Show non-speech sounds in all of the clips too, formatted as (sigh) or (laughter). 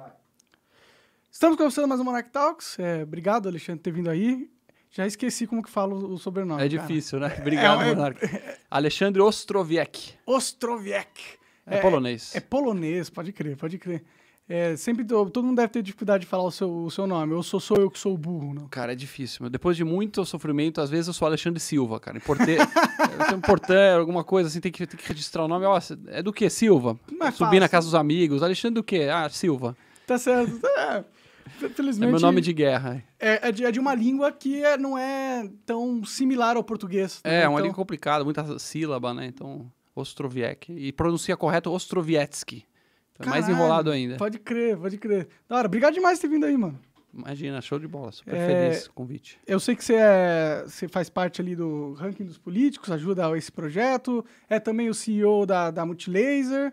Vai. Estamos começando mais um Monarch Talks. É, obrigado, Alexandre, por ter vindo aí. Já esqueci como que falo o sobrenome. É cara. difícil, né? É, (laughs) obrigado, é, Monark. É... Alexandre Ostrovieck. Ostrovieck. É, é, polonês. É, é polonês, pode crer, pode crer. É, sempre todo mundo deve ter dificuldade de falar o seu, o seu nome. Eu sou, sou eu que sou o burro, não. Cara, é difícil. Depois de muito sofrimento, às vezes eu sou Alexandre Silva, cara. Importe... (laughs) Importante, alguma coisa assim, tem que, tem que registrar o nome. Ó, é do que, Silva? É Subir na casa dos amigos. Alexandre do que? Ah, Silva. Tá certo. (laughs) É, felizmente. É meu nome de guerra. É, é, de, é de, uma língua que é, não é tão similar ao português. Tá é, é uma então língua complicada, muita sílaba, né? Então, Ostroviec. E pronuncia correto Ostrovietsky. Então, tá mais enrolado ainda. Pode crer, pode crer. Da hora, obrigado demais por ter vindo aí, mano. Imagina, show de bola, super é, feliz com o convite. Eu sei que você, é, você faz parte ali do ranking dos políticos, ajuda esse projeto, é também o CEO da, da Multilaser.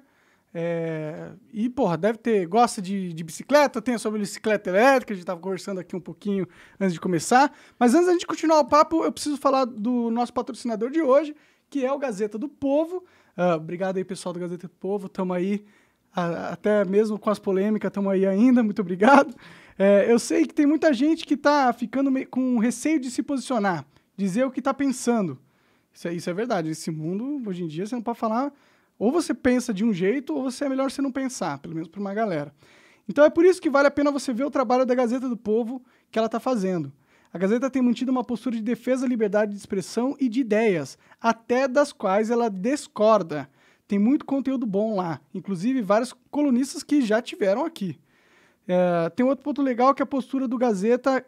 É, e, porra, deve ter. Gosta de, de bicicleta, tem sobre bicicleta elétrica, a gente estava conversando aqui um pouquinho antes de começar. Mas antes da gente continuar o papo, eu preciso falar do nosso patrocinador de hoje, que é o Gazeta do Povo. Uh, obrigado aí, pessoal do Gazeta do Povo, tamo aí. A, até mesmo com as polêmicas, estamos aí ainda, muito obrigado. É, eu sei que tem muita gente que está ficando com receio de se posicionar, dizer o que está pensando. Isso é, isso é verdade. Esse mundo, hoje em dia, você não pode falar ou você pensa de um jeito, ou você é melhor você não pensar, pelo menos para uma galera. Então é por isso que vale a pena você ver o trabalho da Gazeta do Povo que ela está fazendo. A Gazeta tem mantido uma postura de defesa da liberdade de expressão e de ideias, até das quais ela discorda. Tem muito conteúdo bom lá, inclusive vários colunistas que já tiveram aqui. É, tem outro ponto legal que a postura do Gazeta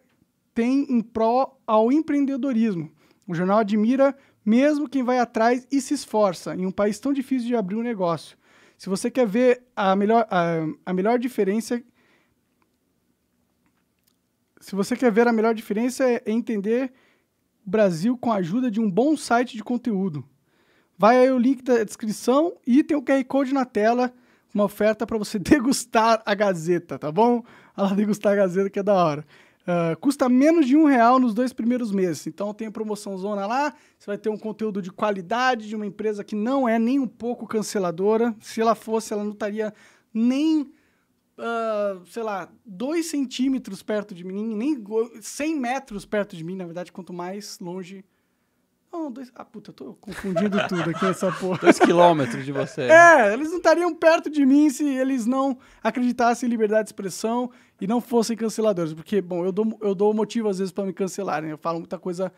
tem em pró ao empreendedorismo. O jornal admira mesmo quem vai atrás e se esforça em um país tão difícil de abrir um negócio. Se você quer ver a melhor, a, a melhor diferença. Se você quer ver a melhor diferença, é entender o Brasil com a ajuda de um bom site de conteúdo. Vai aí o link da descrição e tem o QR Code na tela, uma oferta para você (laughs) degustar a Gazeta, tá bom? Olha lá, degustar a Gazeta que é da hora. Ah, custa menos de um real nos dois primeiros meses. Então tem a promoção zona lá. Você vai ter um conteúdo de qualidade de uma empresa que não é nem um pouco canceladora. Se ela fosse, ela não estaria nem, uh, sei lá, dois centímetros perto de mim, nem 100 metros perto de mim, na verdade, quanto mais longe, não, dois. Ah, puta, eu tô confundindo (laughs) tudo aqui nessa porra. dois quilômetros de você. É, eles não estariam perto de mim se eles não acreditassem em liberdade de expressão e não fossem canceladores. Porque, bom, eu dou, eu dou motivo às vezes para me cancelarem. Eu falo muita coisa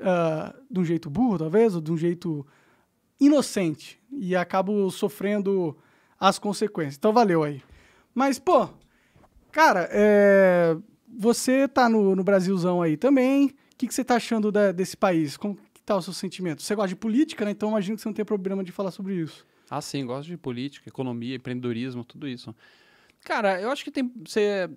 uh, de um jeito burro, talvez, ou de um jeito inocente. E acabo sofrendo as consequências. Então, valeu aí. Mas, pô, cara, é... você tá no, no Brasilzão aí também. O que, que você tá achando da, desse país? Como, que tá o seu sentimento? Você gosta de política, né? Então imagino que você não tem problema de falar sobre isso. Ah, sim, gosto de política, economia, empreendedorismo, tudo isso. Cara, eu acho que tem. Você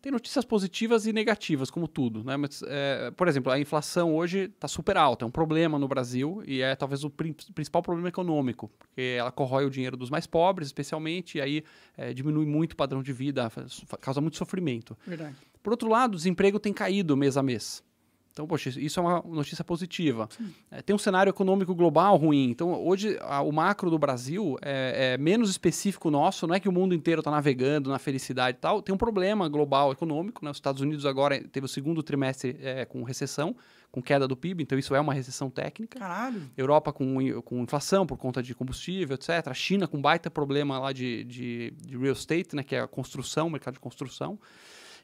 tem notícias positivas e negativas, como tudo, né? Mas, é, por exemplo, a inflação hoje está super alta, é um problema no Brasil e é talvez o principal problema econômico, porque ela corrói o dinheiro dos mais pobres, especialmente, e aí é, diminui muito o padrão de vida, faz, causa muito sofrimento. Verdade. Por outro lado, o desemprego tem caído mês a mês. Então, poxa, isso é uma notícia positiva. É, tem um cenário econômico global ruim. Então, hoje, a, o macro do Brasil é, é, menos específico nosso. Não é que o mundo inteiro está navegando na felicidade e tal. Tem um problema global econômico. Né? Os Estados Unidos agora teve o segundo trimestre é, com recessão, com queda do PIB. Então, isso é uma recessão técnica. Caralho. Europa com, com inflação por conta de combustível, etc. A China com baita problema lá de, de, de real estate, né? que é a construção, mercado de construção.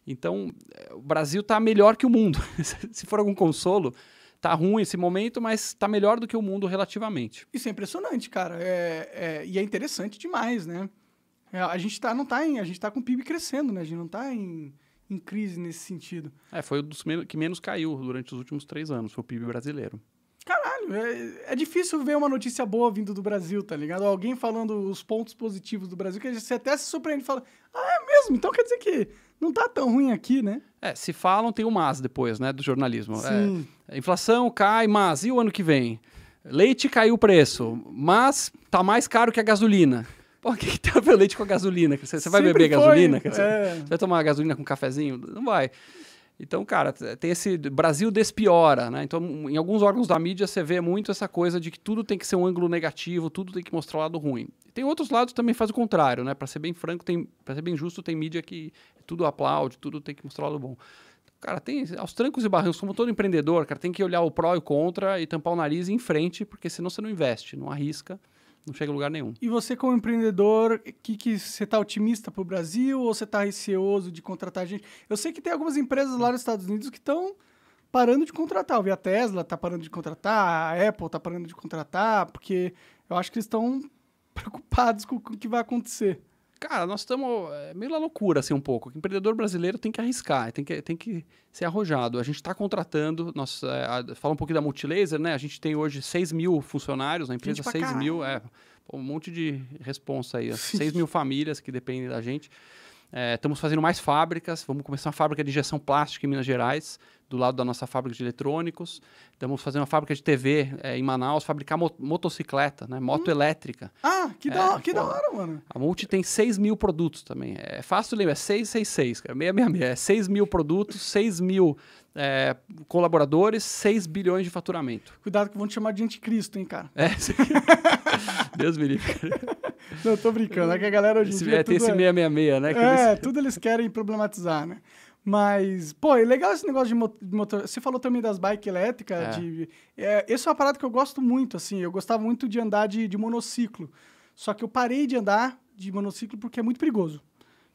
Então, eh, o Brasil está melhor que o mundo. (laughs) Se for algum consolo, está ruim esse momento, mas está melhor do que o mundo relativamente. Isso é impressionante, cara. É, é, e é interessante demais, né? É, a gente tá, não está em, a gente tá com o PIB crescendo, né? A gente não está em, em crise nesse sentido. É, foi o dos que menos caiu durante os últimos três anos, foi o PIB brasileiro. É, é, difícil ver uma notícia boa vindo do Brasil, tá ligado? Alguém falando os pontos positivos do Brasil, que você até se surpreende e fala, ah, é mesmo? Então quer dizer que não tá tão ruim aqui, né? É, se falam, tem o mas depois, né, do jornalismo. É, Sim. É, inflação cai, mas e o ano que vem? Leite caiu o preço, mas tá mais caro que a gasolina. Pô, (laughs) o que, que tem a ver o leite com a gasolina? Você, você vai beber foi, gasolina? É. Você vai tomar gasolina com um cafezinho? Não vai. Então, cara, tem esse Brasil despiora, né? Então, em alguns órgãos da mídia você vê muito essa coisa de que tudo tem que ser um ângulo negativo, tudo tem que mostrar o lado ruim. tem outros lados que também faz o contrário, né? Para ser bem franco, tem, para ser bem justo, tem mídia que tudo aplaude, tudo tem que mostrar o lado bom. Cara, tem aos trancos e barrancos, como todo empreendedor, cara, tem que olhar o pró e o contra e tampar o nariz e ir em frente, porque senão você não investe, não arrisca não chega em lugar nenhum. E você, como empreendedor, que, que você está otimista para o Brasil ou você está receoso de contratar gente? Eu sei que tem algumas empresas lá nos Estados Unidos que estão parando de contratar. Eu vi a Tesla está parando de contratar, a Apple está parando de contratar, porque eu acho que eles estão (laughs) preocupados com o que vai acontecer cara, nós estamos é, meio na loucura, assim, um pouco. O empreendedor brasileiro tem que arriscar, tem que, tem que ser arrojado. A gente está contratando, nós, é, a, fala um pouquinho da Multilaser, né? A gente tem hoje 6 mil funcionários, na empresa 6 mil, é, um monte de responsa aí. 6 (laughs) mil famílias que dependem da gente. É, estamos fazendo mais fábricas, vamos começar uma fábrica de injeção plástica em Minas Gerais, do lado da nossa fábrica de eletrônicos. Estamos fazendo uma fábrica de TV é, em Manaus, fabricar mo motocicleta, né? moto hum. elétrica. Ah, que, da, é, que pô, da hora, mano. A Multi tem 6 mil produtos também. É fácil lembrar, é 666, cara, 666. É 6 mil produtos, 6 mil é, colaboradores, 6 bilhões de faturamento. Cuidado que vão te chamar de anticristo, hein, cara? É, (laughs) Deus me livre. (laughs) Não, tô brincando. É que a galera hoje esse, em dia... É, tem esse é... 666, né? é, eles... tudo eles querem problematizar, né? Mas, pô, é legal esse negócio de motor. Você falou também das bikes elétricas. É. De... É, esse é um aparato que eu gosto muito, assim. Eu gostava muito de andar de, de monociclo. Só que eu parei de andar de monociclo porque é muito perigoso.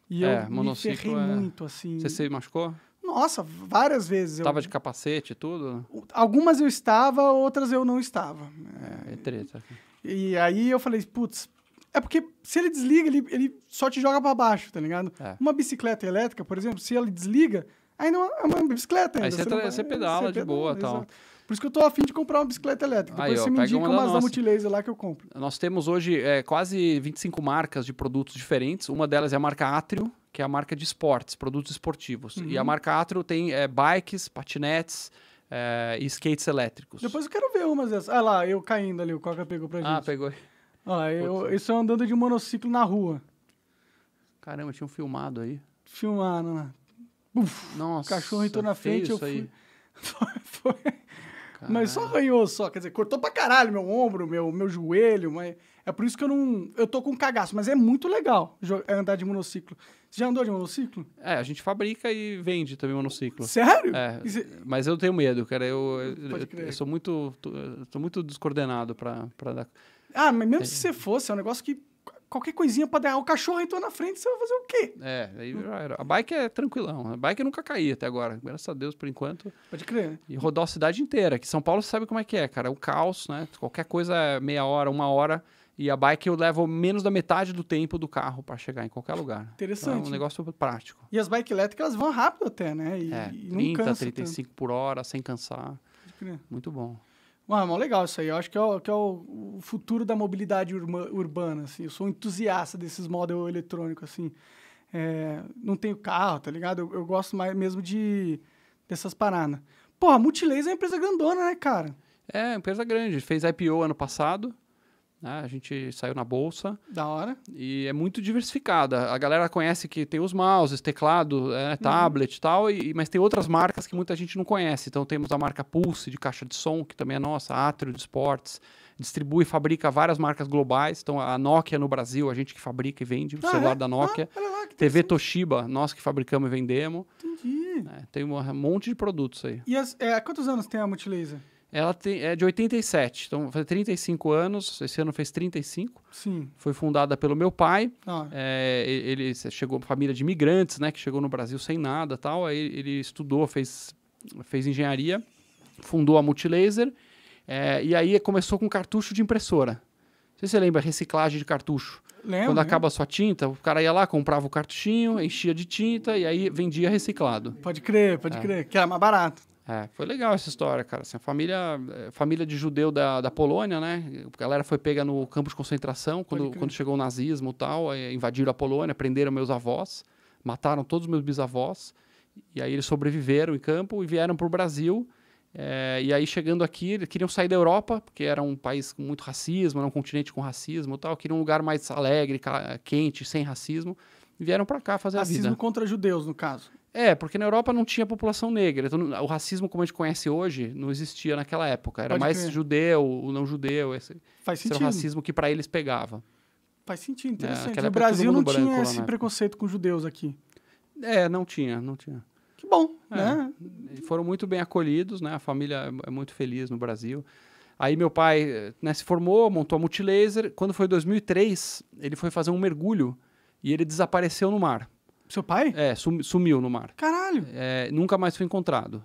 E é, eu me ferrei é... muito, assim. Você se machucou? Nossa, várias vezes. Estava eu... de capacete e tudo? Algumas eu estava, outras eu não estava. É, é treta. E aí eu falei, putz, é porque se ele desliga, ele, ele só te joga para baixo, tá ligado? É. Uma bicicleta elétrica, por exemplo, se ela desliga, ainda é, é uma bicicleta ainda. Aí você, você, vai, você pedala você de pedala, boa tal. Por isso que eu tô afim de comprar uma bicicleta elétrica. Aí, Depois ó, você me indica uma umas da, da Multilaser lá que eu compro. Nós temos hoje é, quase 25 marcas de produtos diferentes. Uma delas é a marca Atrio, que é a marca de esportes, produtos esportivos. Uhum. E a uhum. marca Atro tem é, bikes, patinetes é, e skates elétricos. Depois eu quero ver umas dessas. Ah lá, eu caindo ali, o Coca pegou pra ah, gente. Ah, pegou. Ah, eu, isso é andando de monociclo na rua. Caramba, tinham filmado aí. Filmaram, né? Uf, Nossa. O cachorro entrou na frente, eu fui. (laughs) foi, foi. Mas só arranhou só, quer dizer, cortou pra caralho meu ombro, meu, meu joelho, mas é por isso que eu não. Eu tô com cagaço, mas é muito legal é andar de monociclo. Você já andou de monociclo? É, a gente fabrica e vende também monociclo. Sério? É, cê... Mas eu tenho medo, cara. Eu, eu, eu, sou muito. Tô, tô muito descoordenado pra, pra dar. Ah, mas mesmo é. se você fosse, é um negócio que qualquer coisinha pra dar. O cachorro entrou na frente, você vai fazer o quê? É, aí A bike é tranquilão. A bike nunca caía até agora. Graças a Deus, por enquanto. Pode crer. E rodou a cidade inteira. Que São Paulo você sabe como é que é, cara. O caos, né? Qualquer coisa, é meia hora, uma hora. E a bike eu levo menos da metade do tempo do carro para chegar em qualquer lugar. Interessante. Então é um negócio prático. E as bikes elétricas elas vão rápido até, né? E, é, e 30, 35 tanto. por hora, sem cansar. Muito bom. Mano, mano, legal isso aí. Eu acho que é o, que é o, futuro da mobilidade urbana, assim. Eu sou entusiasta desses modelos eletrônicos, assim. É, não tenho carro, tá ligado? Eu, eu, gosto mais mesmo de dessas paradas. Porra, a Multilaser é uma empresa grandona, né, cara? É, empresa grande. Fez IPO ano passado. Né? A gente saiu na bolsa. Da hora. E é muito diversificada. A galera conhece que tem os mouses, teclado, é, tablet uhum. tal, e tal, mas tem outras marcas que muita gente não conhece. Então temos a marca Pulse de caixa de som, que também é nossa, Atrio de esportes. Distribui e fabrica várias marcas globais. Então, a Nokia no Brasil, a gente que fabrica e vende o ah, celular é? da ah, Nokia. Ah, lá, TV Toshiba, nós que fabricamos e vendemos. Entendi. É, tem um monte de produtos aí. E as, é, há quantos anos tem a Multilaser? Ela tem, é de 87, então faz 35 anos. Esse ano fez 35. Sim. Foi fundada pelo meu pai. Ah. É, ele chegou, família de imigrantes, né? Que chegou no Brasil sem nada tal. Aí ele estudou, fez, fez engenharia, fundou a Multilaser. É, e aí começou com cartucho de impressora. Não sei se você lembra, reciclagem de cartucho. Lembro, Quando acaba a sua tinta, o cara ia lá, comprava o cartuchinho, enchia de tinta e aí vendia reciclado. Pode crer, pode é. crer, que era mais barato. É, foi legal essa história, cara. Assim, a família, eh, família de judeu da, da Polônia, né? A galera foi pega no campo de concentração quando, quando chegou o nazismo e tal. Invadiram a Polônia, prenderam meus avós, mataram todos os meus bisavós. E aí eles sobreviveram em campo e vieram para o Brasil. É, e aí, chegando aqui, eles queriam sair da Europa, porque era um país com muito racismo, era um continente com racismo e tal. Queriam um lugar mais alegre, quente, sem racismo. E vieram para cá fazer racismo a vida. Racismo contra judeus, no caso. É, porque na Europa não tinha população negra. Então, o racismo como a gente conhece hoje não existia naquela época. Era Pode mais crer. judeu, o não judeu. Esse, Faz esse sentido. era o racismo que para eles pegava. Faz sentido, é, interessante. É, o Brasil não tinha esse preconceito com judeus aqui. É, não tinha, não tinha. Que bom, é, né? Foram muito bem acolhidos, né? A família é, é muito feliz no Brasil. Aí meu pai né, se formou, montou a Multilaser. Quando foi 2003, ele foi fazer um mergulho e ele desapareceu no mar. Seu pai? É, sum, sumiu no mar. Caralho! É, nunca mais foi encontrado.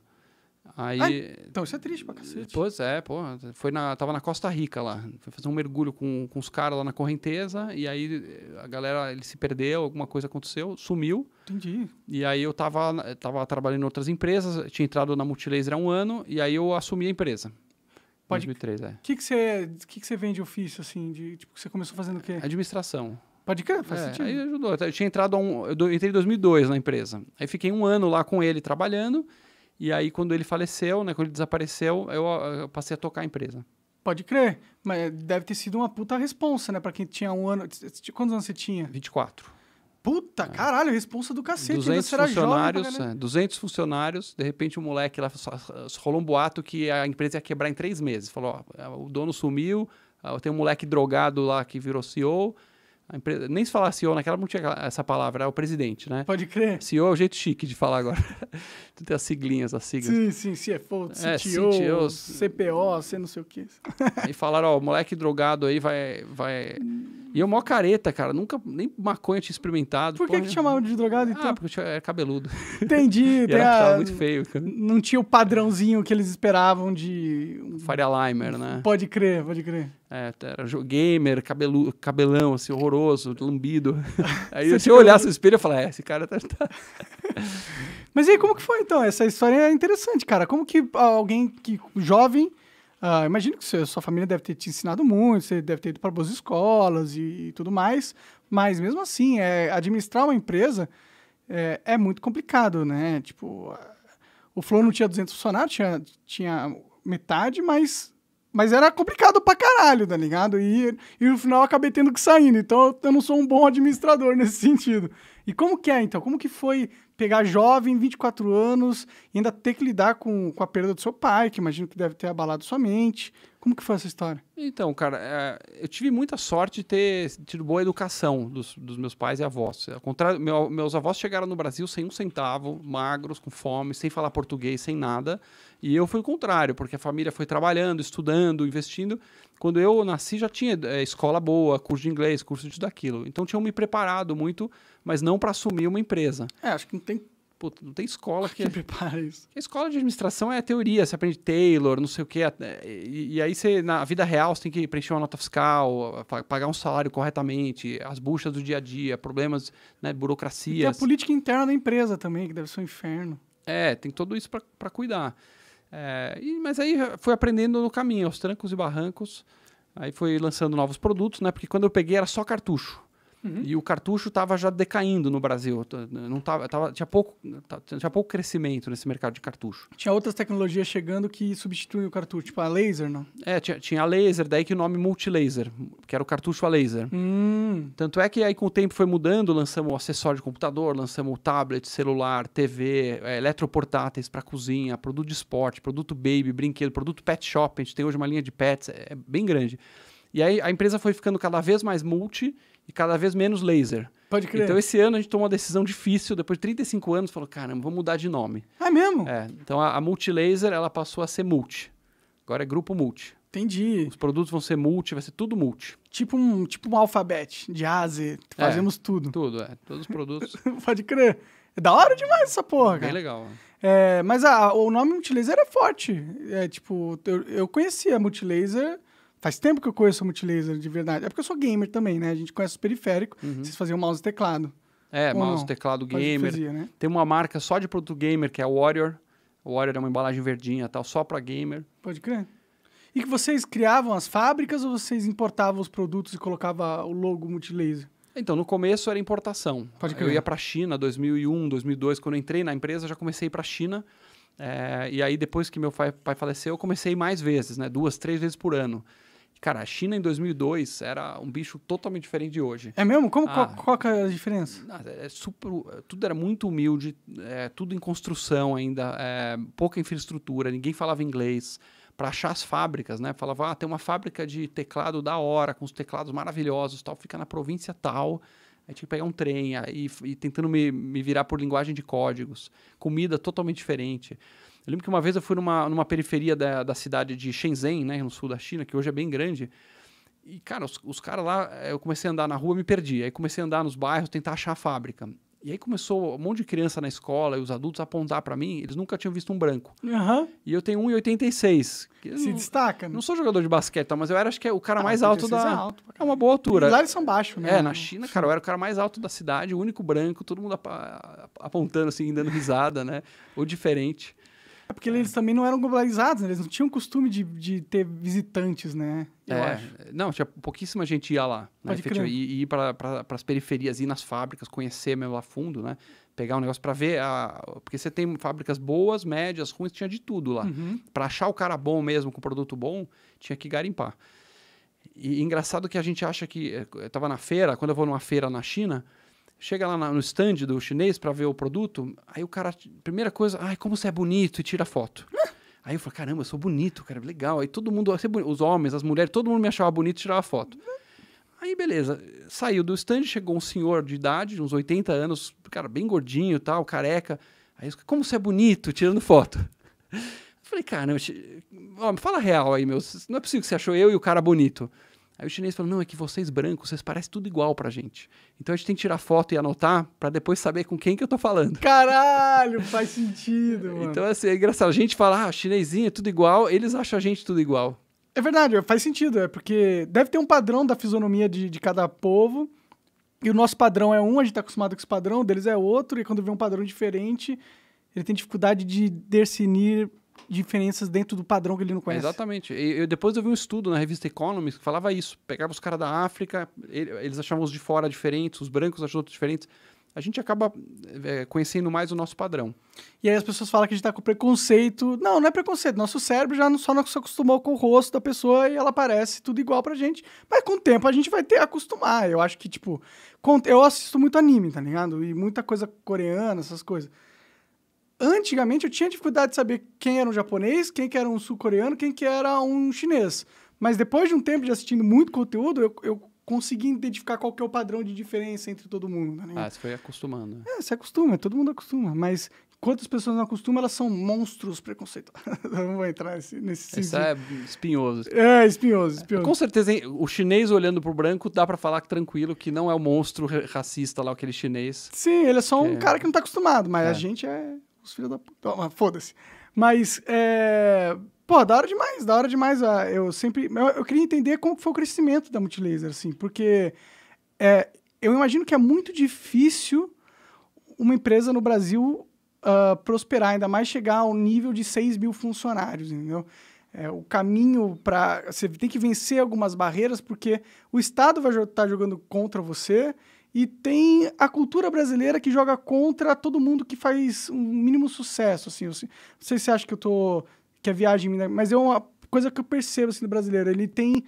Aí, então isso é triste pra cacete. Pois é, pô. Foi na, tava na Costa Rica lá. Foi fazer um mergulho com, com os caras lá na correnteza. E aí eh, a galera, ele se perdeu, alguma coisa aconteceu, sumiu. Entendi. E aí eu tava, tava trabalhando em outras empresas, tinha entrado na Multilaser há um ano. E aí eu assumi a empresa. Pode. 2003, é. O que, que, você, que, que você vende ofício, assim? De, tipo, você começou fazendo o quê? Administração. Pode crer, faz é, sentido. Aí ajudou. Eu tinha entrado, um, eu entrei em 2002 na empresa. Aí fiquei um ano lá com ele trabalhando. E aí, quando ele faleceu, né, quando ele desapareceu, eu, eu passei a tocar a empresa. Pode crer. Mas deve ter sido uma puta responsa, né? Pra quem tinha um ano. Quantos anos você tinha? 24. Puta, é. caralho, responsa do cacete. 200 funcionários, jovem, é, 200 funcionários. De repente, o um moleque lá rolou um boato que a empresa ia quebrar em três meses. Falou: ó, o dono sumiu, ah, tem um moleque drogado lá que virou CEO Empresa, nem se falar CEO naquela, não tinha essa palavra, é o presidente, né? Pode crer. CEO é o jeito chique de falar agora. (laughs) tu tem as siglinhas, as siglas. Sim, sim, CFO, CTO, é, CTO CPO, C não sei o que. e falaram, ó, o moleque drogado aí vai... vai... E eu é mó careta, cara, nunca nem maconha tinha experimentado. Por que, Pô, que chamavam de drogado então? Ah, porque eu era cabeludo. Entendi. (laughs) e era a... muito feio, cara. Não tinha o padrãozinho que eles esperavam de... Faria Limer, né? Pode crer, pode crer. É, era gamer, cabelo, cabelão, assim, horroroso, lambido. (laughs) Aí você se eu olhasse no espelho, eu falar, é, esse cara tá... tá. (laughs) Mas e aí, como que foi, então? Essa história é interessante, cara. Como que ah, alguém que jovem... Uh, imagino que sua família deve ter te ensinado muito, você deve ter ido para boas escolas e, e, tudo mais, mas mesmo assim, é, administrar uma empresa é, é muito complicado, né? Tipo, uh, o Flow não tinha 200 funcionários, tinha, tinha metade, mas mas era complicado pra caralho, tá ligado? E, e no final eu acabei tendo que sair, então eu não sou um bom administrador (laughs) nesse sentido. E como que é, então? Como que foi pegar jovem, 24 anos, e ainda ter que lidar com, com a perda do seu pai, que imagino que deve ter abalado sua mente? Como que foi essa história? Então, cara, é, eu tive muita sorte de ter tido boa educação dos, dos meus pais e avós. Ao contrário, meu, meus avós chegaram no Brasil sem um centavo, magros, com fome, sem falar português, sem nada. E eu fui o contrário, porque a família foi trabalhando, estudando, investindo. Quando eu nasci já tinha é, escola boa, curso de inglês, curso de daquilo. Então tinham me preparado muito, mas não para assumir uma empresa. É, acho que não tem não tem escola que, que (laughs) prepara isso. A escola de administração é a teoria, você aprende Taylor, não sei o quê. Eh, e, e, aí você, na vida real, você tem que preencher uma nota fiscal, eh, pagar um salário corretamente, as buchas do dia a dia, problemas, né, burocracias. E tem a política interna da empresa também, que deve ser um inferno. É, tem tudo isso para cuidar. É, e, mas aí fui aprendendo no caminho, aos trancos e barrancos. Aí fui lançando novos produtos, né? Porque quando eu peguei era só cartucho. Uhum. E o cartucho estava já decaindo no Brasil. Não tava, tava, tinha, pouco, tinha pouco crescimento nesse mercado de cartucho. Tinha outras tecnologias chegando que substituem o cartucho, tipo a laser, não? É, tinha, tinha a laser, daí que o nome multilaser, que era o cartucho a laser. Hum. Tanto é que aí com o tempo foi mudando, lançamos o acessório de computador, lançamos o tablet, celular, TV, é, eletroportáteis para cozinha, produto de esporte, produto baby, brinquedo, produto pet shop. A gente tem hoje uma linha de pets, é, é bem grande. E aí a empresa foi ficando cada vez mais multi e cada vez menos laser. Pode crer. Então, esse ano a gente tomou uma decisão difícil, depois de 35 anos, falou: caramba, vamos mudar de nome. Ah, é mesmo? É. Então, a, a Multilaser ela passou a ser Multi. Agora é Grupo Multi. Entendi. Os produtos vão ser multi, vai ser tudo multi. Tipo um, tipo um alfabete de A a Z. É, Fazemos é, tudo. Tudo, é. Todos os produtos. (laughs) Pode crer. É da hora demais essa porra, Bem cara. Bem legal. É, mas a, o nome Multilaser é forte. É tipo, eu, eu conhecia Multilaser Faz tempo que eu conheço o multilaser de verdade. É porque eu sou gamer também, né? A gente conhece os periféricos, uhum. vocês faziam mouse e teclado. É, mouse, não? teclado gamer. Fazia, né? Tem uma marca só de produto gamer, que é a Warrior. A Warrior é uma embalagem verdinha tal, só para gamer. Pode crer. E que vocês criavam as fábricas ou vocês importavam os produtos e colocava o logo multilaser? Então, no começo era importação. Pode crer. Eu ia para a China, 2001, 2002. Quando eu entrei na empresa, já comecei para a China. É, e aí, depois que meu pai, faleceu, eu comecei mais vezes, né? Duas, três vezes por ano. Cara, a China em 2002 era um bicho totalmente diferente de hoje. É mesmo? Como, ah, qual, qual é a diferença? Ah, é, é super, é, tudo era muito humilde, é, tudo em construção ainda, é, pouca infraestrutura, ninguém falava inglês. Para achar as fábricas, né? Falava, ah, tem uma fábrica de teclado da hora, com os teclados maravilhosos, tal, fica na província tal. Aí tinha que pegar um trem, e tentando me, me virar por linguagem de códigos. Comida totalmente diferente. Eu lembro que uma vez eu fui numa, numa periferia da, da cidade de Shenzhen, né, no sul da China, que hoje é bem grande. E, cara, os, os caras lá, eh, eu comecei a andar na rua, me perdi. Aí comecei a andar nos bairros, tentar achar a fábrica. E aí começou um monte de criança na escola e os adultos a apontar para mim, eles nunca tinham visto um branco. Uhum. E eu tenho 1,86. Se não, destaca, né? Não sou jogador de basquete, mas eu era acho que é o cara ah, mais alto da. É, alto, é uma boa altura. E lá eles são baixos, né? É, na China, cara, eu era o cara mais alto da cidade, o único branco, todo mundo ap apontando assim, dando risada, né? Ou diferente. É Porque eles também não eram globalizados, né? eles não tinham costume de, de ter visitantes, né? Eu é, acho. Não, tinha pouquíssima gente ia lá. Né? E ir para as periferias, ir nas fábricas, conhecer mesmo a fundo, né? Pegar um negócio para ver. A... Porque você tem fábricas boas, médias, ruins, tinha de tudo lá. Uhum. Para achar o cara bom mesmo, com produto bom, tinha que garimpar. E engraçado que a gente acha que. Eh, eu tava na feira, quando eu vou numa feira na China chega lá no stand do chinês para ver o produto, aí o cara, primeira coisa, ai, como você é bonito, e tira foto. aí eu falei, caramba, eu sou bonito, cara, legal. Aí todo mundo, assim, os homens, as mulheres, todo mundo me achava bonito e tirava foto. Aí, beleza, saiu do stand, chegou um senhor de idade, uns 80 anos, cara, bem gordinho tal, careca. Aí, como você é bonito, tirando foto. (laughs) Eu falei, cara, ó, fala real aí, meu, não é possível que você achou eu e o cara bonito. Aí o chinês falou: não, é que vocês brancos, vocês parecem tudo igual pra gente. Então a gente tem que tirar foto e anotar para depois saber com quem que eu tô falando. Caralho, faz sentido, mano. Então assim, é engraçado. A gente fala, ah, é tudo igual, eles acham a gente tudo igual. É verdade, faz sentido. É porque deve ter um padrão da fisionomia de, de cada povo. E o nosso padrão é um, a gente tá acostumado com esse padrão, deles é outro. E quando vê um padrão diferente, ele tem dificuldade de discernir diferenças dentro do padrão que ele não conhece. Exatamente. Eu, depois eu vi um estudo na revista Economist que falava isso. Pegava os caras da África, eles achavam os de fora diferentes, os brancos achavam outros diferentes. A gente acaba é, conhecendo mais o nosso padrão. E aí as pessoas falam que a gente tá com preconceito. Não, não é preconceito. Nosso cérebro já não, só não se acostumou com o rosto da pessoa e ela parece tudo igual pra gente. Mas com o tempo a gente vai ter acostumar. Eu acho que, tipo, eu assisto muito anime, tá ligado? E muita coisa coreana, essas coisas antigamente eu tinha dificuldade de saber quem era um japonês, quem que era um sul-coreano, quem que era um chinês. Mas depois de um tempo de assistindo muito conteúdo, eu, eu consegui identificar qual que é o padrão de diferença entre todo mundo. Né? Ah, você foi acostumando. É, você acostuma, todo mundo acostuma. Mas quando as pessoas não acostumam, elas são monstros preconceituosos. (laughs) não vou entrar nesse... nesse Isso é espinhoso. É, espinhoso, espinhoso. Com certeza, hein? o chinês olhando pro branco, dá para falar tranquilo que não é o monstro racista lá, aquele chinês. Sim, ele é só um é cara que não tá acostumado, mas é. a gente é os filhos da puta. Foda-se. Mas, é... Pô, da hora demais, da hora demais. Ah, eu sempre... Eu, eu, queria entender como foi o crescimento da Multilaser, assim, porque é, eu imagino que é muito difícil uma empresa no Brasil uh, prosperar, ainda mais chegar ao nível de 6 mil funcionários, entendeu? É, o caminho para... Você tem que vencer algumas barreiras, porque o Estado vai estar tá jogando contra você e tem a cultura brasileira que joga contra todo mundo que faz um mínimo sucesso, assim. não sei se você acha que eu tô... que a é viagem... Mas é uma coisa que eu percebo, assim, do brasileiro. Ele tem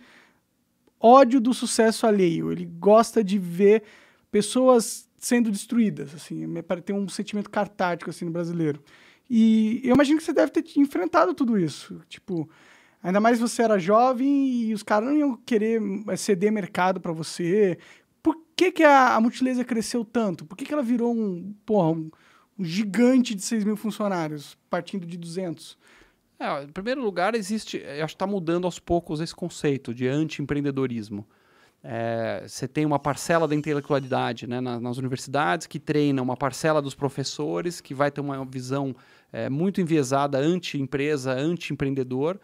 ódio do sucesso alheio. Ele gosta de ver pessoas sendo destruídas, assim. Tem um sentimento cartátil assim, no brasileiro. E eu imagino que você deve ter enfrentado tudo isso. Tipo, ainda mais você era jovem e os caras não iam querer eh, ceder mercado para você que, que a, a Multilaser cresceu tanto? Por que, que ela virou um, porra, um, um gigante de 6 mil funcionários, partindo de 200? É, em primeiro lugar, existe, acho que está mudando aos poucos esse conceito de anti-empreendedorismo. É, você tem uma parcela da intelectualidade né, nas, nas, universidades que treina uma parcela dos professores que vai ter uma visão é, muito enviesada anti-empresa, anti-empreendedor. anti empresa anti empreendedor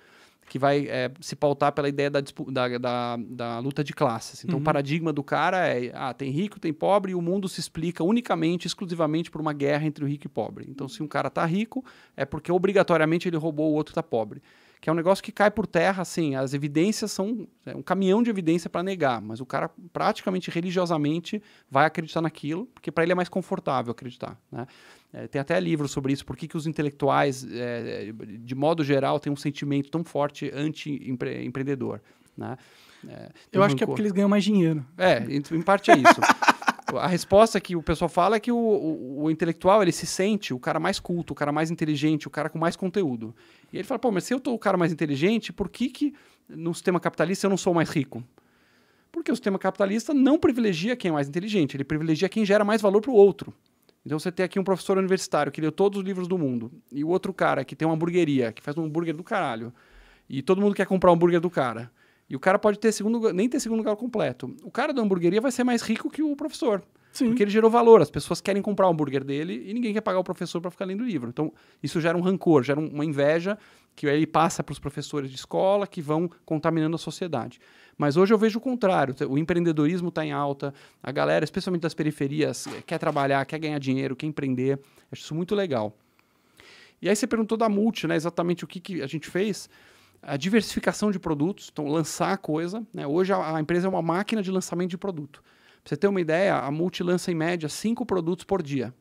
que vai é, se pautar pela ideia da, da, da, da luta de classes. Então, uhum. o paradigma do cara é: ah, tem rico, tem pobre, e o mundo se explica unicamente, exclusivamente por uma guerra entre o rico e o pobre. Então, se um cara está rico, é porque obrigatoriamente ele roubou, o outro está pobre que é um negócio que cai por terra, assim, as evidências são é um caminhão de evidência para negar, mas o cara praticamente religiosamente vai acreditar naquilo, porque para ele é mais confortável acreditar, né? É, tem até livros sobre isso, por que, que os intelectuais, é, de modo geral, têm um sentimento tão forte anti-empreendedor, né? É, Eu acho um... que é porque eles ganham mais dinheiro. É, em parte é isso. (laughs) a resposta que o pessoal fala é que o, o, o, intelectual ele se sente o cara mais culto, o cara mais inteligente, o cara com mais conteúdo. E ele fala, pô, mas se eu tô o cara mais inteligente, por que que no sistema capitalista eu não sou mais rico? Porque o sistema capitalista não privilegia quem é mais inteligente, ele privilegia quem gera mais valor para o outro. Então você tem aqui um professor universitário que leu todos os livros do mundo, e o outro cara que tem uma hamburgueria, que faz um hambúrguer do caralho, e todo mundo quer comprar o um hambúrguer do cara. E o cara pode ter segundo, nem ter segundo lugar completo. O cara da hamburgueria vai ser mais rico que o professor. Sim. Porque ele gerou valor, as pessoas querem comprar o hambúrguer dele e ninguém quer pagar o professor para ficar lendo o livro. Então, isso gera um rancor, gera uma inveja que ele passa para os professores de escola que vão contaminando a sociedade. Mas hoje eu vejo o contrário. O empreendedorismo está em alta, a galera, especialmente das periferias, eh, quer trabalhar, quer ganhar dinheiro, quer empreender. Acho isso muito legal. E aí você perguntou da multi, né? Exatamente o que, que a gente fez. A diversificação de produtos, então lançar coisa. Né? Hoje a, a empresa é uma máquina de lançamento de produto. Pra você ter uma ideia, a Multi lança em média cinco produtos por dia.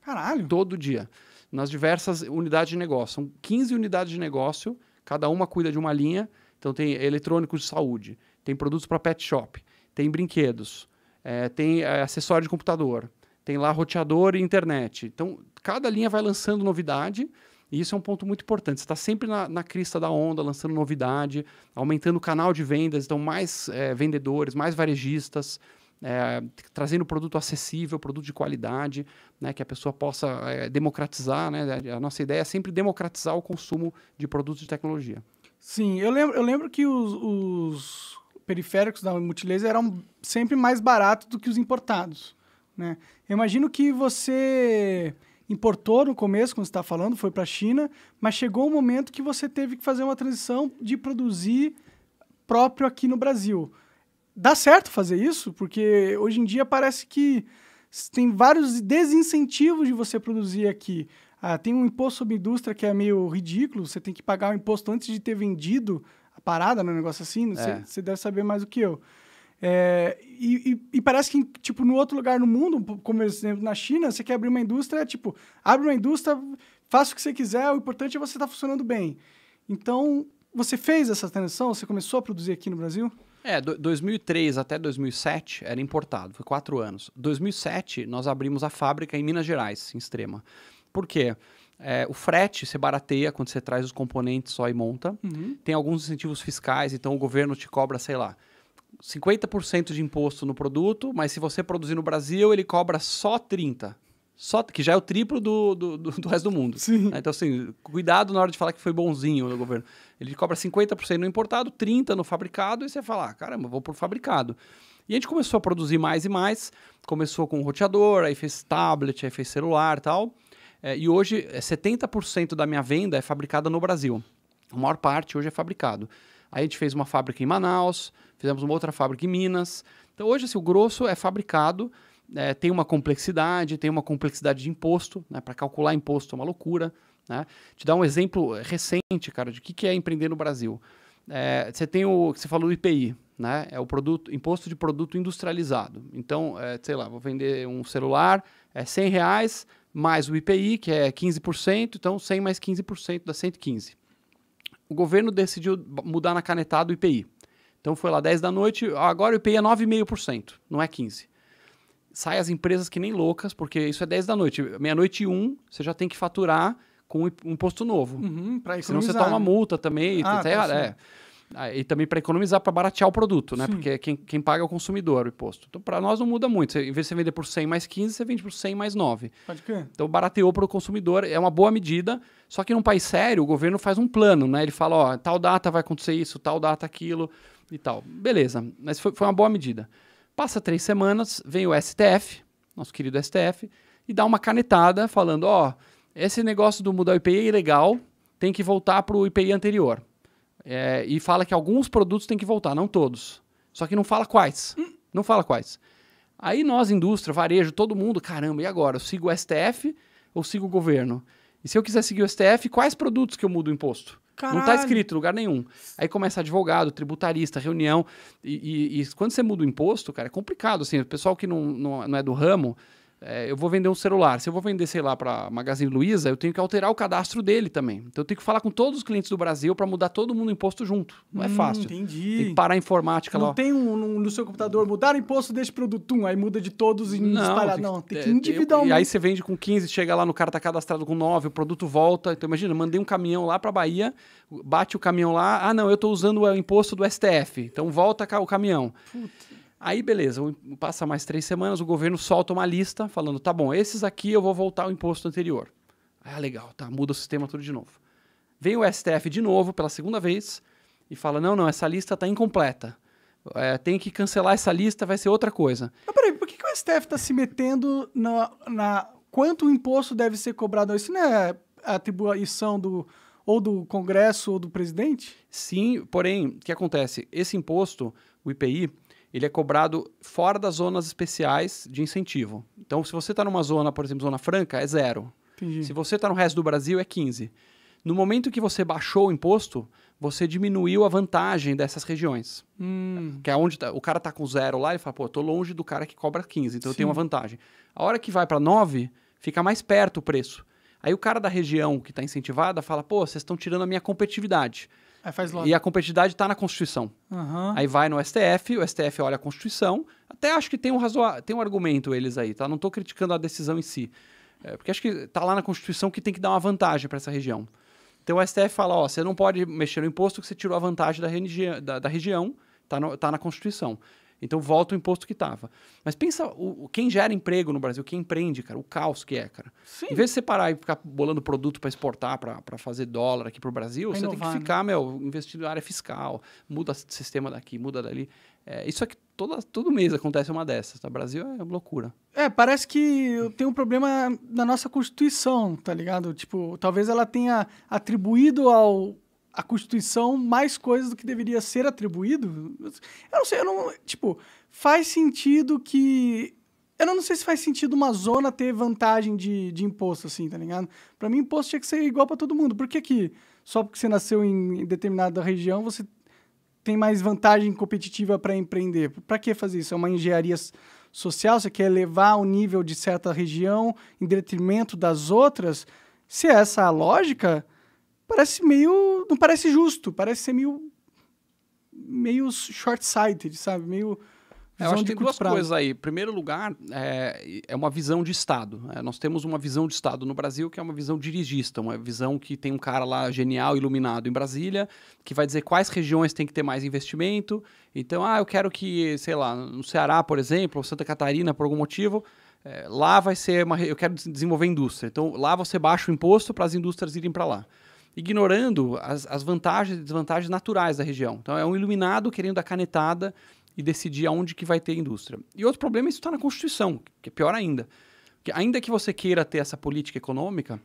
Caralho! Todo dia. Nas diversas unidades de negócio. São 15 unidades de negócio, cada uma cuida de uma linha. Então tem eletrônicos de saúde, tem produtos para pet shop, tem brinquedos, é, tem é, acessório de computador, tem lá roteador e internet. Então cada linha vai lançando novidade. E isso é um ponto muito importante. Você está sempre na, na, crista da onda, lançando novidade, aumentando o canal de vendas, então mais é, vendedores, mais varejistas é, trazendo produto acessível, produto de qualidade, né, que a pessoa possa é, democratizar. Né? A nossa ideia é sempre democratizar o consumo de produtos de tecnologia. Sim, eu lembro, eu lembro que os, os periféricos da Multilaser eram sempre mais baratos do que os importados. Né? Eu imagino que você importou no começo, como você está falando, foi para a China, mas chegou um momento que você teve que fazer uma transição de produzir próprio aqui no Brasil dá certo fazer isso, porque hoje em dia parece que tem vários desincentivos de você produzir aqui. Ah, tem um imposto sobre indústria que é meio ridículo, você tem que pagar o imposto antes de ter vendido a parada, no né, negócio assim, é. você deve saber mais do que eu. É, e, e, e, parece que, tipo, no outro lugar no mundo, como exemplo na China, você quer abrir uma indústria, tipo, abre uma indústria, faça o que você quiser, o importante é você estar tá funcionando bem. Então, você fez essa transição? Você começou a produzir aqui no Brasil? É, do, 2003 até 2007 era importado, foi quatro anos. 2007 nós abrimos a fábrica em Minas Gerais, em Extrema. Por quê? É, o frete se barateia quando você traz os componentes só e monta. Uhum. Tem alguns incentivos fiscais, então o governo te cobra, sei lá, 50% de imposto no produto, mas se você produzir no Brasil, ele cobra só 30%. Só que já é o triplo do, do, do resto do mundo. Sim. Né? Então, assim, cuidado na hora de falar que foi bonzinho no governo. Ele cobra 50% no importado, 30% no fabricado, e você fala, ah, caramba, vou por fabricado. E a gente começou a produzir mais e mais. Começou com roteador, aí fez tablet, aí fez celular e tal. É, e hoje, 70% é, da minha venda é fabricada no Brasil. A maior parte hoje é fabricado. Aí a gente fez uma fábrica em Manaus, fizemos uma outra fábrica em Minas. Então, hoje, assim, o grosso é fabricado é, tem uma complexidade, tem uma complexidade de imposto, né? Para calcular imposto é uma loucura. Né? Te dar um exemplo recente, cara, de o que, que é empreender no Brasil. É, você tem o que você falou do IPI, né? É o produto, imposto de produto industrializado. Então, é, sei lá, vou vender um celular, é 100 reais mais o IPI, que é 15%, então 100 mais 15% dá 115. O governo decidiu mudar na canetada o IPI. Então foi lá 10 da noite, agora o IPI é 9,5%, não é 15 sai as empresas que nem loucas, porque isso é 10 da noite. Meia-noite e um, você já tem que faturar com um imposto novo. Uhum, Senão você toma né? multa também. Ah, até, tá é. Ah, e também para economizar, para baratear o produto, né? Sim. Porque quem, quem paga é o consumidor o imposto. Então, para nós não muda muito. Você, em vez de você vender por 100 mais 15, você vende por 100 mais 9. Pode Então, barateou para o consumidor, é uma boa medida. Só que num país sério, o governo faz um plano, né? Ele fala, ó, tal data vai acontecer isso, tal data aquilo e tal. Beleza, mas foi, foi uma boa medida. Passa três semanas, vem o STF, nosso querido STF, e dá uma canetada falando: ó, oh, esse negócio do mudar o IPI é ilegal, tem que voltar para o IPI anterior. É, e fala que alguns produtos têm que voltar, não todos. Só que não fala quais. Hum. Não fala quais. Aí nós, indústria, varejo, todo mundo, caramba, e agora? Eu sigo o STF ou sigo o governo? E se eu quiser seguir o STF, quais produtos que eu mudo o imposto? Tá Caralho. Não está escrito em lugar nenhum. Aí começa advogado, tributarista, reunião. E, e, e, quando você muda o imposto, cara, é complicado. Assim, o pessoal que não, não, não é do ramo, é, eu vou vender um celular. Se eu vou vender, sei lá, para Magazine Luiza, eu tenho que alterar o cadastro dele também. Então eu tenho que falar com todos os clientes do Brasil para mudar todo mundo o imposto junto. Não é hum, é fácil. Entendi. Tem que parar a informática não lá. Não tem um, um, no seu computador mudar o imposto deste produto, um, aí muda de todos e não, espalhar. Tem, não, tem é, que, que individualmente. e aí você vende com 15, chega lá no cara tá cadastrado com 9, o produto volta. Então imagina, mandei um caminhão lá para Bahia, bate o caminhão lá, ah não, eu tô usando o imposto do STF. Então volta o caminhão. Puta. Aí, beleza, passa mais três semanas, o governo solta uma lista falando: tá bom, esses aqui eu vou voltar ao imposto anterior. Ah, legal, tá, muda o sistema tudo de novo. Vem o STF de novo, pela segunda vez, e fala: não, não, essa lista tá incompleta. É, tem que cancelar essa lista, vai ser outra coisa. Mas peraí, por que, que o STF está se metendo na, na, quanto o imposto deve ser cobrado? Isso não é atribuição do ou do Congresso ou do presidente? Sim, porém, o que acontece? Esse imposto, o IPI, ele é cobrado fora das zonas especiais de incentivo. Então, se você está numa zona, por exemplo, zona franca, é zero. Entendi. Se você está no resto do Brasil, é 15. No momento que você baixou o imposto, você diminuiu a vantagem dessas regiões. Hum. Que é onde tá, o cara está com zero lá e fala, pô, eu tô longe do cara que cobra 15, então Sim. eu tenho uma vantagem. A hora que vai para 9, fica mais perto o preço. Aí o cara da região que está incentivada fala, pô, vocês estão tirando a minha competitividade. E a competitividade está na Constituição. Uhum. Aí vai no STF, o STF olha a Constituição. Até acho que tem um, razoa... tem um argumento eles aí, tá? Não estou criticando a decisão em si. É, porque acho que está lá na Constituição que tem que dar uma vantagem para essa região. Então o STF fala, ó, você não pode mexer no imposto que você tirou a vantagem da, regi... da, da região, está tá na Constituição. Então volta o imposto que estava. Mas pensa o, quem gera emprego no Brasil, quem empreende, cara, o caos que é, cara. Sim. Em vez de você parar e ficar bolando produto para exportar, para fazer dólar aqui para o Brasil, você tem que né? ficar, meu, investindo na área fiscal, muda o sistema daqui, muda dali. É, isso que toda, todo mês acontece uma dessas, tá? Brasil é loucura. É, parece que tem um problema na nossa Constituição, tá ligado? Tipo, talvez ela tenha atribuído ao a Constituição mais coisas do que deveria ser atribuído. Eu não sei, eu não. Tipo, faz sentido que. Eu não sei se faz sentido uma zona ter vantagem de, de imposto, assim, tá ligado? Pra mim, imposto tinha que ser igual para todo mundo. Por que, que só porque você nasceu em determinada região você tem mais vantagem competitiva para empreender? Para que fazer isso? É uma engenharia social? Você quer elevar o nível de certa região em detrimento das outras? Se é essa a lógica, parece meio. Não parece justo, parece ser meio. meio short-sighted, sabe? Meio. É, eu acho que tem duas prazo. coisas aí. Em primeiro lugar, é, é uma visão de Estado. É, nós temos uma visão de Estado no Brasil que é uma visão dirigista, uma visão que tem um cara lá genial, iluminado em Brasília, que vai dizer quais regiões tem que ter mais investimento. Então, ah, eu quero que, sei lá, no Ceará, por exemplo, ou Santa Catarina, por algum motivo, é, lá vai ser uma. Eu quero desenvolver indústria. Então, lá você baixa o imposto para as indústrias irem para lá ignorando as, as vantagens e desvantagens naturais da região. Então é um iluminado querendo a canetada e decidir aonde que vai ter indústria. E outro problema é isso está na Constituição, que é pior ainda. Que ainda que você queira ter essa política econômica,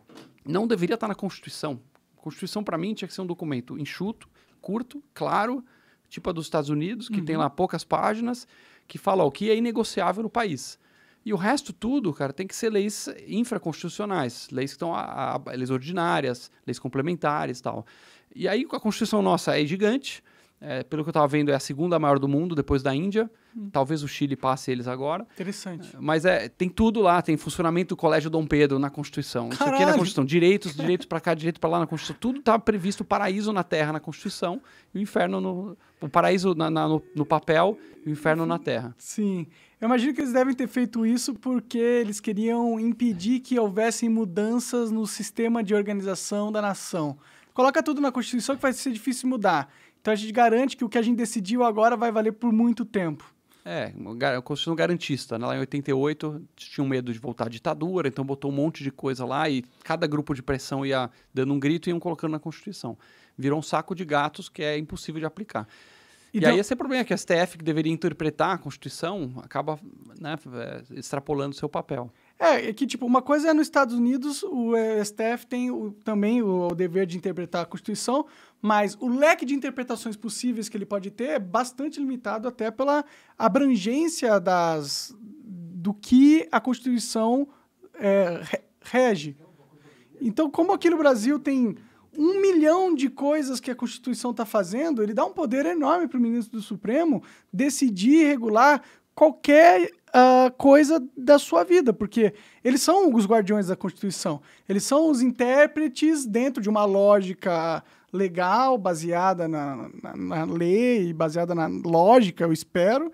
não deveria estar tá na Constituição. A Constituição, para mim, tinha que ser um documento enxuto, curto, claro, tipo a dos Estados Unidos, que uhum. tem lá poucas páginas, que fala ó, o que é inegociável no país. E o resto tudo, cara, tem que ser leis infraconstitucionais, leis que estão a, leis ordinárias, leis complementares, tal. E aí a Constituição nossa é gigante, é, pelo que eu estava vendo é a segunda maior do mundo depois da Índia. Hum. Talvez o Chile passe eles agora. Interessante. É, mas é, tem tudo lá, tem funcionamento do Colégio Dom Pedro na Constituição. Caralho. Isso aqui é na Constituição, direitos, direitos para cá, direito para lá na Constituição. Tudo está previsto o paraíso na terra na Constituição e o inferno no o paraíso na, na, no, no papel e o inferno na terra. Sim. Eu imagino que eles devem ter feito isso porque eles queriam impedir que houvessem mudanças no sistema de organização da nação. Coloca tudo na Constituição que vai ser difícil mudar. Então a gente garante que o que a gente decidiu agora vai valer por muito tempo. É, a Constituição garantista. Né? Lá em 88, tinham medo de voltar à ditadura, então botou um monte de coisa lá e cada grupo de pressão ia dando um grito e iam colocando na Constituição. Virou um saco de gatos que é impossível de aplicar. E, e aí esse é o problema, que o STF, que deveria interpretar a Constituição, acaba né, é, extrapolando seu papel. É, é que, tipo, uma coisa é nos Estados Unidos, o é, STF tem o, também o, o, dever de interpretar a Constituição, mas o leque de interpretações possíveis que ele pode ter é bastante limitado até pela abrangência das, do que a Constituição é, rege. Então, como aqui no Brasil tem um milhão de coisas que a Constituição está fazendo, ele dá um poder enorme para o ministro do Supremo decidir regular qualquer uh, coisa da sua vida, porque eles são os guardiões da Constituição, eles são os intérpretes dentro de uma lógica legal, baseada na, na, na lei, baseada na lógica, eu espero,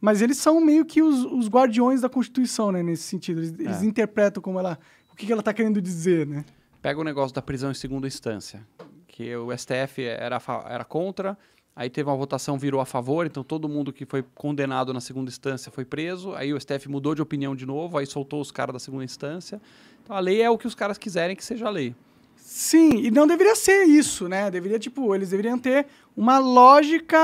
mas eles são meio que os, os guardiões da Constituição, né, nesse sentido, eles, é. eles interpretam como ela, o que, que ela está querendo dizer, né? Pega o negócio da prisão em segunda instância, que o STF era, era contra, aí teve uma votação, virou a favor, então todo mundo que foi condenado na segunda instância foi preso, aí o STF mudou de opinião de novo, aí soltou os caras da segunda instância. Então a lei é o que os caras quiserem que seja a lei. Sim, e não deveria ser isso, né? Deveria, tipo, eles deveriam ter uma lógica.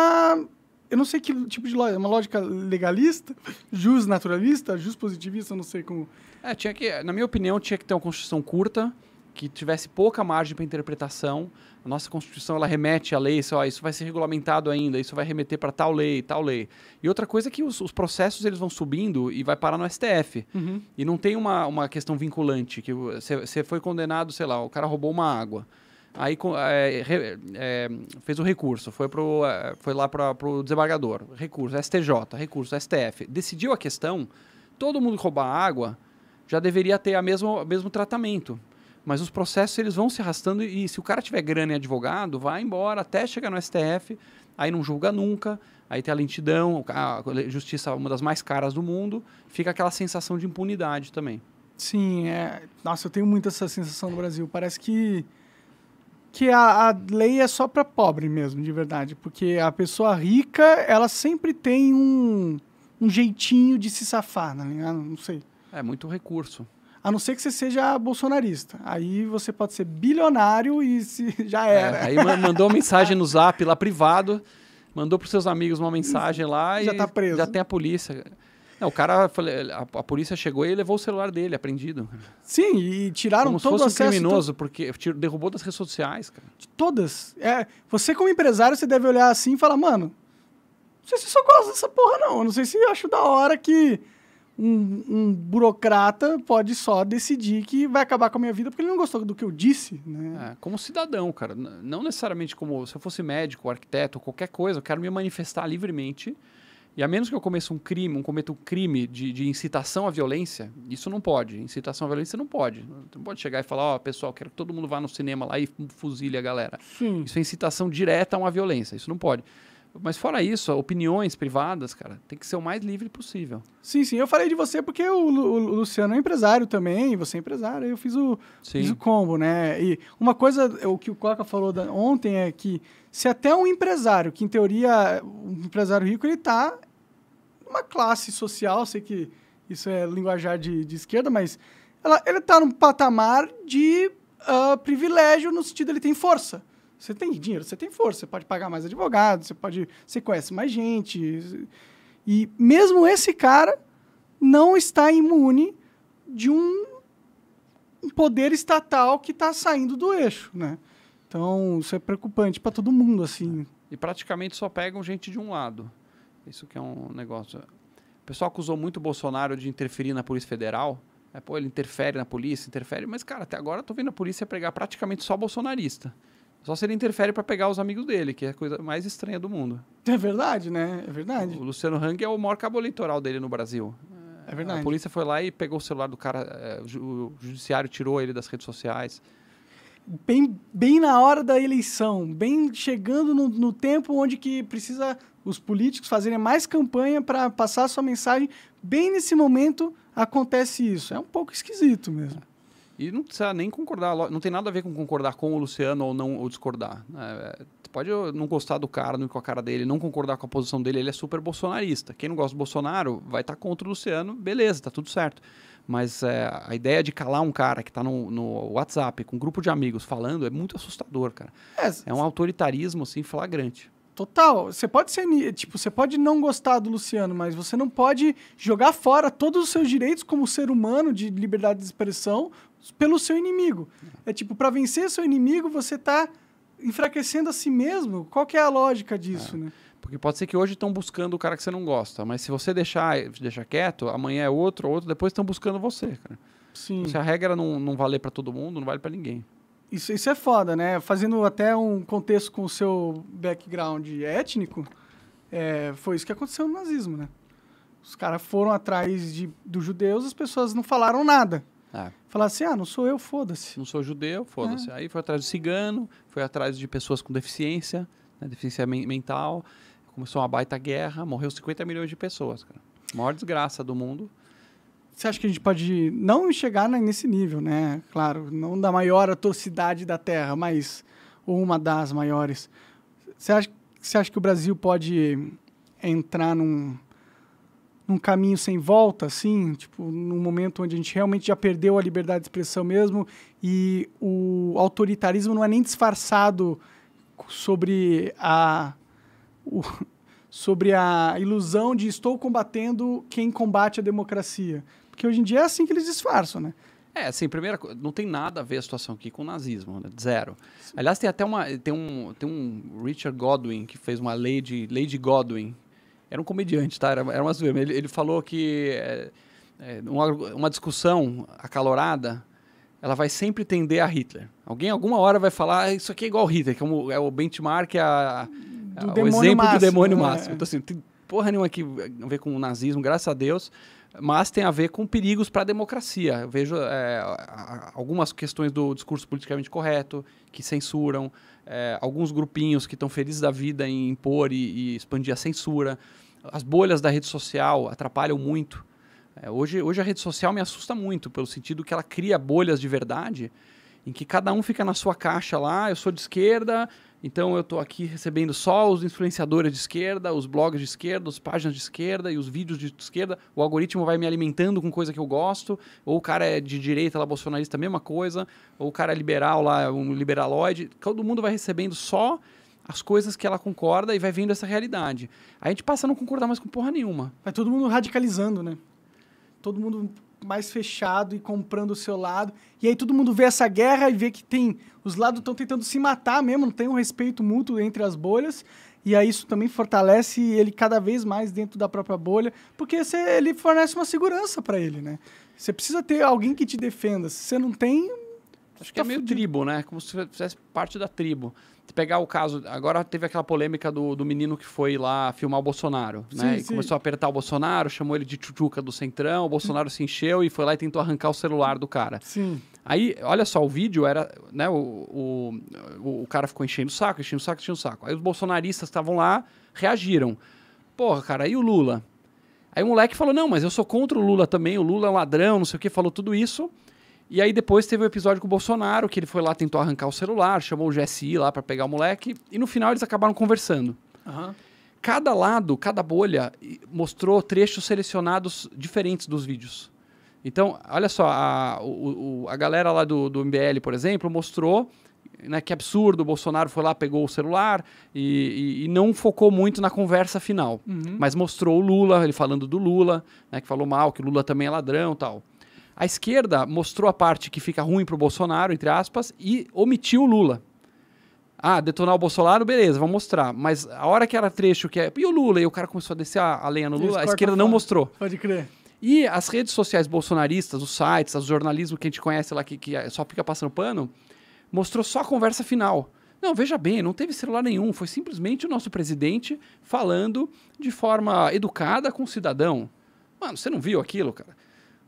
Eu não sei que tipo de lógica, uma lógica legalista, jus naturalista, jus positivista, não sei como. É, tinha que, na minha opinião, tinha que ter uma constituição curta, que tivesse pouca margem para interpretação. A nossa Constituição ela remete à lei, só isso vai ser regulamentado ainda, isso vai remeter para tal lei, tal lei. E outra coisa é que os, os, processos eles vão subindo e vai parar no STF. Uhum. E não tem uma, uma questão vinculante, que você foi condenado, sei lá, o cara roubou uma água. Aí é, é, fez o recurso, foi, pro, é, foi lá para o desembargador. Recurso, STJ, recurso, STF. Decidiu a questão, todo mundo que roubar água já deveria ter a mesmo, o mesmo tratamento. Mas os processos eles vão se arrastando e se o cara tiver grana e advogado, vai embora até chegar no STF, aí não julga nunca, aí tem a lentidão, a justiça é uma das mais caras do mundo, fica aquela sensação de impunidade também. Sim, é. Nossa, eu tenho muito essa sensação no Brasil. Parece que que a, a lei é só para pobre mesmo, de verdade, porque a pessoa rica, ela sempre tem um, um jeitinho de se safar, né? Não sei. É muito recurso. A não ser que você seja bolsonarista. Aí você pode ser bilionário e se, (laughs) já é, era. É, aí mandou uma (laughs) mensagem no zap lá privado, mandou para seus amigos uma mensagem lá já e tá preso. já tem a polícia. Não, o cara, a, polícia chegou e levou o celular dele, apreendido. Sim, e tiraram Como todo o acesso. Como um criminoso, to... porque derrubou das redes sociais, cara. De todas. É, você como empresário, você deve olhar assim e falar, mano, não sei se eu só gosto dessa porra não, não sei se eu acho da hora que um, um, burocrata pode só decidir que vai acabar com a minha vida porque ele não gostou do que eu disse, né? É, como cidadão, cara. Não necessariamente como se eu fosse médico, arquiteto, qualquer coisa. Eu quero me manifestar livremente. E a menos que eu cometa um crime, um cometa um crime de, de, incitação à violência, isso não pode. Incitação à violência não pode. não pode chegar e falar, ó, oh, pessoal, quero que todo mundo vá no cinema lá e fuzile a galera. Sim. Isso é incitação direta a uma violência. Isso não pode. Mas fora isso, opiniões privadas, cara, tem que ser o mais livre possível. Sim, sim. Eu falei de você porque o, Lu, o Luciano é empresário também, você é empresário, eu fiz o, fiz o combo, né? E uma coisa, é o que o Coca falou da, ontem é que se até um empresário, que em teoria, um empresário rico, ele tá numa classe social, sei que isso é linguajar de, de esquerda, mas ela, ele tá num patamar de uh, privilégio no sentido ele tem força. Você tem dinheiro, você tem força, você pode pagar mais advogado, você pode, você conhece mais gente. E mesmo esse cara não está imune de um poder estatal que está saindo do eixo, né? Então, isso é preocupante para todo mundo, assim. É. E praticamente só pegam gente de um lado. Isso que é um negócio. O pessoal acusou muito o Bolsonaro de interferir na Polícia Federal. É, pô, ele interfere na polícia, interfere. Mas, cara, até agora eu tô vendo a polícia pregar praticamente só bolsonarista. Só se ele interfere para pegar os amigos dele, que é a coisa mais estranha do mundo. É verdade, né? É verdade. O Luciano Hang é o maior cabo eleitoral dele no Brasil. É verdade. A polícia foi lá e pegou o celular do cara, é, o judiciário tirou ele das redes sociais. Bem, bem na hora da eleição, bem chegando no, no tempo onde que precisa os políticos fazerem mais campanha para passar sua mensagem, bem nesse momento acontece isso. É um pouco esquisito mesmo. É. E não precisa nem concordar, não tem nada a ver com concordar com o Luciano ou não ou discordar. É, é pode não gostar do cara, não ir com a cara dele, não concordar com a posição dele, ele é super bolsonarista. Quem não gosta do Bolsonaro vai estar tá contra o Luciano, beleza, tá tudo certo. Mas é, a ideia de calar um cara que está no, no, WhatsApp, com um grupo de amigos falando, é muito assustador, cara. É, é um autoritarismo, assim, flagrante. Total. Você pode ser, tipo, você pode não gostar do Luciano, mas você não pode jogar fora todos os seus direitos como ser humano de liberdade de expressão pelo seu inimigo. É tipo, para vencer seu inimigo, você está enfraquecendo a si mesmo. Qual que é a lógica disso, é. né? Porque pode ser que hoje estão buscando o cara que você não gosta, mas se você deixar, deixar quieto, amanhã é outro, outro, depois estão buscando você, cara. Sim. Se a regra não, não valer para todo mundo, não vale para ninguém. Isso, isso é foda, né? Fazendo até um contexto com o seu background étnico, é, foi isso que aconteceu no nazismo, né? Os caras foram atrás de, dos judeus, as pessoas não falaram nada. É. Falar assim, ah, não sou eu, foda-se. Não sou judeu, foda-se. É. Aí foi atrás de cigano, foi atrás de pessoas com deficiência, né, deficiência men mental. Começou uma baita guerra, morreu 50 milhões de pessoas, cara. Maior desgraça do mundo. Você acha que a gente pode não chegar nesse nível, né? Claro, não da maior atrocidade da Terra, mas uma das maiores. Você acha, você acha que o Brasil pode entrar num, num caminho sem volta, assim, tipo, num momento onde a gente realmente já perdeu a liberdade de expressão mesmo e o autoritarismo não é nem disfarçado sobre a o, (laughs) sobre a ilusão de estou combatendo quem combate a democracia, porque hoje em dia é assim que eles disfarçam, né? É, assim, primeira não tem nada a ver a situação aqui com o nazismo, né? zero. Sim. Aliás, tem até uma, tem um, tem um Richard Godwin que fez uma lei de, lei de Godwin, era um comediante, tá? Era, era uma zoeira. Ele, ele falou que é, é, uma, uma discussão acalorada ela vai sempre tender a Hitler. Alguém alguma hora vai falar, ah, isso aqui é igual Hitler, que é, é o benchmark, é a, é o exemplo máximo, do demônio né? máximo. Então, assim, tem porra nenhuma que a ver com o nazismo, graças a Deus, mas tem a ver com perigos para a democracia. Eu vejo é, algumas questões do discurso politicamente correto, que censuram, é, alguns grupinhos que estão felizes da vida em impor e, e, expandir a censura. As bolhas da rede social atrapalham muito. É, hoje, hoje a rede social me assusta muito, pelo sentido que ela cria bolhas de verdade, em que cada um fica na sua caixa lá, eu sou de esquerda, então eu estou aqui recebendo só os influenciadores de esquerda, os blogs de esquerda, as páginas de esquerda e os vídeos de esquerda. O algoritmo vai me alimentando com coisa que eu gosto. Ou o cara é de direita, lá bolsonarista, mesma coisa. Ou o cara é liberal, lá um liberaloide. Todo mundo vai recebendo só as coisas que ela concorda e vai vendo essa realidade. Aí a gente passa a não concordar mais com porra nenhuma. Vai todo mundo radicalizando, né? Todo mundo mais fechado e comprando o seu lado. E aí todo mundo vê essa guerra e vê que tem os lados estão tentando se matar mesmo, não tem um respeito mútuo entre as bolhas. E aí isso também fortalece ele cada vez mais dentro da própria bolha, porque ele fornece uma segurança para ele, né? Você precisa ter alguém que te defenda. Se você não tem, acho tá que é meio fudido. tribo, né? Como se fizesse parte da tribo pegar o caso, agora teve aquela polêmica do, do menino que foi lá filmar o Bolsonaro, sim, né? Sim. começou a apertar o Bolsonaro, chamou ele de tchutchuca do Centrão, o Bolsonaro se encheu e foi lá e tentou arrancar o celular do cara. Sim. Aí, olha só, o vídeo era, né, o, o, o cara ficou enchendo o saco, enchendo o saco, enchendo o saco. Aí os bolsonaristas estavam lá, reagiram. Porra, cara, aí o Lula? Aí o moleque falou, não, mas eu sou contra o Lula também, o Lula é um ladrão, não sei o que, falou tudo isso... E aí depois teve o episódio com o Bolsonaro, que ele foi lá, tentou arrancar o celular, chamou o GSI lá para pegar o moleque, e no final eles acabaram conversando. Uhum. Cada lado, cada bolha, mostrou trechos selecionados diferentes dos vídeos. Então, olha só, a, o, a galera lá do, do MBL, por exemplo, mostrou né, que absurdo, o Bolsonaro foi lá, pegou o celular e, e, e não focou muito na conversa final. Uhum. Mas mostrou o Lula, ele falando do Lula, né, que falou mal, que o Lula também é ladrão tal. A esquerda mostrou a parte que fica ruim para o Bolsonaro, entre aspas, e omitiu o Lula. Ah, detonar o Bolsonaro, beleza, vamos mostrar. Mas a hora que era trecho que é. E o Lula? E o cara começou a descer a, a lenha no Lula, a esquerda não mostrou. Pode crer. E as redes sociais bolsonaristas, os sites, o jornalismo que a gente conhece lá, que, que é, só fica passando pano, mostrou só a conversa final. Não, veja bem, não teve celular nenhum, foi simplesmente o nosso presidente falando de forma educada com o cidadão. Mano, você não viu aquilo, cara?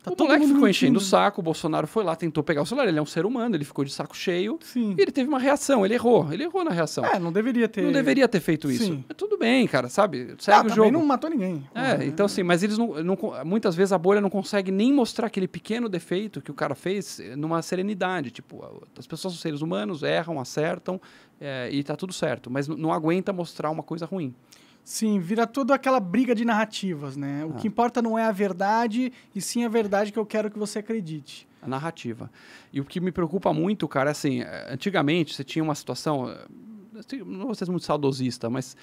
Tá o todo moleque ficou enchendo o saco, o Bolsonaro foi lá, tentou pegar o celular. Ele é um ser humano, ele ficou de saco cheio. Sim. E ele teve uma reação, ele errou. Ele errou na reação. É, não deveria ter. Não deveria ter feito isso. Sim. Mas tudo bem, cara, sabe? Ah, Segue ah, o jogo. não matou ninguém. É, uhum. então assim, mas eles não, não. Muitas vezes a bolha não consegue nem mostrar aquele pequeno defeito que o cara fez eh, numa serenidade. Tipo, as pessoas são seres humanos, erram, acertam é, e tá tudo certo. Mas não aguenta mostrar uma coisa ruim. Sim, vira toda aquela briga de narrativas, né? O ah. que importa não é a verdade, e sim a verdade que eu quero que você acredite. A narrativa. E o que me preocupa muito, cara, é assim, é, antigamente você tinha uma situação. Eh, não vou ser muito saudosista, mas.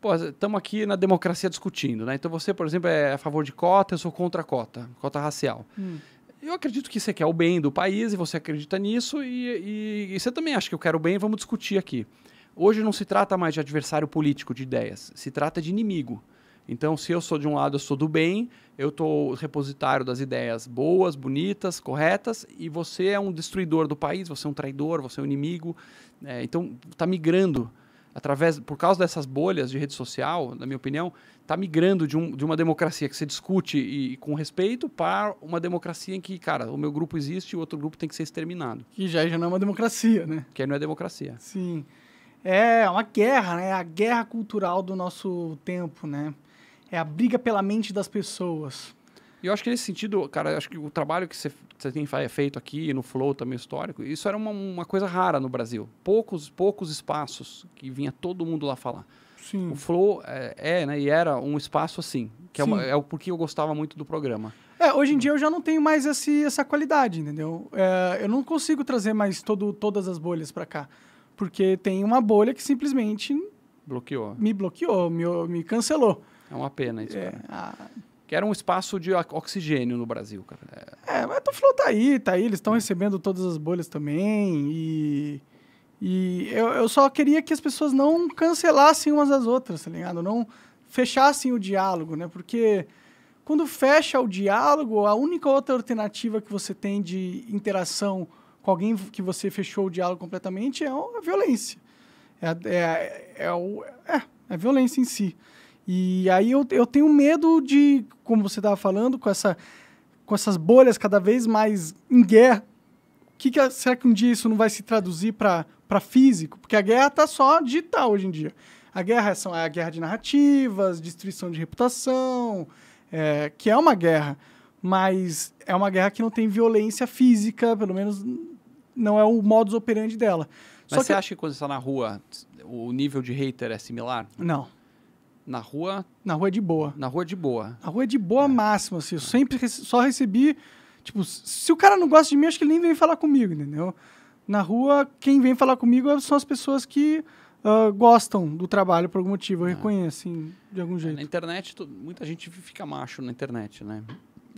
Pô, estamos aqui na democracia discutindo, né? Então você, por exemplo, é a favor de cota, eu sou contra a cota, cota racial. Hum. Eu acredito que você quer o bem do país e você acredita nisso e, e, e você também acha que eu quero o bem, vamos discutir aqui. Hoje não se trata mais de adversário político de ideias, se trata de inimigo. Então, se eu sou de um lado, eu sou do bem, eu estou repositário das ideias boas, bonitas, corretas, e você é um destruidor do país, você é um traidor, você é um inimigo. É, então, está migrando através, por causa dessas bolhas de rede social, na minha opinião, está migrando de, um, de, uma democracia que você discute e, e, com respeito para uma democracia em que, cara, o meu grupo existe e o outro grupo tem que ser exterminado. Que já, já não é uma democracia, né? Que aí não é democracia. Sim. É, é uma guerra, né? É a guerra cultural do nosso tempo, né? É a briga pela mente das pessoas. E eu acho que nesse sentido, cara, acho que o trabalho que você tem é feito aqui no Flow também histórico, isso era uma, uma coisa rara no Brasil. Poucos, poucos espaços que vinha todo mundo lá falar. Sim. O Flow é, é, né, e era um espaço assim, que é, uma, é, o porquê eu gostava muito do programa. É, hoje em dia eu já não tenho mais esse, essa qualidade, entendeu? É, eu não consigo trazer mais todo, todas as bolhas para cá. Porque tem uma bolha que simplesmente. Bloqueou. Me bloqueou, me, me cancelou. É uma pena isso, é, cara. A... Que era um espaço de oxigênio no Brasil, cara. É, é mas o Flow tá aí, tá aí. Eles estão é. recebendo todas as bolhas também. E, e eu, eu só queria que as pessoas não cancelassem umas às outras, tá ligado? Não fechassem o diálogo, né? Porque quando fecha o diálogo, a única outra alternativa que você tem de interação com alguém que você fechou o diálogo completamente é a violência. É, é, é, o, é, é violência em si. E aí eu, eu tenho medo de, como você estava falando, com, essa, com essas bolhas cada vez mais em guerra, que, que é, será que um dia isso não vai se traduzir para físico? Porque a guerra está só digital hoje em dia. A guerra é são é a guerra de narrativas, destruição de reputação, é, que é uma guerra. Mas é uma guerra que não tem violência física, pelo menos não é o modus operandi dela. Mas Só você que... acha que quando está na rua, o nível de hater é similar? Não. Na rua? Na rua é de boa. Na rua é de boa. Na rua é de boa é. máxima, assim. Eu sempre só recebi. Tipo, se o cara não gosta de mim, acho que ele nem vem falar comigo, entendeu? Na rua, quem vem falar comigo é, são as pessoas que uh, gostam do trabalho por algum motivo, eu é. reconheço, assim, de algum é, jeito. Na internet, muita gente fica macho na internet, né?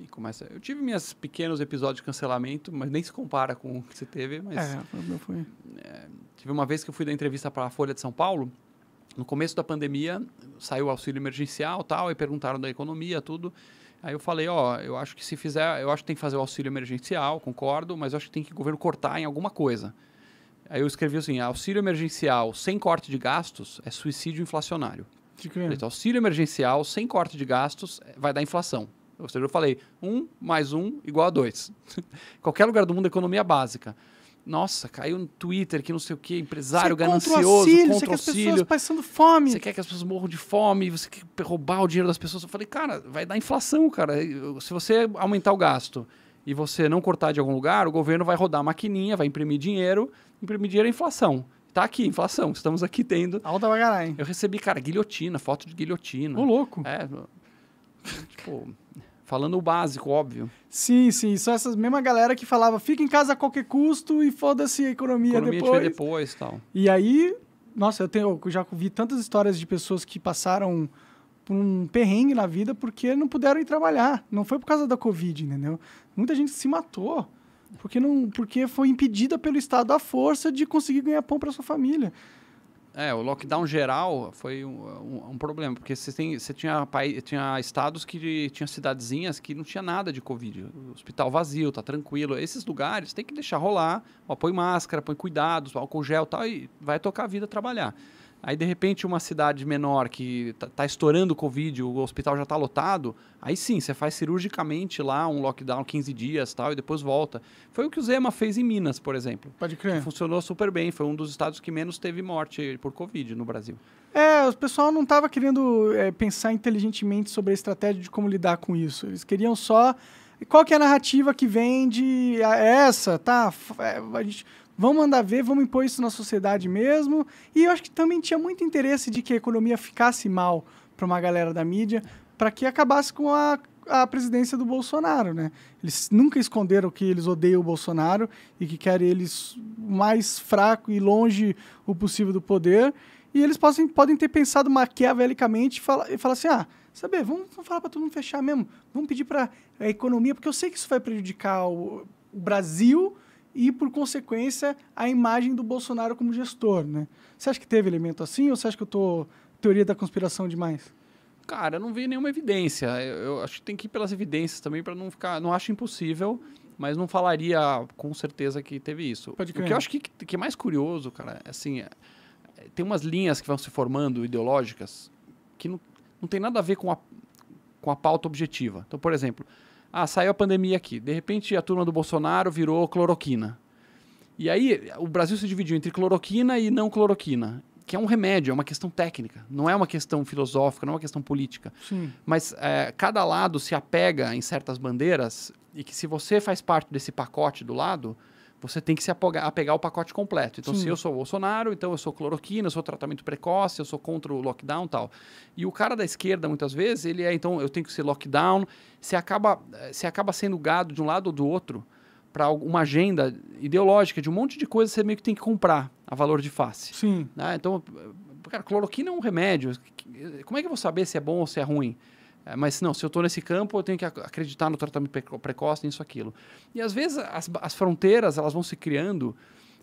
e começa. Eu tive minhas pequenos episódios de cancelamento, mas nem se compara com o que você teve. Mas, é, meu foi. É, tive uma vez que eu fui dar entrevista para a Folha de São Paulo. No começo da pandemia, saiu o auxílio emergencial tal, e perguntaram da economia, tudo. Aí eu falei, ó, eu acho que se fizer, eu acho que tem que fazer o auxílio emergencial, concordo, mas eu acho que tem que o governo cortar em alguma coisa. Aí eu escrevi assim, auxílio emergencial sem corte de gastos é suicídio inflacionário. Então, auxílio emergencial sem corte de gastos eh, vai dar inflação. Ou seja, eu falei um mais um igual a dois (laughs) Qualquer lugar do mundo, economia básica. Nossa, caiu no Twitter que não sei o que, empresário você ganancioso, contra você auxílio. Você quer as pessoas passando fome. Você quer que as pessoas morram de fome, você quer roubar o dinheiro das pessoas. Eu falei, cara, vai dar inflação, cara. Se você aumentar o gasto e você não cortar de algum lugar, o governo vai rodar a maquininha, vai imprimir dinheiro, imprimir dinheiro é inflação. Tá aqui, inflação. Estamos aqui tendo. Alta pra caralho. Eu recebi, cara, guilhotina, foto de guilhotina. Ô, louco. É. (laughs) tipo, Falando o básico, óbvio. Sim, sim. Só essa mesma galera que falava, fica em casa a qualquer custo e foda-se a economia, economia depois. depois tal. E aí, nossa, eu, tenho, eu já vi tantas histórias de pessoas que passaram por um perrengue na vida porque não puderam ir trabalhar. Não foi por causa da Covid, entendeu? Muita gente se matou porque, não, porque foi impedida pelo Estado à força de conseguir ganhar pão para sua família. É, o lockdown geral foi um, um, um problema, porque você, tem, você tinha, tinha estados que tinha cidadezinhas que não tinha nada de Covid. hospital vazio, tá tranquilo. Esses lugares tem que deixar rolar, ó, põe máscara, põe cuidados, álcool gel tal, e vai tocar a vida trabalhar. Aí, de repente, uma cidade menor que está tá estourando o Covid, o hospital já está lotado, aí sim, você faz cirurgicamente lá um lockdown 15 dias tal, e depois volta. Foi o que o Zema fez em Minas, por exemplo. Pode crer. Funcionou super bem, foi um dos estados que menos teve morte por Covid no Brasil. É, o pessoal não estava querendo é, pensar inteligentemente sobre a estratégia de como lidar com isso. Eles queriam só qual que é a narrativa que vende? Ah, essa, tá? É, a gente, vamos mandar ver, vamos impor isso na sociedade mesmo. E eu acho que também tinha muito interesse de que a economia ficasse mal para uma galera da mídia, para que acabasse com a, a presidência do Bolsonaro, né? Eles nunca esconderam que eles odeiam o Bolsonaro e que querem eles mais fraco e longe o possível do poder. E eles possam, podem ter pensado maquiavelicamente e falar, e falar assim, ah, saber, vamos, vamos falar para todo mundo fechar mesmo, vamos pedir para a economia, porque eu sei que isso vai prejudicar o Brasil e, por consequência, a imagem do Bolsonaro como gestor, né? Você acha que teve elemento assim ou você acha que eu tô teoria da conspiração demais? Cara, eu não vi nenhuma evidência. Eu, eu acho que tem que ir pelas evidências também para não ficar. Não acho impossível, mas não falaria com certeza que teve isso. Pode crer. O que eu acho que, que é mais curioso, cara, é assim, é, é, tem umas linhas que vão se formando ideológicas que não, não tem nada a ver com a, com a pauta objetiva. Então, por exemplo, ah, saiu a pandemia aqui. De repente, a turma do Bolsonaro virou cloroquina. E aí, o Brasil se dividiu entre cloroquina e não cloroquina, que é um remédio, é uma questão técnica, não é uma questão filosófica, não é uma questão política. Sim. Mas é, cada lado se apega em certas bandeiras e que se você faz parte desse pacote do lado, você tem que se apegar, apegar ao pacote completo. Então, Sim. se eu sou Bolsonaro, então eu sou cloroquina, eu sou tratamento precoce, eu sou contra o lockdown tal. E o cara da esquerda, muitas vezes, ele é, então, eu tenho que ser lockdown. Você acaba, eh, você acaba sendo gado de um lado ou do outro para uma agenda ideológica de um monte de coisa que você meio que tem que comprar a valor de face. Sim. Né? Então, eh, cara, cloroquina é um remédio. Como é que eu vou saber se é bom ou se é ruim? É, mas não, se eu estou nesse campo, eu tenho que acreditar no tratamento precoce, nisso, aquilo. E às vezes as, as fronteiras elas vão se criando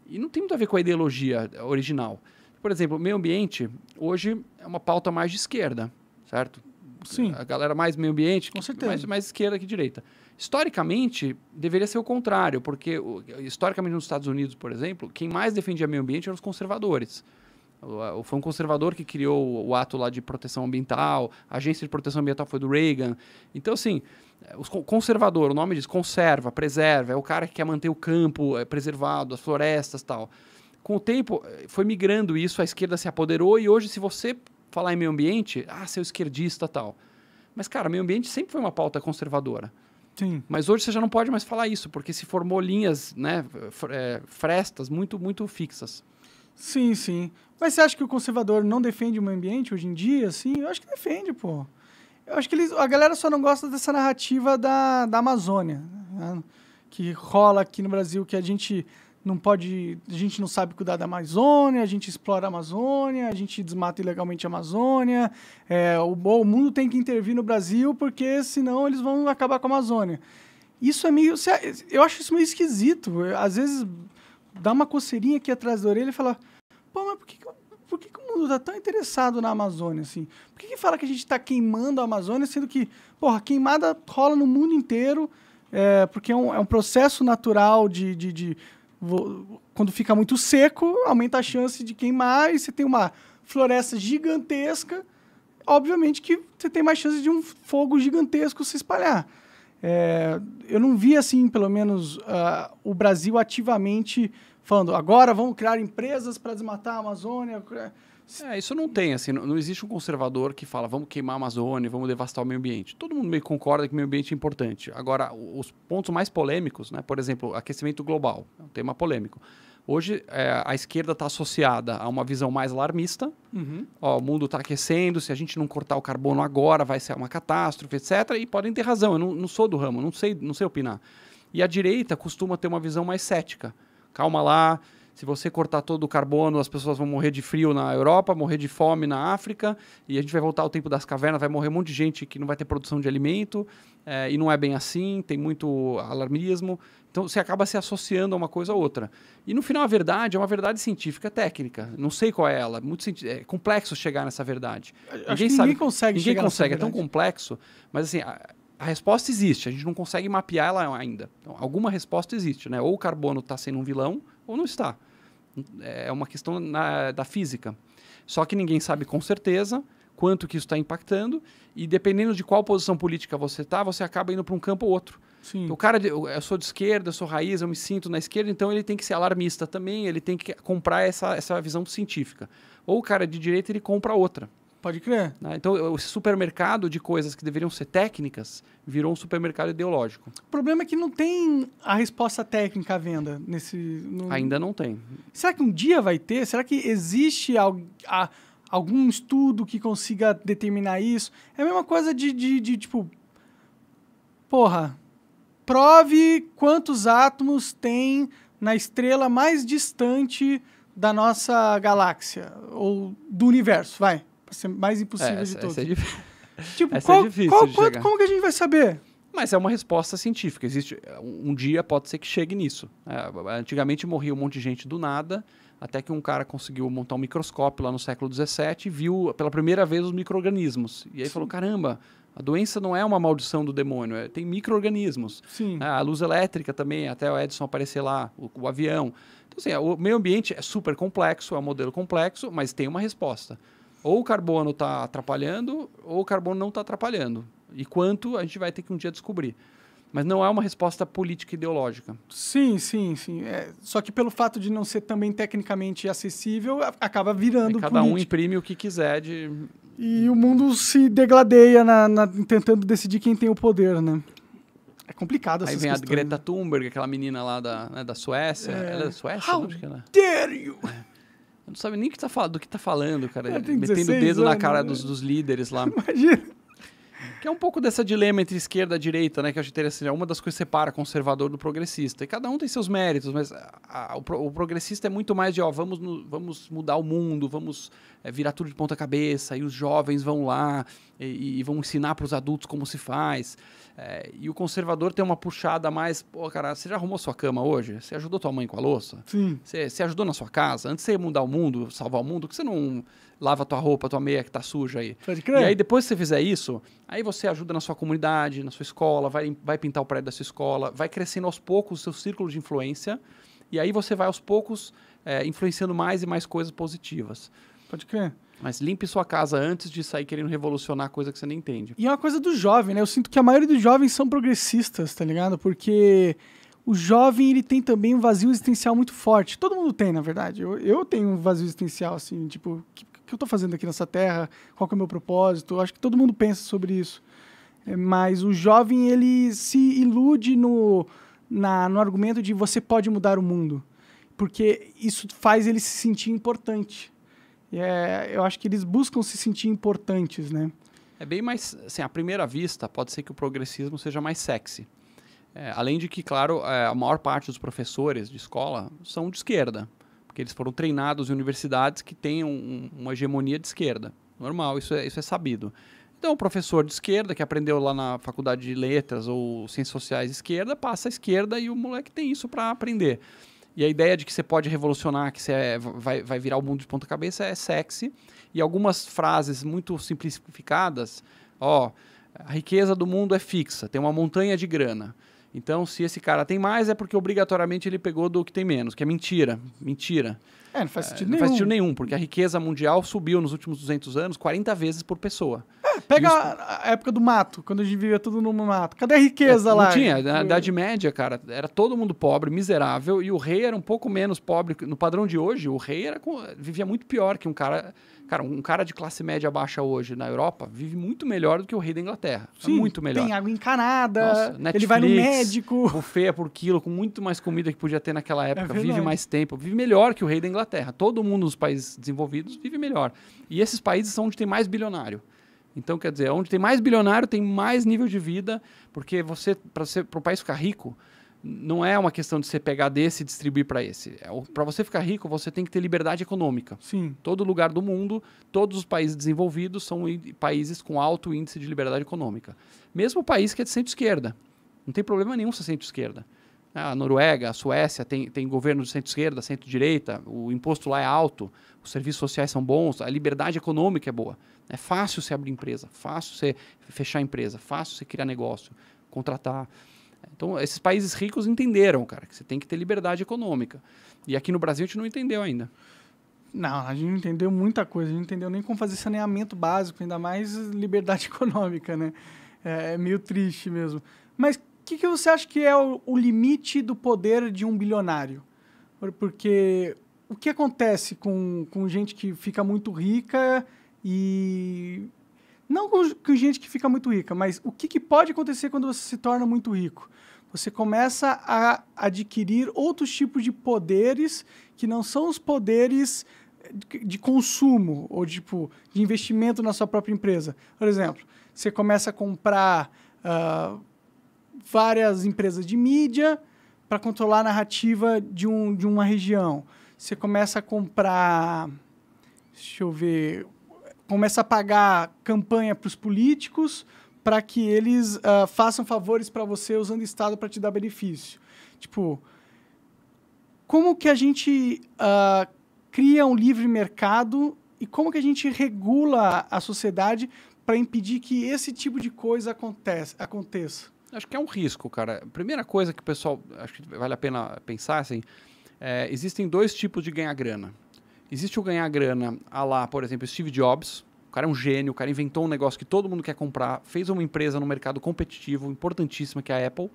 e não tem muito a ver com a ideologia eh, original. Por exemplo, meio ambiente, hoje é uma pauta mais de esquerda, certo? Sim. A galera mais meio ambiente, com certeza. Mais, mais esquerda que direita. Historicamente, deveria ser o contrário, porque historicamente nos Estados Unidos, por exemplo, quem mais defendia meio ambiente eram os conservadores. Foi um conservador que criou o ato lá de proteção ambiental, a agência de proteção ambiental foi do Reagan. Então, assim, é, os conservador, o nome diz conserva, preserva, é o cara que quer manter o campo é, preservado, as florestas tal. Com o tempo, é, foi migrando isso, a esquerda se apoderou e hoje, se você falar em meio ambiente, ah, seu esquerdista tal. Mas, cara, meio ambiente sempre foi uma pauta conservadora. Sim. Mas hoje você já não pode mais falar isso, porque se formou linhas, né, frestas muito, muito fixas. Sim, sim. Mas você acha que o conservador não defende o meio ambiente hoje em dia, sim Eu acho que defende, pô. Eu acho que eles, a galera só não gosta dessa narrativa da, da Amazônia, né? que rola aqui no Brasil, que a gente não pode, a gente não sabe cuidar da Amazônia, a gente explora a Amazônia, a gente desmata ilegalmente a Amazônia, é, o, o mundo tem que intervir no Brasil porque senão eles vão acabar com a Amazônia. Isso é meio, eu acho isso meio esquisito. Às vezes dá uma coceirinha aqui atrás da orelha e fala: pô, mas por que, por que, que, o mundo está tão interessado na Amazônia, assim? Por que, que fala que a gente está queimando a Amazônia, sendo que, porra, queimada rola no mundo inteiro, é, porque é um, é um, processo natural de, de, de, Quando fica muito seco, aumenta a chance de queimar, e você tem uma floresta gigantesca, obviamente que você tem mais chance de um fogo gigantesco se espalhar. É, eu não vi, assim, pelo menos, uh, o Brasil ativamente falando, agora vamos criar empresas para desmatar a Amazônia. É, isso não tem, assim, não, não, existe um conservador que fala, vamos queimar a Amazônia, vamos devastar o meio ambiente. Todo mundo meio concorda que o meio ambiente é importante. Agora, os pontos mais polêmicos, né, por exemplo, aquecimento global, é um tema polêmico. Hoje, é, a esquerda está associada a uma visão mais alarmista. Uhum. Ó, o mundo está aquecendo, se a gente não cortar o carbono agora, vai ser uma catástrofe, etc. E podem ter razão, eu não, não sou do ramo, não sei, não sei opinar. E a direita costuma ter uma visão mais cética calma lá. Se você cortar todo o carbono, as pessoas vão morrer de frio na Europa, morrer de fome na África, e a gente vai voltar ao tempo das cavernas, vai morrer um monte de gente que não vai ter produção de alimento, é, e não é bem assim, tem muito alarmismo. Então você acaba se associando a uma coisa a outra. E no final a verdade é uma verdade científica técnica. Não sei qual é ela. Muito é complexo chegar nessa verdade. Acho ninguém, sabe, ninguém consegue. Ninguém consegue. É tão complexo. Mas assim, a resposta existe, a gente não consegue mapear ela ainda. Então, alguma resposta existe, né? Ou o carbono está sendo um vilão ou não está. É, é uma questão na, da física. Só que ninguém sabe com certeza quanto que isso está impactando e dependendo de qual posição política você está, você acaba indo para um campo ou outro. Sim. O cara, eu, eu sou de esquerda, eu sou raiz, eu me sinto na esquerda, então ele tem que ser alarmista também, ele tem que comprar essa, essa visão científica. Ou o cara de direita, ele compra outra. Pode crer. Né? Então, esse supermercado de coisas que deveriam ser técnicas virou um supermercado ideológico. O problema é que não tem a resposta técnica à venda nesse. No... Ainda não tem. Será que um dia vai ter? Será que existe algum estudo que consiga determinar isso? É a mesma coisa de, de, de tipo. Porra, prove quantos átomos tem na estrela mais distante da nossa galáxia ou do universo, vai. Pra ser mais impossível é, de todos. É (laughs) Tipo, essa é qual, é difícil qual, quanto, como que a gente vai saber? Mas é uma resposta científica. Existe é, um dia pode ser que chegue nisso. É, antigamente morria um monte de gente do nada, até que um cara conseguiu montar um microscópio lá no século XVII e viu pela primeira vez os micro-organismos. E aí Sim. falou: caramba, a doença não é uma maldição do demônio, é, tem microrganismos. Sim. Ah, a luz elétrica também, até o Edison aparecer lá, o, o avião. Então assim, é, o meio ambiente é super complexo, é um modelo complexo, mas tem uma resposta ou o carbono está atrapalhando ou o carbono não está atrapalhando. E quanto a gente vai ter que um dia descobrir. Mas não é uma resposta política ideológica. Sim, sim, sim. É, só que pelo fato de não ser também tecnicamente acessível, acaba virando. É, cada um imprime o que quiser de. E o mundo se degladeia na, na, tentando decidir quem tem o poder, né? É complicado essa Aí vem questões. a Greta né? Thunberg, aquela menina lá da, né, da Suécia. É. Ela é da Suécia? How não, acho que ela... É. dare you! É. Não sabe nem o que tá falando, do que tá falando, cara. Metendo o dedo anos, na cara dos, né? dos líderes lá. (laughs) Imagina. Que é um pouco dessa dilema entre esquerda e direita, né? Que eu acho interessante. É uma das coisas que separa conservador do progressista. E cada um tem seus méritos, mas a, a, o, o, progressista é muito mais de, ó, vamos, no, vamos mudar o mundo, vamos é, virar tudo de ponta cabeça, e os jovens vão lá e, e vão ensinar para os adultos como se faz. É, e o conservador tem uma puxada mais, pô, cara, você já arrumou sua cama hoje? Você ajudou tua mãe com a louça? Sim. Você, você ajudou na sua casa? Antes de você mudar o mundo, salvar o mundo, que você não lava tua roupa, tua meia que tá suja aí. Pode crer. E aí depois que você fizer isso, aí você ajuda na sua comunidade, na sua escola, vai, vai pintar o prédio da sua escola, vai crescendo aos poucos o seu círculo de influência e aí você vai aos poucos é, influenciando mais e mais coisas positivas. Pode crer. Mas limpe sua casa antes de sair querendo revolucionar coisa que você nem entende. E é uma coisa do jovem, né? Eu sinto que a maioria dos jovens são progressistas, tá ligado? Porque o jovem, ele tem também um vazio existencial muito forte. Todo mundo tem, na verdade. Eu, eu tenho um vazio existencial, assim, tipo, que, que eu estou fazendo aqui nessa terra? Qual é o meu propósito? Eu acho que todo mundo pensa sobre isso. É, mas o jovem, ele se ilude no, na, no argumento de você pode mudar o mundo. Porque isso faz ele se sentir importante. E é, eu acho que eles buscam se sentir importantes, né? É bem mais... Assim, à primeira vista, pode ser que o progressismo seja mais sexy. É, além de que, claro, é, a maior parte dos professores de escola são de esquerda que eles foram treinados em universidades que têm um, uma hegemonia de esquerda. Normal, isso é, isso é sabido. Então, o professor de esquerda que aprendeu lá na faculdade de letras ou ciências sociais de esquerda passa à esquerda e o moleque tem isso para aprender. E a ideia de que você pode revolucionar, que você é, vai, vai virar o mundo de ponta cabeça é sexy. E algumas frases muito simplificadas, ó, a riqueza do mundo é fixa, tem uma montanha de grana. Então, se esse cara tem mais, é porque obrigatoriamente ele pegou do que tem menos, que é mentira. Mentira. É, não faz sentido é, nenhum. Não faz sentido nenhum, porque a riqueza mundial subiu nos últimos 200 anos 40 vezes por pessoa. É, pega a época do mato, quando a gente vivia tudo no mato. Cadê a riqueza é, lá? Não tinha. Na Idade Média, cara, era todo mundo pobre, miserável, e o rei era um pouco menos pobre. No padrão de hoje, o rei era, vivia muito pior que um cara Cara, um cara de classe média baixa hoje na Europa vive muito melhor do que o rei da Inglaterra. É Sim, é muito melhor. Tem água encanada, Nossa, Netflix, ele vai no médico. feia é por quilo, com muito mais comida que podia ter naquela é época. É vive mais tempo, vive melhor que o rei da Inglaterra. Todo mundo nos países desenvolvidos vive melhor. E esses países são onde tem mais bilionário. Então, quer dizer, onde tem mais bilionário, tem mais nível de vida, porque você, para o país ficar rico, não é uma questão de você pegar desse e distribuir para esse. É, para você ficar rico, você tem que ter liberdade econômica. Sim. Todo lugar do mundo, todos os países desenvolvidos são países com alto índice de liberdade econômica. Mesmo o país que é de centro-esquerda. Não tem problema nenhum ser centro-esquerda. Ah, a Noruega, a Suécia tem, tem governo de centro-esquerda, centro-direita, o imposto lá é alto, os serviços sociais são bons, a liberdade econômica é boa. É fácil você abrir empresa, fácil você fechar empresa, fácil você criar negócio, contratar. Então, esses países ricos entenderam, cara, que você tem que ter liberdade econômica. E aqui no Brasil a gente não entendeu ainda. Não, a gente não entendeu muita coisa. A gente não entendeu nem como fazer saneamento básico, ainda mais liberdade (laughs) econômica, né? É, é meio triste mesmo. Mas o que, que, você acha que é o, o limite do poder de um bilionário? Porque o que acontece com, com gente que fica muito rica e não com, com gente que fica muito rica, mas o que, que pode acontecer quando você se torna muito rico? Você começa a adquirir outros tipos de poderes que não são os poderes de consumo ou tipo de investimento na sua própria empresa. Por exemplo, você começa a comprar uh, várias empresas de mídia para controlar a narrativa de, um, de uma região. Você começa a comprar, deixa eu ver, começa a pagar campanha para os políticos para que eles uh, façam favores para você usando o Estado para te dar benefício. Tipo, como que a gente uh, cria um livre mercado e como que a gente regula a sociedade para impedir que esse tipo de coisa aconteça? Acho que é um risco, cara. Primeira coisa que o pessoal acho que vale a pena pensar assim, é, existem dois tipos de ganhar grana. Existe o ganhar grana a lá, por exemplo, Steve Jobs. O cara é um gênio, o cara inventou um negócio que todo mundo quer comprar, fez uma empresa no mercado competitivo, importantíssima, que é a Apple.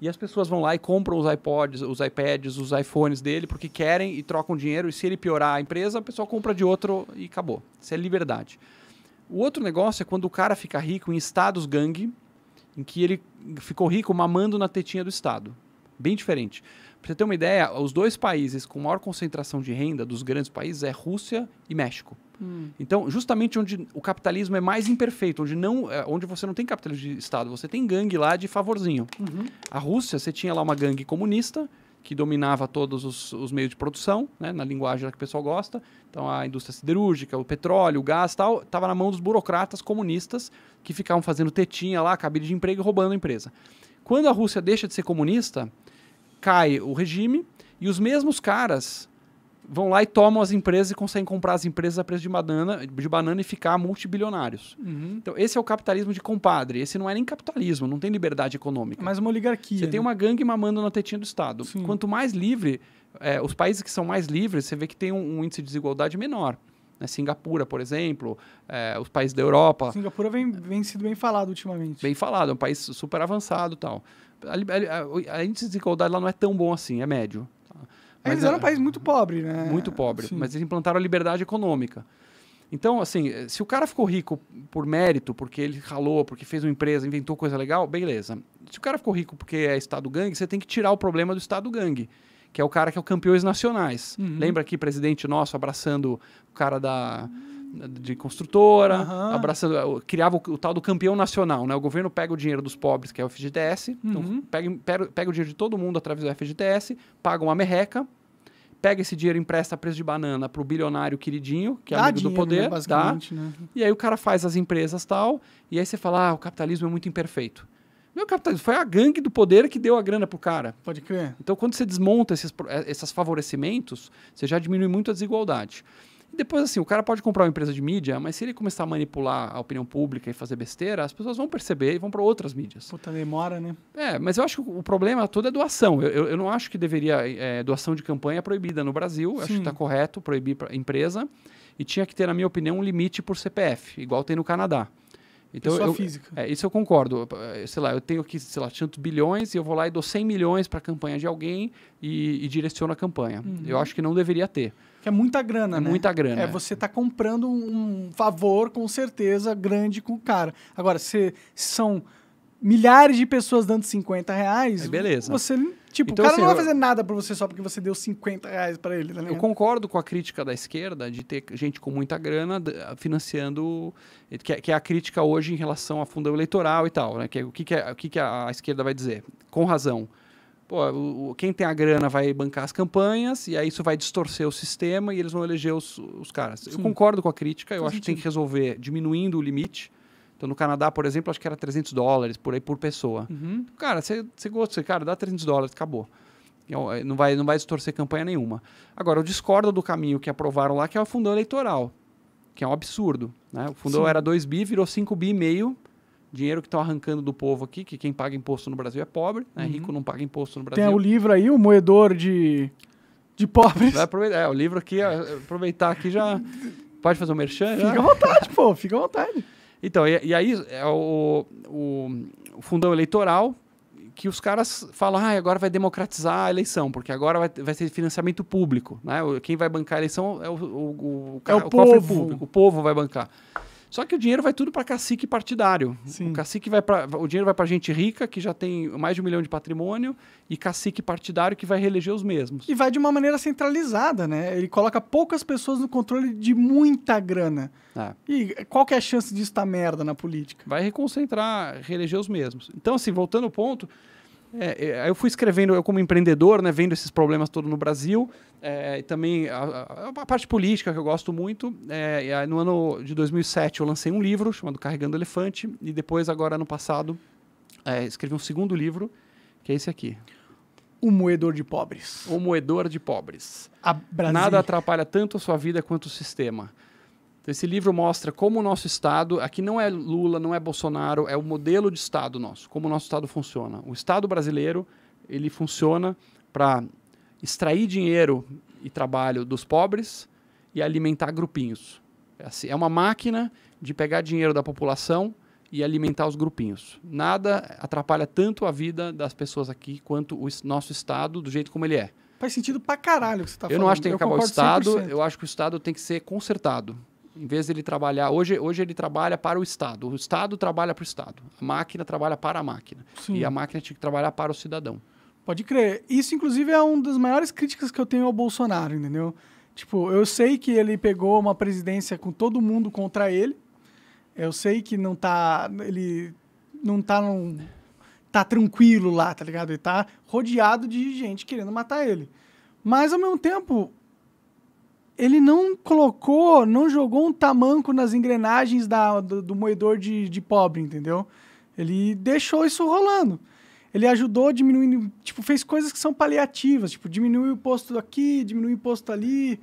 E as pessoas vão lá e compram os iPods, os iPads, os iPhones dele, porque querem e trocam dinheiro. E se ele piorar a empresa, o pessoal compra de outro e acabou. Isso é liberdade. O outro negócio é quando o cara fica rico em estados gangue, em que ele ficou rico mamando na tetinha do Estado. Bem diferente. Para você ter uma ideia, os dois países com maior concentração de renda dos grandes países é Rússia e México. Hum. Então, justamente onde o capitalismo é mais imperfeito, onde, não, é, onde você não tem capitalismo de Estado, você tem gangue lá de favorzinho. Uhum. A Rússia, você tinha lá uma gangue comunista, que dominava todos os, os meios de produção, né, na linguagem que o pessoal gosta. Então, a indústria siderúrgica, o petróleo, o gás tal, estava na mão dos burocratas comunistas que ficavam fazendo tetinha lá, cabide de emprego e roubando a empresa. Quando a Rússia deixa de ser comunista, cai o regime e os mesmos caras vão lá e tomam as empresas e conseguem comprar as empresas a preço de banana, de banana e ficar multibilionários. Uhum. Então, esse é o capitalismo de compadre. Esse não é nem capitalismo, não tem liberdade econômica. É mais uma oligarquia. Você né? tem uma gangue mamando na tetinha do Estado. Sim. Quanto mais livre, é, os países que são mais livres, você vê que tem um, um índice de desigualdade menor. Né? Singapura, por exemplo, é, os países da Europa. Singapura vem, vem sido bem falado ultimamente. Bem falado, é um país super avançado tal a, a, a índice de desigualdade lá não é tão bom assim, é médio. Mas eles eram é é um país muito pobre, né? Muito pobre. Sim. Mas eles implantaram a liberdade econômica. Então, assim, se o cara ficou rico por mérito, porque ele ralou, porque fez uma empresa, inventou coisa legal, beleza. Se o cara ficou rico porque é Estado gangue, você tem que tirar o problema do Estado gangue, que é o cara que é o campeões nacionais. Uhum. Lembra aqui, presidente nosso abraçando o cara da. Uhum de construtora, uhum. abraça, criava o, o, tal do campeão nacional, né? O governo pega o dinheiro dos pobres, que é o FGTS, então uhum. então pega, pega, pega, o dinheiro de todo mundo através do FGTS, paga uma merreca, pega esse dinheiro empresta a preço de banana para o bilionário queridinho, que é dá amigo dinheiro, do né, poder, né? dá. Né? E aí o cara faz as empresas tal, e aí você fala, ah, o capitalismo é muito imperfeito. Meu capitalismo foi a gangue do poder que deu a grana pro cara. Pode crer. Então, quando você desmonta esses, eh, esses favorecimentos, você já diminui muito a desigualdade. Depois, assim, o cara pode comprar uma empresa de mídia, mas se ele começar a manipular a opinião pública e fazer besteira, as pessoas vão perceber e vão para outras mídias. Puta, demora, né? É, mas eu acho que o problema todo é doação. Eu, eu, eu não acho que deveria. É, doação de campanha é proibida no Brasil. Acho que está correto proibir a empresa. E tinha que ter, na minha opinião, um limite por CPF, igual tem no Canadá. Então, eu, física. É, isso eu concordo. É, sei lá, eu tenho aqui, sei lá, tantos bilhões e eu vou lá e dou 100 milhões para a campanha de alguém e, e direciono a campanha. Uhum. Eu acho que não deveria ter. Que é muita grana, é né? Muita grana. É, é. você tá comprando um favor, com certeza, grande com o cara. Agora, se são milhares de pessoas dando 50 reais, é beleza. você Tipo, então, o cara assim, não vai fazer nada pra você só porque você deu 50 reais pra ele, tá Eu concordo com a crítica da esquerda de ter gente com muita grana financiando, que é, que é a crítica hoje em relação a fundo eleitoral e tal, né? Que, é o que, que, o que, que a esquerda vai dizer? Com razão Pô, o, quem tem a grana vai bancar as campanhas e aí isso vai distorcer o sistema e eles vão eleger os, os caras. Sim. Eu concordo com a crítica, Faz eu acho sentido. que tem que resolver diminuindo o limite. Então, no Canadá, por exemplo, acho que era 300 dólares por aí por pessoa. Uhum. Cara, você gosta, cara, dá 300 dólares, acabou. É é, não vai, não vai distorcer campanha nenhuma. Agora, eu discordo do caminho que aprovaram lá, que é o fundão eleitoral, que é um absurdo. Né? O fundão Sim. era 2 bi, virou 5 bi e meio dinheiro que estão arrancando do povo aqui, que quem paga imposto no Brasil é pobre, né? Uhum. Rico não paga imposto no Brasil. Tem o livro aí, o moedor de, de pobres. É, o livro aqui, é, aproveitar aqui já. Pode fazer o um merchan? Fica já? à vontade, pô, fica à vontade. Então, e, e aí é o, o, o fundão eleitoral que os caras falam, ah, agora vai democratizar a eleição, porque agora vai, vai ser financiamento público, né? Quem vai bancar a eleição é o, o, o, é o, o povo. público, o povo vai bancar. Só que o dinheiro vai tudo para cacique partidário. Sim. O cacique vai o dinheiro vai para gente rica que já tem mais de um milhão de patrimônio e cacique partidário que vai reeleger os mesmos. E vai de uma maneira centralizada, né? Ele coloca poucas pessoas no controle de muita grana. Ah. E qual que é a chance disso estar tá merda na política? Vai reconcentrar, reeleger os mesmos. Então, assim, voltando ao ponto, é, é eu fui escrevendo, eu como empreendedor, né, vendo esses problemas todo no Brasil, é, e também a, a, a, parte política que eu gosto muito. É, no ano de 2007 eu lancei um livro chamado Carregando Elefante, e depois, agora ano passado, é, escrevi um segundo livro, que é esse aqui. O Moedor de Pobres. O Moedor de Pobres. Nada atrapalha tanto a sua vida quanto o sistema. Então, esse livro mostra como o nosso Estado, aqui não é Lula, não é Bolsonaro, é o modelo de Estado nosso, como o nosso Estado funciona. O Estado brasileiro, ele funciona para extrair dinheiro e trabalho dos pobres e alimentar grupinhos. É, assim, é uma máquina de pegar dinheiro da população e alimentar os grupinhos. Nada atrapalha tanto a vida das pessoas aqui quanto o nosso Estado, do jeito como ele é. Faz sentido pra caralho o que você tá eu falando. Eu não acho que tem que acabar o Estado, 100%. eu acho que o Estado tem que ser consertado. Em vez dele trabalhar. Hoje, hoje ele trabalha para o Estado. O Estado trabalha para o Estado. A máquina trabalha para a máquina. Sim. E a máquina tinha que trabalhar para o cidadão. Pode crer. Isso, inclusive, é uma das maiores críticas que eu tenho ao Bolsonaro, entendeu? Tipo, eu sei que ele pegou uma presidência com todo mundo contra ele. Eu sei que não tá. Ele não tá num. tá tranquilo lá, tá ligado? Ele tá rodeado de gente querendo matar ele. Mas ao mesmo tempo, ele não colocou, não jogou um tamanco nas engrenagens da, do, do moedor de, de pobre, entendeu? Ele deixou isso rolando. Ele ajudou diminuindo, tipo, fez coisas que são paliativas, tipo, diminui o imposto aqui, diminui o imposto ali,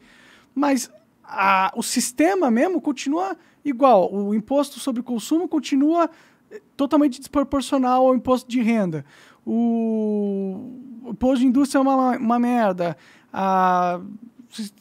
mas a, o sistema mesmo continua igual. O imposto sobre consumo continua eh, totalmente desproporcional ao imposto de renda. O, o imposto de indústria é uma, uma merda. A,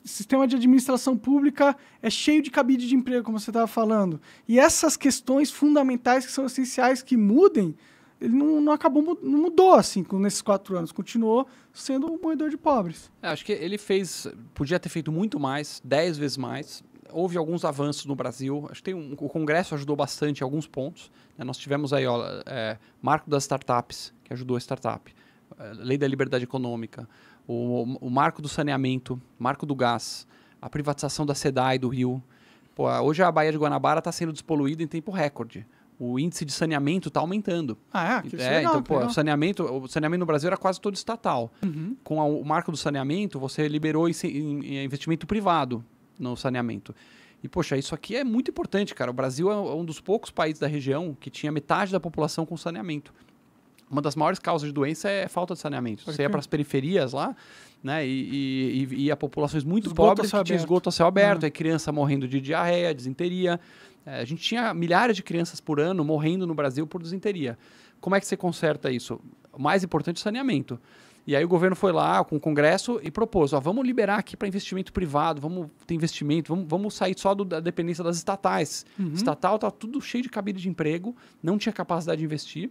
sistema de administração pública é cheio de cabide de emprego, como você estava falando. E essas questões fundamentais que são essenciais que mudem, ele não, não acabou, não mudou assim nesses quatro anos, continuou sendo um moedor de pobres. É, acho que ele fez, podia ter feito muito mais, dez vezes mais. Houve alguns avanços no Brasil. Acho que tem um, o Congresso ajudou bastante em alguns pontos. Né? Nós tivemos aí, ó, é, Marco das Startups, que ajudou a startup. É, Lei da Liberdade Econômica o, o marco do saneamento, marco do gás, a privatização da SEDAI do Rio. Pô, hoje a Baía de Guanabara está sendo despoluída em tempo recorde o índice de saneamento está aumentando. Ah, é? Que é, legal, então, pô, legal. O, saneamento, o saneamento no Brasil era quase todo estatal. Uhum. Com a, o marco do saneamento, você liberou esse, em, é, investimento privado no saneamento. E, poxa, isso aqui é muito importante, cara. O Brasil é um é dos poucos países da região que tinha metade da população com saneamento uma das maiores causas de doença é falta de saneamento. Você ia para as periferias lá, né? E, e, e a populações muito esgoto pobres que tinha esgoto a céu aberto, uhum. É criança morrendo de diarreia, desinteria. É, a gente tinha milhares de crianças por ano morrendo no Brasil por desinteria. Como é que você conserta isso? O mais importante é saneamento. E aí o governo foi lá com o Congresso e propôs: ó, vamos liberar aqui para investimento privado, vamos ter investimento, vamos, vamos sair só do, da dependência das estatais. Uhum. Estatal tá tudo cheio de cabide de emprego, não tinha capacidade de investir.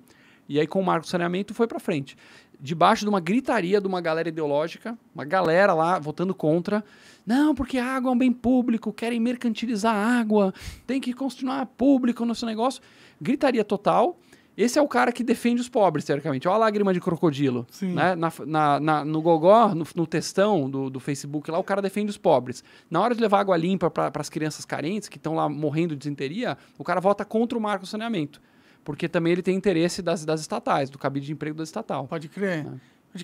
E aí, com o marco saneamento, foi para frente. Debaixo de uma gritaria de uma galera ideológica, uma galera lá votando contra. Não, porque a água é um bem público, querem mercantilizar a água, tem que continuar público o nosso negócio. Gritaria total. Esse é o cara que defende os pobres, teoricamente. Olha a lágrima de crocodilo. Sim. Né? Na, na, na, no gogó, no, no textão do, do Facebook lá, o cara defende os pobres. Na hora de levar água limpa para as crianças carentes, que estão lá morrendo de desinteria, o cara vota contra o marco saneamento porque também ele tem interesse das, das estatais, do cabide de emprego da estatal. Pode crer. Né?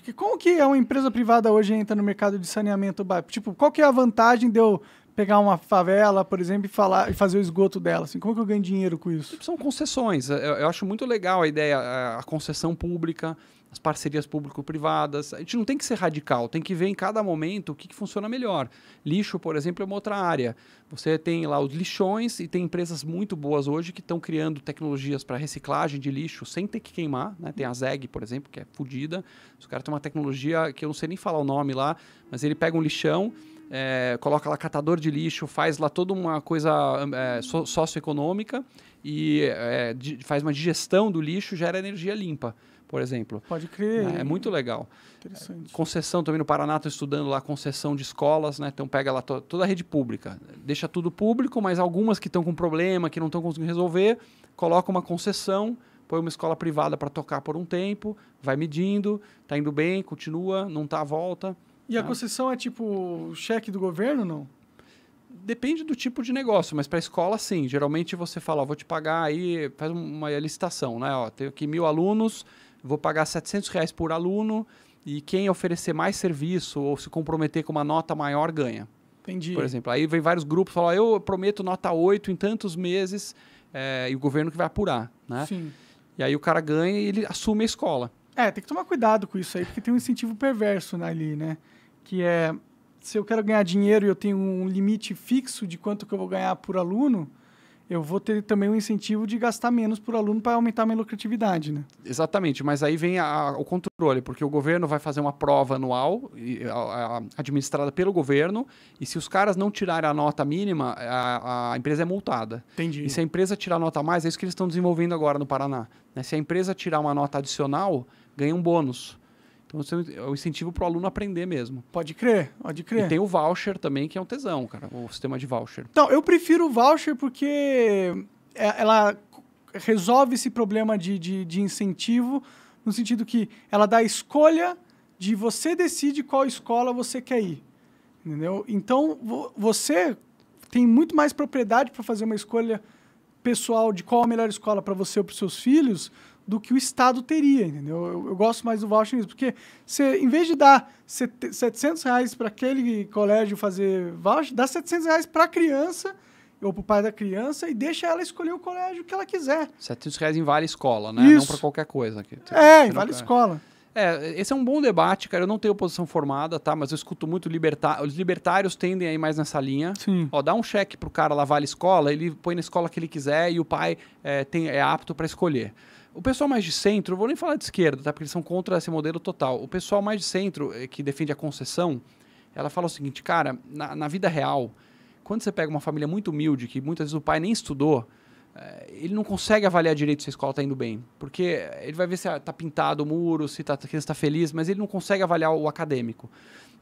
Que, como que uma empresa privada hoje entra no mercado de saneamento? Tipo, qual que é a vantagem de eu pegar uma favela, por exemplo, e, falar, e fazer o esgoto dela? Assim, como que eu ganho dinheiro com isso? São concessões. Eu, eu acho muito legal a ideia, a concessão pública as parcerias público-privadas. A gente não tem que ser radical, tem que ver em cada momento o que, que funciona melhor. Lixo, por exemplo, é uma outra área. Você tem lá os lixões e tem empresas muito boas hoje que estão criando tecnologias para reciclagem de lixo sem ter que queimar. Né? Tem a ZEG, por exemplo, que é fodida. Os caras têm uma tecnologia que eu não sei nem falar o nome lá, mas ele pega um lixão. É, coloca lá catador de lixo, faz lá toda uma coisa é, so socioeconômica e é, faz uma digestão do lixo, gera energia limpa por exemplo. Pode crer. É, é muito legal. Interessante. Concessão também no Paraná, estou estudando lá concessão de escolas, né? Então pega lá to toda a rede pública, deixa tudo público, mas algumas que estão com problema, que não estão conseguindo resolver, coloca uma concessão, põe uma escola privada para tocar por um tempo, vai medindo, está indo bem, continua, não tá à volta. E a tá? concessão é tipo cheque do governo, não? Depende do tipo de negócio, mas para escola sim. Geralmente você fala, ó, vou te pagar aí, faz uma licitação, né? Ó, tenho aqui mil alunos, vou pagar 700 reais por aluno e quem oferecer mais serviço ou se comprometer com uma nota maior ganha. Entendi. Por exemplo, aí vem vários grupos falar, eu prometo nota 8 em tantos meses é, e o governo que vai apurar, né? Sim. E aí o cara ganha e ele assume a escola. É, tem que tomar cuidado com isso aí, porque tem um incentivo perverso né, ali, né? Que é, se eu quero ganhar dinheiro e eu tenho um limite fixo de quanto que eu vou ganhar por aluno, eu vou ter também um incentivo de gastar menos por aluno para aumentar a minha lucratividade, né? Exatamente, mas aí vem a, o controle, porque o governo vai fazer uma prova anual e, a, a, administrada pelo governo, e se os caras não tirarem a nota mínima, a, empresa é multada. Entendi. E se a empresa tirar nota a mais, é isso que eles estão desenvolvendo agora no Paraná. Né? Se a empresa tirar uma nota adicional, ganha um bônus. Então, é o um incentivo para o aluno aprender mesmo. Pode crer, pode crer. E tem o voucher também, que é um tesão, cara, o sistema de voucher. Então, eu prefiro o voucher porque é, ela resolve esse problema de, de, de incentivo, no sentido que ela dá a escolha de você decide qual escola você quer ir. Entendeu? Então, você tem muito mais propriedade para fazer uma escolha pessoal de qual a melhor escola para você ou para os seus filhos do que o Estado teria, entendeu? Eu, eu gosto mais do voucher nisso, porque você, em vez de dar 700 reais para aquele colégio fazer voucher, dá 700 reais para a criança ou para o pai da criança e deixa ela escolher o colégio que ela quiser. 700 reais em vale escola, né? Isso. Não para qualquer coisa. Que, é, em vale quer. escola. É, esse é um bom debate, cara. Eu não tenho posição formada, tá? Mas eu escuto muito libertar. Os libertários tendem aí mais nessa linha. Sim. Ó, dá um cheque pro cara lá, vale escola, ele põe na escola que ele quiser e o pai é, tem, é apto para escolher. O pessoal mais de centro, vou nem falar de esquerda, tá? Porque eles são contra esse modelo total. O pessoal mais de centro, eh, que defende a concessão, ela fala o seguinte, cara, na, na vida real, quando você pega uma família muito humilde, que muitas vezes o pai nem estudou, eh, ele não consegue avaliar direito se a escola está indo bem. Porque ele vai ver se está pintado o muro, se tá, a criança está feliz, mas ele não consegue avaliar o acadêmico.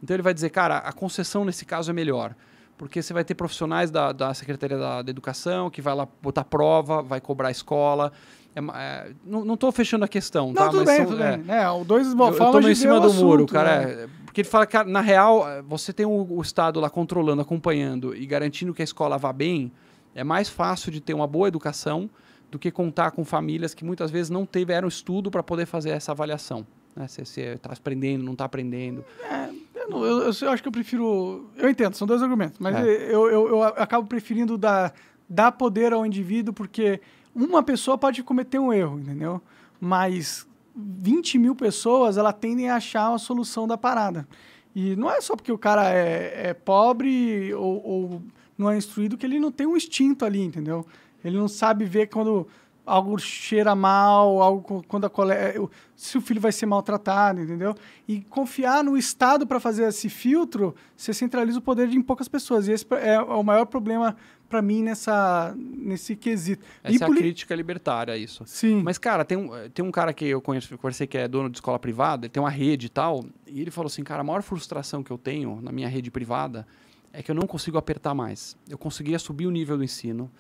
Então ele vai dizer, cara, a concessão nesse caso é melhor. Porque você vai ter profissionais da, da Secretaria da, da Educação que vai lá botar prova, vai cobrar a escola. É, é, não, estou fechando a questão, não, tá? Tudo Mas bem, são, tudo é, bem. É, o dois eu, estou em cima do assunto, muro, cara. Né? É, porque ele fala que, na real, você tem o, o, Estado lá controlando, acompanhando e garantindo que a escola vá bem, é mais fácil de ter uma boa educação do que contar com famílias que muitas vezes não tiveram estudo para poder fazer essa avaliação. Né? Se você está aprendendo, não está aprendendo. É, eu, não, eu, eu, acho que eu prefiro. Eu entendo, são dois argumentos, mas é. eu, eu, eu acabo preferindo dar, dar poder ao indivíduo, porque uma pessoa pode cometer um erro, entendeu? Mas 20 mil pessoas, ela tendem a achar a solução da parada. E não é só porque o cara é, é pobre ou, ou não é instruído que ele não tem um instinto ali, entendeu? Ele não sabe ver quando algo cheira mal, algo quando a colega, é, se o filho vai ser maltratado, entendeu? E confiar no Estado para fazer esse filtro, você centraliza o poder em poucas pessoas. E esse é, é o maior problema para mim nessa nesse quesito. Essa e é a crítica libertária é isso. Sim. Mas cara, tem um, eh, tem um cara que eu conheço, eu conversei que é dono de escola privada, ele tem uma rede e tal, e ele falou assim, cara, a maior frustração que eu tenho na minha rede privada é que eu não consigo apertar mais. Eu conseguia subir o nível do ensino.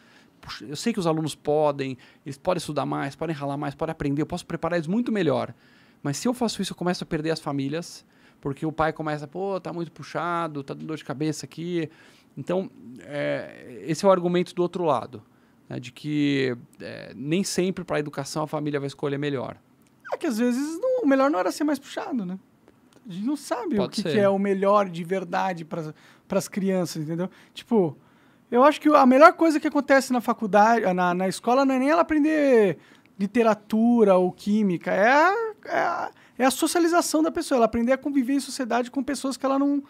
eu sei que os alunos podem, eles podem estudar mais, podem ralar mais, podem aprender, eu posso preparar eles muito melhor. Mas se eu faço isso, eu começo a perder as famílias, porque o pai começa, pô, tá muito puxado, tá dando dor de cabeça aqui, então, é, esse é o argumento do outro lado, né, de que é, nem sempre para a educação a família vai escolher melhor. É que às vezes não, o melhor não era ser mais puxado, né? A gente não sabe Pode o que, que, é o melhor de verdade para as crianças, entendeu? Tipo, eu acho que a melhor coisa que acontece na faculdade, ah, na, na escola, não é nem ela aprender literatura ou química, é a, é a, é a socialização da pessoa, ela aprender a conviver em sociedade com pessoas que ela não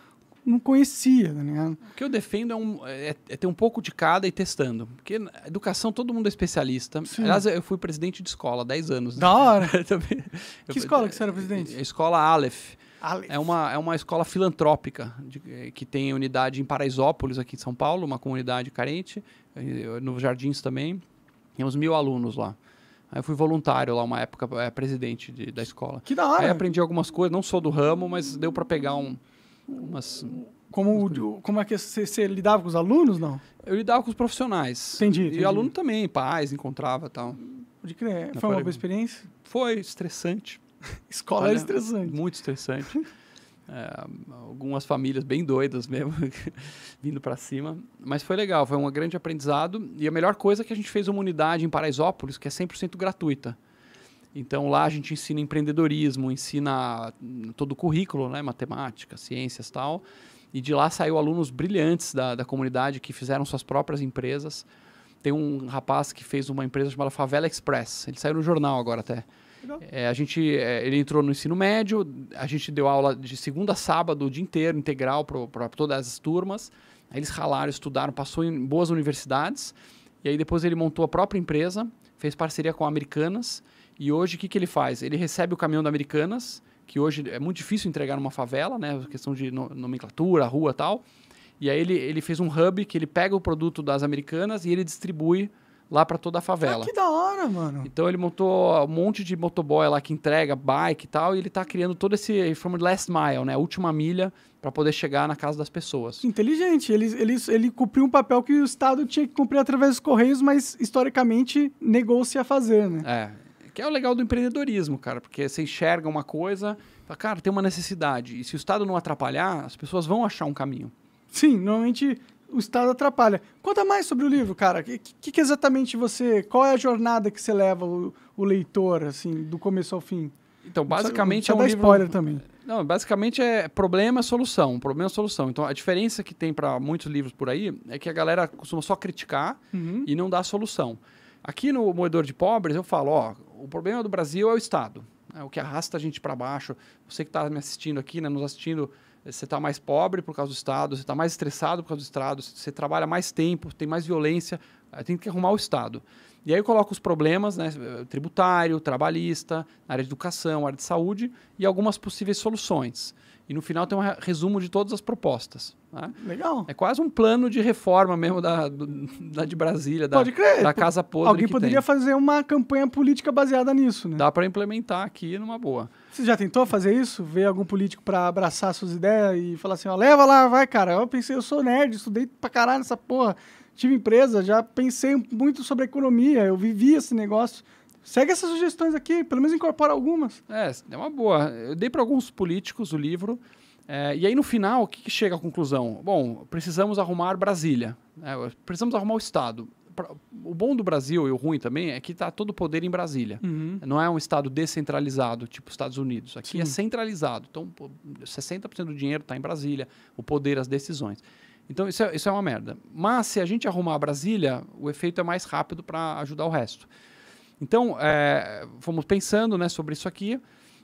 não conhecia. Né? O que eu defendo é, um, é, é, ter um pouco de cada e testando. Porque educação, todo mundo é especialista. Sim. Aliás, eu fui presidente de escola, 10 anos. Da hora! (laughs) Também, que eu, escola que você era presidente? É, é, escola Aleph. Aleph. É uma, é uma escola filantrópica de, é, que tem unidade em Paraisópolis, aqui em São Paulo, uma comunidade carente, eh, no Jardins também. Tem uns mil alunos lá. Aí eu fui voluntário lá uma época, é, presidente de, da escola. Que da hora! Aí aprendi algumas coisas, não sou do ramo, mas deu para pegar um, umas como, o, como é que você, você, lidava com os alunos, não? Eu lidava com os profissionais. Entendi. entendi. E aluno também, pais, encontrava tal. Pode crer. Foi uma boa experiência? Foi estressante. (laughs) Escola é estressante. Muito estressante. (laughs) é, algumas famílias bem doidas mesmo, (laughs) vindo para cima. Mas foi legal, foi um grande aprendizado. E a melhor coisa é que a gente fez uma unidade em Paraisópolis, que é 100% gratuita. Então lá a gente ensina empreendedorismo, ensina todo o currículo, né? matemática, ciências tal. E de lá saiu alunos brilhantes da, da comunidade que fizeram suas próprias empresas. Tem um rapaz que fez uma empresa chamada Favela Express. Ele saiu no jornal agora até. É, a gente, é, ele entrou no ensino médio, a gente deu aula de segunda a sábado o dia inteiro, integral, para todas as turmas. Aí eles ralaram, estudaram, passou em boas universidades. E aí depois ele montou a própria empresa, fez parceria com a Americanas e hoje o que, que ele faz? Ele recebe o caminhão da Americanas, que hoje é muito difícil entregar numa favela, né? Questão de nomenclatura, rua tal. E aí ele, ele fez um hub que ele pega o produto das Americanas e ele distribui lá para toda a favela. Ah, que da hora, mano. Então ele montou um monte de motoboy lá que entrega bike e tal, e ele tá criando todo esse forma de last mile, né, última milha para poder chegar na casa das pessoas. Inteligente, ele, ele, ele cumpriu um papel que o Estado tinha que cumprir através dos correios, mas historicamente negou-se a fazer, né? É, que é o legal do empreendedorismo, cara, porque você enxerga uma coisa, fala, cara, tem uma necessidade. E se o Estado não atrapalhar, as pessoas vão achar um caminho. Sim, normalmente o Estado atrapalha. Conta mais sobre o livro, cara. O que, que, que, exatamente você. Qual é a jornada que você leva o, o leitor, assim, do começo ao fim? Então, basicamente não precisa, precisa é um livro... spoiler também. Não, basicamente é problema solução, problema solução. Então a diferença que tem para muitos livros por aí é que a galera costuma só criticar uhum. e não dar solução. Aqui no Moedor de Pobres eu falo, ó, o problema do Brasil é o Estado. É o que arrasta a gente para baixo. Você que está me assistindo aqui, né, nos assistindo, eh, você está mais pobre por causa do Estado, você está mais estressado por causa do Estado, você trabalha mais tempo, tem mais violência, tem que arrumar o Estado. E aí coloca os problemas, né, tributário, trabalhista, área de educação, área de saúde e algumas possíveis soluções. E no final tem um resumo de todas as propostas. Né? Legal. É quase um plano de reforma mesmo da, do, da de Brasília, da, Pode crer. da Casa Podre. Alguém poderia tem. fazer uma campanha política baseada nisso, né? Dá para implementar aqui numa boa. Você já tentou fazer isso? Ver algum político para abraçar suas ideias e falar assim: ó, leva lá, vai, cara. Eu pensei, eu sou nerd, estudei pra caralho nessa porra, tive empresa, já pensei muito sobre economia, eu vivi esse negócio Segue essas sugestões aqui, pelo menos incorpora algumas. É, é uma boa. Eu dei para alguns políticos o livro. É, e aí, no final, o que, que, chega à conclusão? Bom, precisamos arrumar Brasília. Né? Precisamos arrumar o Estado. O bom do Brasil e o ruim também é que está todo o poder em Brasília. Uhum. Não é um Estado descentralizado, tipo Estados Unidos. Aqui é Sim. é centralizado. Então, 60% do dinheiro está em Brasília, o poder, as decisões. Então, isso é, isso é uma merda. Mas, se a gente arrumar Brasília, o efeito é mais rápido para ajudar o resto. Então, é, fomos pensando né, sobre isso aqui,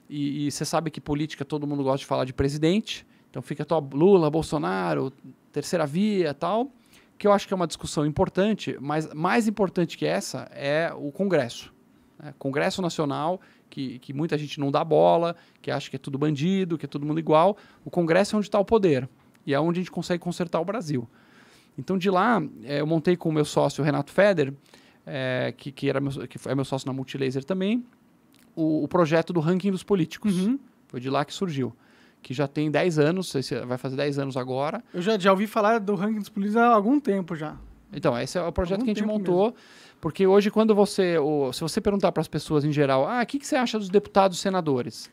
e, você sabe que política todo mundo gosta de falar de presidente, então fica Lula, Bolsonaro, terceira via tal, que eu acho que é uma discussão importante, mas mais importante que essa é o Congresso. Né? Congresso Nacional, que, que muita gente não dá bola, que acha que é tudo bandido, que é todo mundo igual. O Congresso é onde está o poder e é onde a gente consegue consertar o Brasil. Então de lá, é, eu montei com o meu sócio Renato Feder é, que, que, era meu, que é meu sócio na Multilaser também, o, o projeto do ranking dos políticos. Uhum. Foi de lá que surgiu. Que já tem 10 anos, vai fazer 10 anos agora. Eu já, já ouvi falar do ranking dos políticos há algum tempo já. Então, esse é o projeto algum que a gente montou. Mesmo. Porque hoje, quando você. Ou, se você perguntar para as pessoas em geral, ah, o que, que você acha dos deputados e senadores?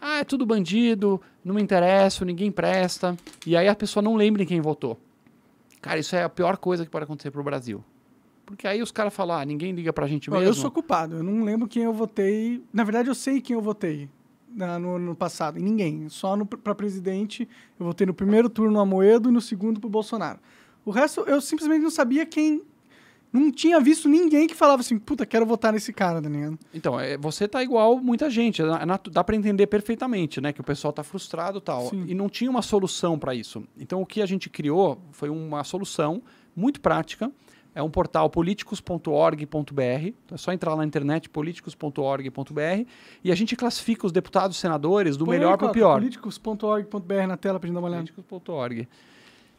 Ah, é tudo bandido, não me interessa, ninguém presta. E aí a pessoa não lembra em quem votou. Cara, isso é a pior coisa que pode acontecer para o Brasil. Porque aí os caras falam, ah, ninguém liga pra gente mesmo. Eu sou culpado, eu não lembro quem eu votei. Na verdade, eu sei quem eu votei no, ano passado, em ninguém. Só para presidente, eu votei no primeiro turno a Amoedo e no segundo pro Bolsonaro. O resto, eu simplesmente não sabia quem. Não tinha visto ninguém que falava assim, puta, quero votar nesse cara, tá Daniel. Então, é, você tá igual muita gente. É, é dá para entender perfeitamente, né? Que o pessoal tá frustrado e tal. Sim. E não tinha uma solução para isso. Então, o que a gente criou foi uma solução muito prática é um portal politicos.org.br. Então é só entrar lá na internet, politicos.org.br. E a gente classifica os deputados e senadores do Põe melhor para o pior. Politicos.org.br na tela para a gente dar uma olhada. Politicos.org.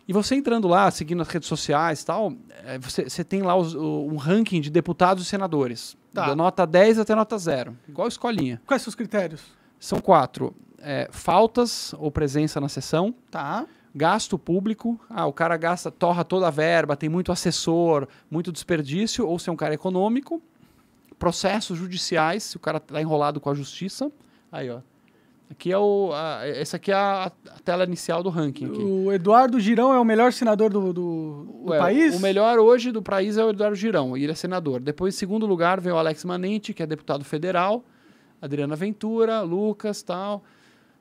E você entrando lá, seguindo as redes sociais e tal, é, você, você, tem lá os, o, um ranking de deputados e senadores. Tá. Da nota 10 até nota 0. Igual escolinha. Quais são os critérios? São quatro. É, faltas ou presença na sessão. Tá gasto público, ah, o cara gasta, torra toda a verba, tem muito assessor, muito desperdício, ou se é um cara econômico, processos judiciais, se o cara está enrolado com a justiça, aí ó. Aqui é o, a, essa aqui é a, a, tela inicial do ranking. Aqui. O Eduardo Girão é o melhor senador do, do, do país? O melhor hoje do país é o Eduardo Girão, ele é senador. Depois, em segundo lugar, vem o Alex Manente, que é deputado federal, Adriana Ventura, Lucas tal.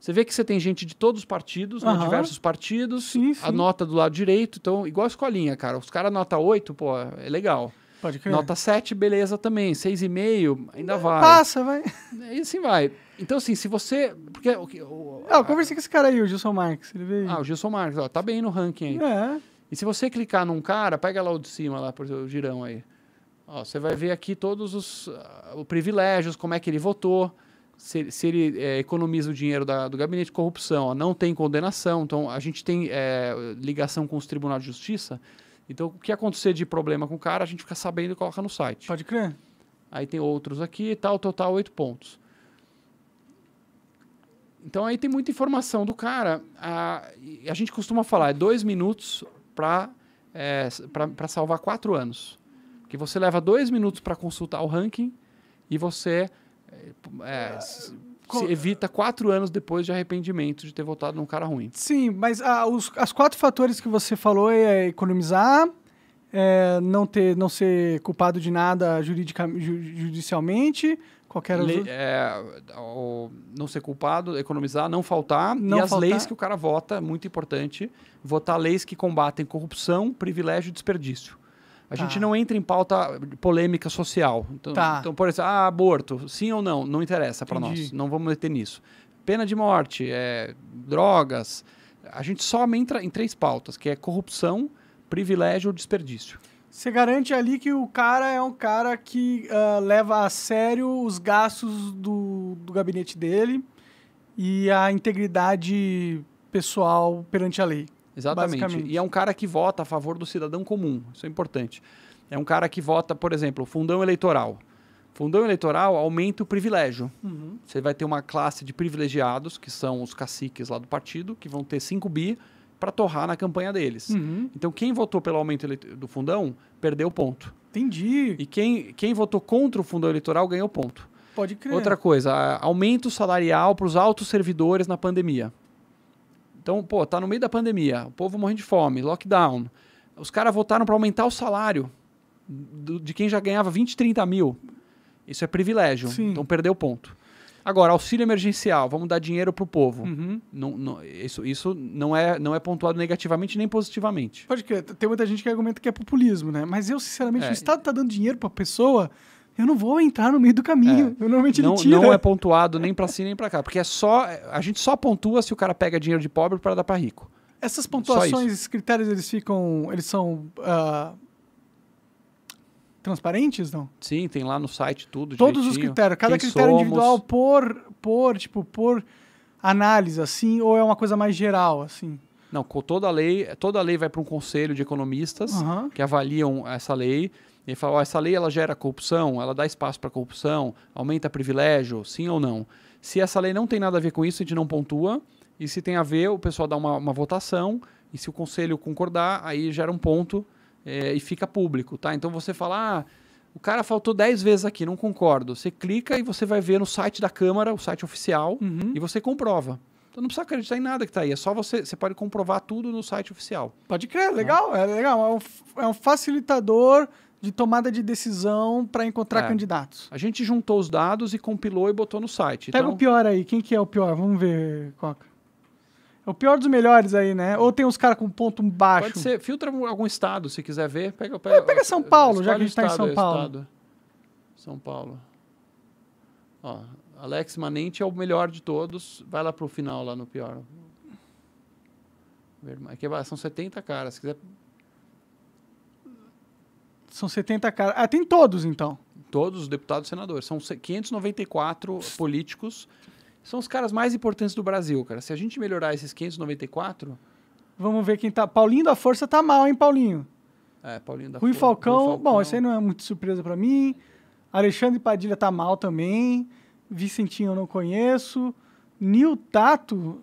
Você vê que você tem gente de todos os partidos, uhum. né, diversos partidos, sim, sim. a nota do lado direito, então, igual a escolinha, cara. Os caras nota 8, pô, é legal. Pode crer. Nota 7, beleza também. 6,5, ainda vai. Passa, vai. É, e assim vai. Então, assim, se você. Porque, o, o, ah, eu conversei com esse cara aí, o Gilson Marques. Ele veio. Ah, o Gilson Marques, ó, tá bem no ranking aí. É. E se você clicar num cara, pega lá o de cima, lá, por exemplo, o girão aí. Ó, você vai ver aqui todos os, uh, ah, os privilégios, como é que ele votou se, se ele é, economiza o dinheiro da, do gabinete de corrupção, ó, não tem condenação, então a gente tem é, ligação com os tribunais de justiça. Então, o que acontecer de problema com o cara, a gente fica sabendo e coloca no site. Pode crer. Aí tem outros aqui e tal, total oito pontos. Então aí tem muita informação do cara. A, a gente costuma falar, é dois minutos para é, salvar quatro anos. Que você leva dois minutos para consultar o ranking e você é, é, se evita quatro anos depois de arrependimento de ter votado num cara ruim. Sim, mas ah, os, as quatro fatores que você falou é, é economizar, é, não ter, não ser culpado de nada juridica, ju, judicialmente, qualquer Le, é, o, não ser culpado, economizar, não faltar não e faltar. as leis que o cara vota, muito importante, votar leis que combatem corrupção, privilégio e desperdício. A gente tá. não entra em pauta polêmica social. Então, tá. então por exemplo, ah, aborto, sim ou não, não interessa para nós. Não vamos meter nisso. Pena de morte, é, drogas. A gente só entra em três pautas, que é corrupção, privilégio ou desperdício. Você garante ali que o cara é um cara que uh, leva a sério os gastos do, do gabinete dele e a integridade pessoal perante a lei. Exatamente. E é um cara que vota a favor do cidadão comum. Isso é importante. É um cara que vota, por exemplo, fundão eleitoral. Fundão eleitoral aumenta o privilégio. Uhum. Você vai ter uma classe de privilegiados, que são os caciques lá do partido, que vão ter 5 bi para torrar na campanha deles. Uhum. Então, quem votou pelo aumento do fundão perdeu ponto. Entendi. E quem, quem votou contra o fundão eleitoral ganhou ponto. Pode crer. Outra coisa, aumento salarial para os altos servidores na pandemia. Então, pô, tá no meio da pandemia, o povo morrendo de fome, lockdown. Os caras votaram para aumentar o salário do, de quem já ganhava 20, 30 mil. Isso é privilégio. Sim. Então perdeu o ponto. Agora, auxílio emergencial, vamos dar dinheiro pro povo. Uhum. Não, não, isso isso não, é, não é pontuado negativamente nem positivamente. Pode crer, tem muita gente que argumenta que é populismo, né? Mas eu, sinceramente, é. o Estado tá dando dinheiro pra pessoa eu não vou entrar no meio do caminho. É. Eu normalmente não, não é pontuado nem para cima nem para cá, porque é só a gente só pontua se o cara pega dinheiro de pobre para dar para rico. Essas pontuações, esses critérios, eles ficam, eles são uh, transparentes, não? Sim, tem lá no site tudo. Todos direitinho. os critérios, cada Quem critério somos? individual por por tipo por análise assim ou é uma coisa mais geral assim. Não, toda a lei, toda a lei vai para um conselho de economistas uhum. que avaliam essa lei ele fala, oh, essa lei ela gera corrupção, ela dá espaço para corrupção, aumenta privilégio, sim ou não? Se essa lei não tem nada a ver com isso, a gente não pontua. E se tem a ver, o pessoal dá uma, uma votação. E se o conselho concordar, aí gera um ponto é, e fica público, tá? Então você fala, ah, o cara faltou 10 vezes aqui, não concordo. Você clica e você vai ver no site da Câmara, o site oficial, uhum. e você comprova. Então não precisa acreditar em nada que está aí. É só você. Você pode comprovar tudo no site oficial. Pode crer, tá? legal. Né? É legal. É um, é um facilitador de tomada de decisão para encontrar é. candidatos. A gente juntou os dados e compilou e botou no site. Pega então... o pior aí. Quem que é o pior? Vamos ver, Coca. É o pior dos melhores aí, né? Ou tem uns caras com ponto baixo. Pode ser. Filtra algum estado, se quiser ver. Pega, pega, é, pega São Paulo, já que a gente está em São é Paulo. Estado. São Paulo. Ó, Alex Manente é o melhor de todos. Vai lá para o final, lá no pior. Aqui é são 70 caras. Se quiser são 70 caras. Ah, tem todos, então. Todos os deputados e senadores. São 594 políticos. São os caras mais importantes do Brasil, cara. Se a gente melhorar esses 594. Vamos ver quem tá. Paulinho da Força tá mal, hein, Paulinho? É, Paulinho da Rui Força. Falcão. Rui Falcão. Bom, isso aí não é muito surpresa para mim. Alexandre Padilha tá mal também. Vicentinho eu não conheço. Nil Tato.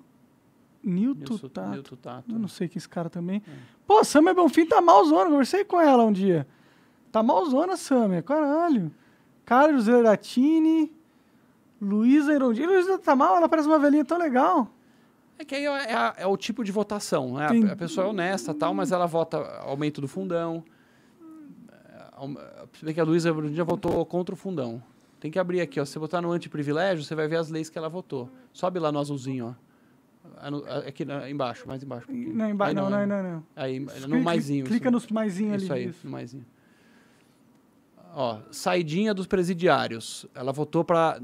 Nilton Tato. Nilton Tato. Eu não sei que é esse cara também. É. Pô, Samba Bonfim tá malzona. Conversei com ela um dia. Tá malzona Samia. caralho. Carlos Zeratini. Luísa Irondini. Luísa tá mal, ela parece uma velhinha tão legal. É que aí é, é, é o tipo de votação, né? Tem... A, pessoa é honesta tal, mas ela vota aumento do fundão. Você é, bem que a Luísa Irondini já votou contra o fundão. Tem que abrir aqui, ó. Se você botar no antiprivilégio, você vai ver as leis que ela votou. Sobe lá no azulzinho, ó. Ah, é, é aqui né, embaixo, mais embaixo. Um não, embaixo, não, não, não, né? não, Aí, no maisinho. Clica assim. nos maisinho ali. Isso aí, no maisinho ó, saidinha dos presidiários. Ela votou para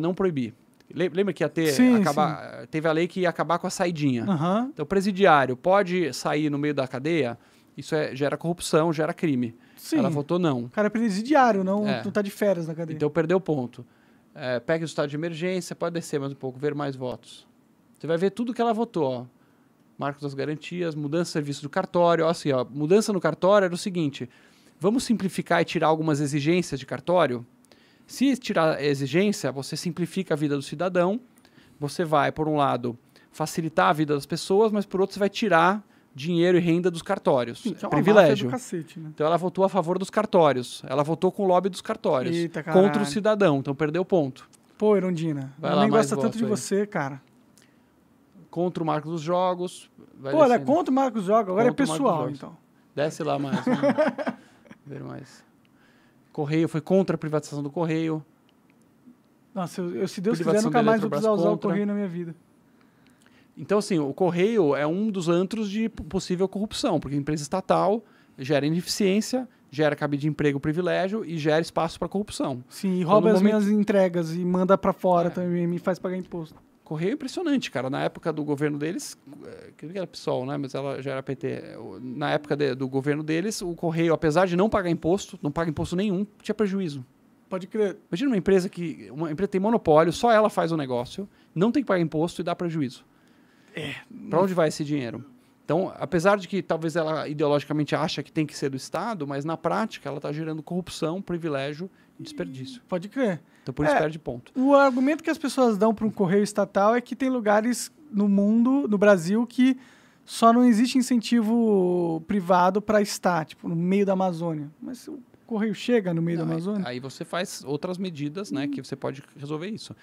não proibir. Lembra que ia ter sim, acabar, sim. teve a lei que ia acabar com a saidinha. Uhum. Então, presidiário pode sair no meio da cadeia? Isso é, gera corrupção, gera crime. Sim. Ela votou não. O cara é presidiário, não, é. não tá de férias na cadeia. Então perdeu ponto. É, pega o estado de emergência, pode descer mais um pouco, ver mais votos. Você vai ver tudo que ela votou, ó. Marcos das garantias, mudança de serviço do cartório, ó, assim, ó, mudança no cartório era o seguinte: Vamos simplificar e tirar algumas exigências de cartório? Se tirar a exigência, você simplifica a vida do cidadão, você vai, por um lado, facilitar a vida das pessoas, mas por outro, você vai tirar dinheiro e renda dos cartórios. Sim, então, é privilégio. Cacete, né? Então ela votou a favor dos cartórios. Ela votou com o lobby dos cartórios. Eita, contra o cidadão. Então perdeu o ponto. Pô, Erundina, vai ela nem gosta tanto de você, cara. Contra o Marco dos Jogos. Pô, ela é contra o Marco dos Jogos, agora é contra é pessoal, então. Desce lá mais. (laughs) ver mais. Correio foi contra a privatização do correio. Nossa, eu, eu se Deus quiser, nunca é mais vou precisar usar contra. o correio na minha vida. Então, assim, o correio é um dos antros de possível corrupção, porque empresa estatal gera ineficiência, gera cabide de emprego privilégio e gera espaço para corrupção. Sim, e então, rouba então, as momento... minhas entregas e manda para fora é. também, me faz pagar imposto. Correio é impressionante, cara. Na época do governo deles, é, que era PSOL, né? Mas ela já era PT. Na época de, do governo deles, o Correio, apesar de não pagar imposto, não paga imposto nenhum, tinha prejuízo. Pode crer. Imagina uma empresa que. Uma empresa tem monopólio, só ela faz o negócio, não tem que pagar imposto e dá prejuízo. É. Para onde vai esse dinheiro? Então, apesar de que talvez ela ideologicamente acha que tem que ser do Estado, mas na prática ela está gerando corrupção, privilégio desperdício. Pode crer. Então por isso é, perde ponto. O argumento que as pessoas dão para um correio estatal é que tem lugares no mundo, no Brasil, que só não existe incentivo privado para estar, tipo, no meio da Amazônia. Mas correio chega no meio Não, da Amazônia. Aí você faz outras medidas, né, hum. que uhum. você pode resolver isso.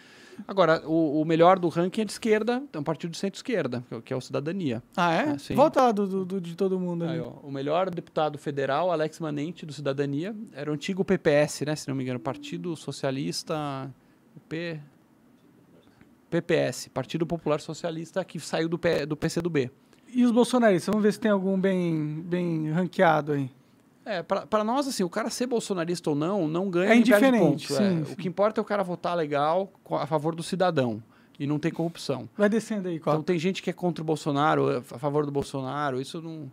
Agora, o, o, melhor do ranking é de esquerda, é um então partido de centro-esquerda, é que é o Cidadania. Ah, é? Assim, Volta lá do, do, do de todo mundo. Aí, ó, o melhor deputado federal, Alex Manente, do Cidadania, era o antigo PPS, né, se não me engano, Partido Socialista... P... PPS, Partido Popular Socialista, que saiu do, P, do PCdoB. E os bolsonaristas? Vamos ver se tem algum bem, bem ranqueado aí. É, para nós, assim, o cara ser bolsonarista ou não, não ganha é indiferente, Sim, é. sim. O que importa é o cara votar legal a favor do cidadão e não ter corrupção. Vai descendo aí, qual? Então tem gente que é contra o Bolsonaro, é a favor do Bolsonaro, isso não.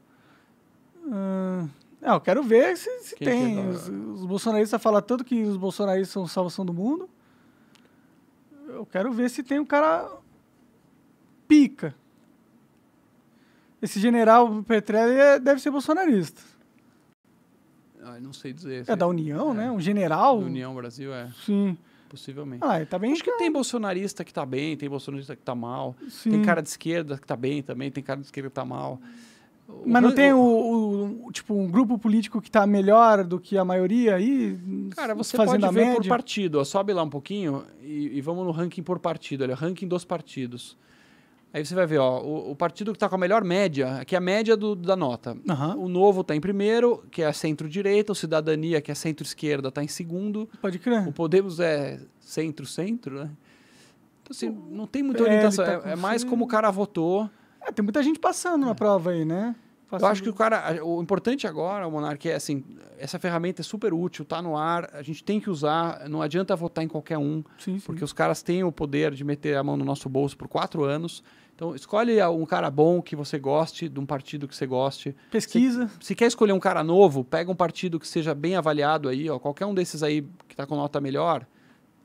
Ah, não, eu quero ver se, se tem. É os, os, bolsonaristas falam tanto que os bolsonaristas são salvação do mundo. Eu quero ver se tem um cara pica. Esse general Petrelli é, deve ser bolsonarista. Ah, não sei dizer. É da é. União, é. né? Um general. Da União Brasil, é. Sim. Possivelmente. Ah, tá bem. Acho que é tem bolsonarista que tá bem, tem bolsonarista que tá mal. Sim. Tem cara de esquerda que tá bem também, tem cara de esquerda que tá mal. O Mas não tem o, o, o, tipo um grupo político que tá melhor do que a maioria aí? Cara, você pode ver por partido. Ó, sobe lá um pouquinho e, e, vamos no ranking por partido. Olha, ranking dos partidos. Aí você vai ver, ó, o, o partido que está com a melhor média, que é a média do, da nota. Uhum. O Novo está em primeiro, que é centro-direita, o Cidadania, que é centro-esquerda, está em segundo. Pode crer. O Podemos é centro-centro, né? Então, assim, o não tem muita é, orientação. Tá é, é mais como o cara votou. É, tem muita gente passando na é. prova aí, né? Passando... Eu acho que o cara. O importante agora, Monark, é assim: essa ferramenta é super útil, tá no ar, a gente tem que usar, não adianta votar em qualquer um, sim, sim. porque os caras têm o poder de meter a mão no nosso bolso por quatro anos. Então, escolhe um cara bom que você goste, de um partido que você goste. Pesquisa. Se, se quer escolher um cara novo, pega um partido que seja bem avaliado aí, ó. Qualquer um desses aí que tá com nota melhor,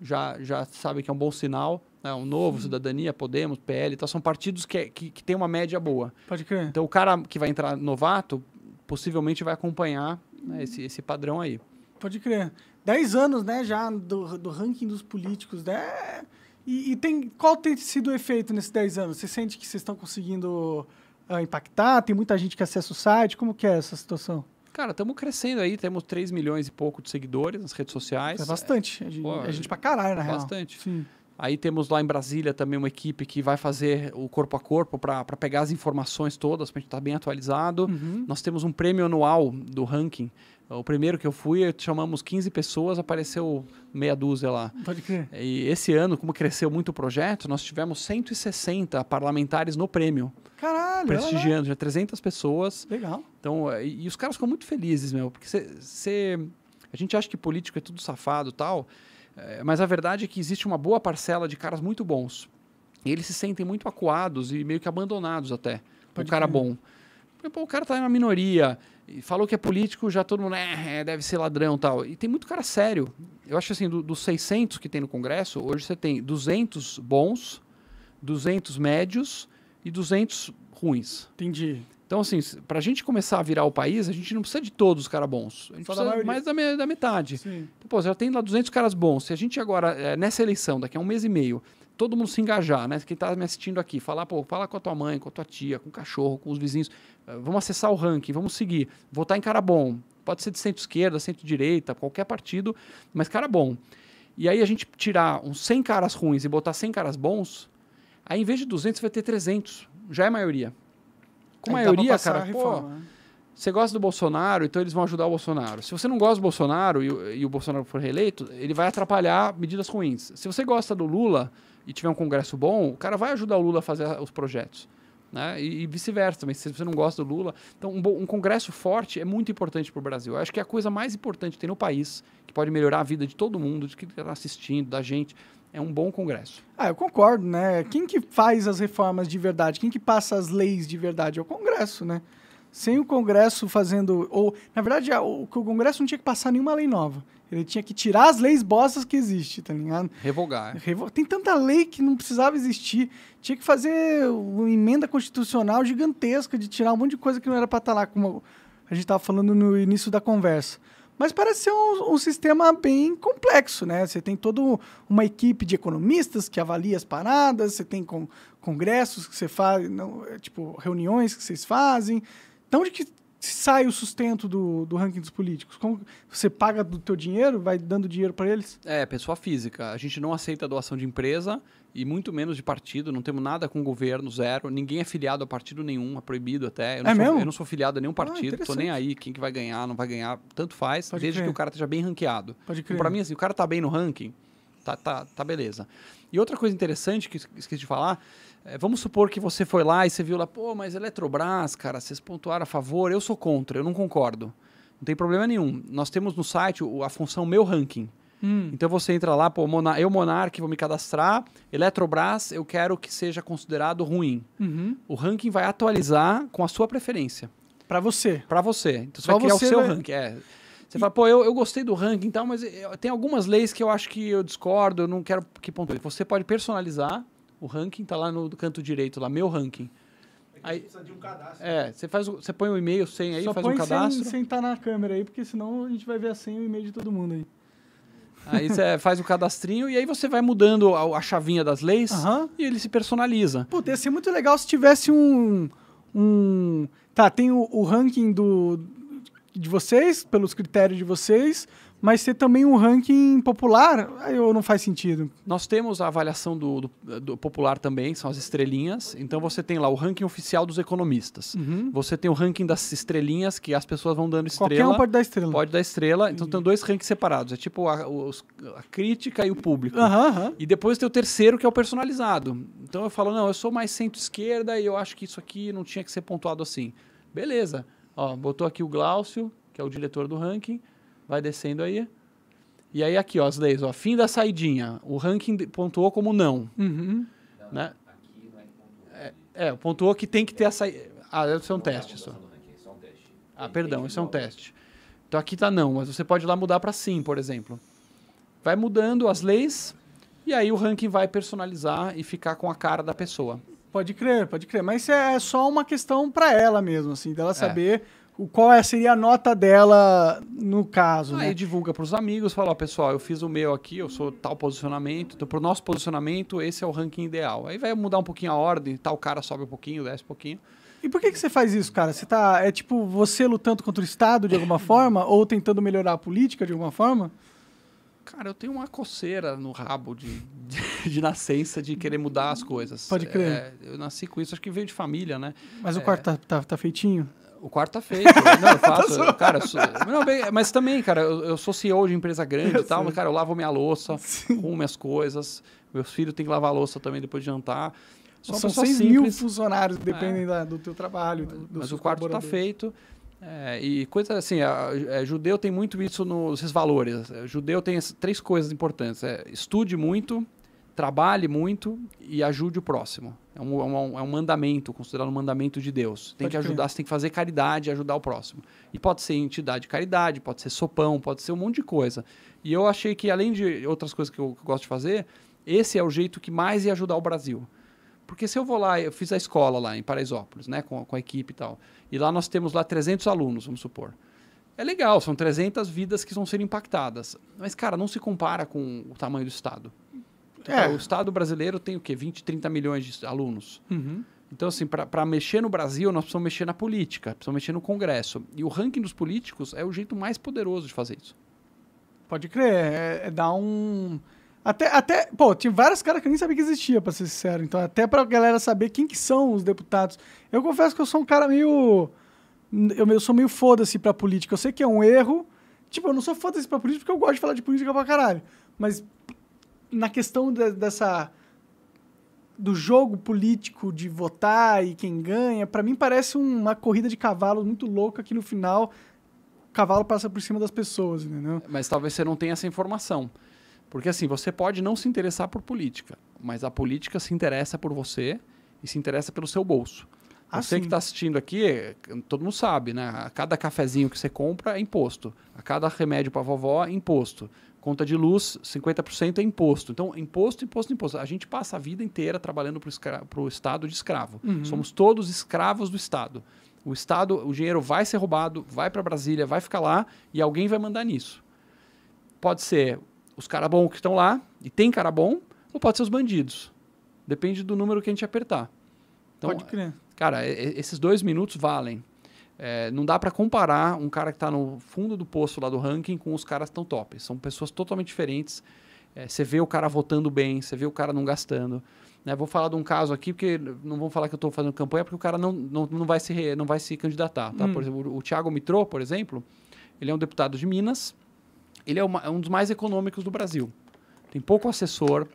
já, já sabe que é um bom sinal né, o Novo, uhum. Cidadania, Podemos, PL, tal, são partidos que, é, que, que têm uma média boa. Pode crer. Então o cara que vai entrar novato possivelmente vai acompanhar né, esse, esse padrão aí. Pode crer. Dez anos, né, já do, do ranking dos políticos, né? E, e tem, qual tem sido o efeito nesses 10 anos? Você sente que vocês estão conseguindo uh, impactar? Tem muita gente que acessa o site? Como que é essa situação? Cara, estamos crescendo aí, temos 3 milhões e pouco de seguidores nas redes sociais. É bastante. É, a gente, pô, a é gente pra caralho, na bastante. É real. Bastante. Sim. Aí temos lá em Brasília também uma equipe que vai fazer o corpo a corpo para pegar as informações todas, para a gente estar tá bem atualizado. Uhum. Nós temos um prêmio anual do ranking. O primeiro que eu fui, chamamos 15 pessoas, apareceu meia dúzia lá. Pode crer. E esse ano, como cresceu muito o projeto, nós tivemos 160 parlamentares no prêmio. Caralho! Prestigiando, já 300 pessoas. Legal. Então, é, e, e os caras ficam muito felizes, meu, porque A gente acha que político é tudo safado tal. É, mas a verdade é que existe uma boa parcela de caras muito bons. E eles se sentem muito acuados e meio que abandonados até. Pode o cara bom. Pô, o cara tá na minoria, falou que é político, já todo mundo é, é, deve ser ladrão tal. E tem muito cara sério. Eu acho assim, do, dos 600 que tem no Congresso, hoje você tem 200 bons, 200 médios e 200 ruins. Entendi. Então, assim, para a gente começar a virar o país, a gente não precisa de todos os caras bons. A gente Só precisa da mais da, me da metade. Sim. Então, pô, já tem lá 200 caras bons. Se a gente agora, eh, nessa eleição, daqui a um mês e meio, todo mundo se engajar, né? Quem está me assistindo aqui, falar, pô, fala com a tua mãe, com a tua tia, com o cachorro, com os vizinhos. Eh, vamos acessar o ranking, vamos seguir. Votar em cara bom. Pode ser de centro-esquerda, centro-direita, qualquer partido, mas cara bom. E aí a gente tirar uns 100 caras ruins e botar 100 caras bons, aí em vez de 200 vai ter 300. Já é maioria com a maioria, cara, reforma, pô, né? você gosta do Bolsonaro, então eles vão ajudar o Bolsonaro. Se você não gosta do Bolsonaro e, e o Bolsonaro for reeleito, ele vai atrapalhar medidas ruins. Se você gosta do Lula e tiver um congresso bom, o cara vai ajudar o Lula a fazer os projetos. Né? E, e vice-versa também, se você não gosta do Lula. Então, um, um congresso forte é muito importante para o Brasil. Eu acho que é a coisa mais importante que tem no país, que pode melhorar a vida de todo mundo, de quem está assistindo, da gente, é um bom Congresso. Ah, eu concordo, né? Quem que faz as reformas de verdade? Quem que passa as leis de verdade? É o Congresso, né? Sem o Congresso fazendo. Ou, na verdade, o Congresso não tinha que passar nenhuma lei nova. Ele tinha que tirar as leis bostas que existem, tá ligado? Revogar. É. Revo... Tem tanta lei que não precisava existir. Tinha que fazer uma emenda constitucional gigantesca de tirar um monte de coisa que não era para estar tá lá, como a gente estava falando no início da conversa. Mas parece ser um, um, sistema bem complexo, né? Você tem toda uma equipe de economistas que avalia as paradas, você tem congressos que você faz, não, é, tipo, reuniões que vocês fazem. Então, de que sai o sustento do, do ranking dos políticos? Como você paga do teu dinheiro, vai dando dinheiro para eles? É, pessoa física. A gente não aceita doação de empresa e muito menos de partido, não temos nada com o governo, zero. Ninguém é filiado a partido nenhum, é proibido até. Eu não, é sou, mesmo? Eu não sou filiado a nenhum ah, partido, ah, tô nem aí, quem que vai ganhar, não vai ganhar, tanto faz, Pode desde crer. que o cara esteja bem ranqueado. Pode então, crer. pra mim, assim, o cara tá bem no ranking, tá, tá, tá beleza. E outra coisa interessante que esqueci de falar, é, vamos supor que você foi lá e você viu lá, pô, mas Eletrobras, cara, vocês pontuaram a favor, eu sou contra, eu não concordo. Não tem problema nenhum. Nós temos no site a função Meu Ranking. Hum. Então você entra lá, pô, eu, Monark, vou me cadastrar. Eletrobras, eu quero que seja considerado ruim. Uhum. O ranking vai atualizar com a sua preferência. Para você. Para você. Então você Só vai criar você o seu né? ranking. É. Você e... fala, pô, eu, eu gostei do ranking e tal, mas eu, tem algumas leis que eu acho que eu discordo, eu não quero que ponto Você pode personalizar o ranking, tá lá no canto direito, lá, meu ranking. É aí, precisa de um cadastro. É, você, faz, você põe um e-mail sem aí, Só faz põe um cadastro. Sem, sem estar na câmera aí, porque senão a gente vai ver a e o e-mail de todo mundo aí. Aí você faz o cadastrinho e aí você vai mudando a, a chavinha das leis uhum. e ele se personaliza. Pô, ia ser muito legal se tivesse um. um... Tá, tem o, o ranking do, de vocês, pelos critérios de vocês mas ser também um ranking popular, aí não faz sentido. Nós temos a avaliação do, do, do, popular também, são as estrelinhas. Então você tem lá o ranking oficial dos economistas. Uhum. Você tem o ranking das estrelinhas, que as pessoas vão dando estrela. Qualquer um pode dar estrela. Pode dar estrela. Então tem uhum. dois rankings separados. É tipo a, os, a crítica e o público. Uhum, uhum. E depois tem o terceiro, que é o personalizado. Então eu falo, não, eu sou mais centro-esquerda e eu acho que isso aqui não tinha que ser pontuado assim. Beleza. Ó, botou aqui o Glaucio, que é o diretor do ranking Vai descendo aí. E aí aqui, ó, as leis, ó, fim da saidinha. O ranking pontuou como não. Uhum. né? Aqui não é pontuou. É, é, pontuou que tem que ter a saída. Ah, isso é um teste só. Ah, perdão, isso é um teste. Então aqui tá não, mas você pode lá mudar para sim, por exemplo. Vai mudando as leis e aí o ranking vai personalizar e ficar com a cara da pessoa. Pode crer, pode crer. Mas é, é só uma questão para ela mesmo, assim, dela é. saber é qual é, seria a nota dela no caso. Aí ah, né? divulga para os amigos, fala, ó, pessoal, eu fiz o meu aqui, eu sou tal posicionamento, então para o nosso posicionamento esse é o ranking ideal. Aí vai mudar um pouquinho a ordem, tal cara sobe um pouquinho, desce um pouquinho. E por que, que você faz isso, cara? Você tá. É tipo você lutando contra o Estado de alguma forma? Ou tentando melhorar a política de alguma forma? Cara, eu tenho uma coceira no rabo de, de, (laughs) de nascença de querer mudar as coisas. Pode crer. É, eu nasci com isso, acho que veio de família, né? Mas é... o quarto tá, tá, tá feitinho? O quarto tá feito. Não, eu (laughs) tá faço. cara, sou, não, mas também, cara, eu, eu, sou CEO de empresa grande eu e tal, mas, cara, eu lavo minha louça, (laughs) arrumo minhas coisas. Meus filhos têm que lavar a louça também depois de jantar. São 6 mil funcionários, dependem é. da, do teu trabalho. do mas o quarto tá feito. É, e coisa assim, a, a, é, judeu tem muito isso nos valores. A, é, judeu tem as, três coisas importantes: é, estude muito, trabalhe muito e ajude o próximo. É um, é um, é um mandamento, considerado um mandamento de Deus. Tem pode que ajudar, você tem que fazer caridade, ajudar o próximo. E pode ser entidade de caridade, pode ser sopão, pode ser um monte de coisa. E eu achei que, além de outras coisas que eu, que eu gosto de fazer, esse é o jeito que mais ia ajudar o Brasil. Porque se eu vou lá, eu fiz a escola lá em Paraisópolis, né, com, com a equipe e tal, e lá nós temos lá 300 alunos, vamos supor. É legal, são 300 vidas que vão ser impactadas. Mas, cara, não se compara com o tamanho do Estado. Então, é. O Estado brasileiro tem o quê? 20, 30 milhões de alunos. Uhum. Então, assim, para mexer no Brasil, nós precisamos mexer na política, precisamos mexer no Congresso. E o ranking dos políticos é o jeito mais poderoso de fazer isso. Pode crer, é, é dar um. Até, até, pô, tinha vários caras que eu nem sabia que existia, pra ser sincero. Então, até pra galera saber quem que são os deputados. Eu confesso que eu sou um cara meio. Eu, eu sou meio foda-se pra política. Eu sei que é um erro. Tipo, eu não sou foda-se pra política porque eu gosto de falar de política pra caralho. Mas na questão de, dessa do jogo político de votar e quem ganha, para mim parece uma corrida de cavalos muito louca que no final o cavalo passa por cima das pessoas, entendeu? Mas talvez você não tenha essa informação. Porque assim, você pode não se interessar por política, mas a política se interessa por você e se interessa pelo seu bolso. Ah, você sim. que está assistindo aqui, todo mundo sabe, né? A cada cafezinho que você compra é imposto. A cada remédio para vovó é imposto. Conta de luz, 50% é imposto. Então, imposto, imposto, imposto. A gente passa a vida inteira trabalhando para o Estado de escravo. Uhum. Somos todos escravos do Estado. O Estado, o dinheiro vai ser roubado, vai para Brasília, vai ficar lá e alguém vai mandar nisso. Pode ser os caras bons que estão lá, e tem cara bom, ou pode ser os bandidos. Depende do número que a gente apertar. Então, pode crer. Cara, esses dois minutos valem. É, não dá para comparar um cara que está no fundo do poço lá do ranking com os caras tão top. São pessoas totalmente diferentes. É, você vê o cara votando bem, você vê o cara não gastando. Né? Vou falar de um caso aqui, porque não vão falar que eu estou fazendo campanha, porque o cara não, não, não, vai, se re, não vai se candidatar. Tá? Hum. Por exemplo, o, o Thiago Mitrô, por exemplo, ele é um deputado de Minas. Ele é, uma, é um dos mais econômicos do Brasil. Tem pouco assessor,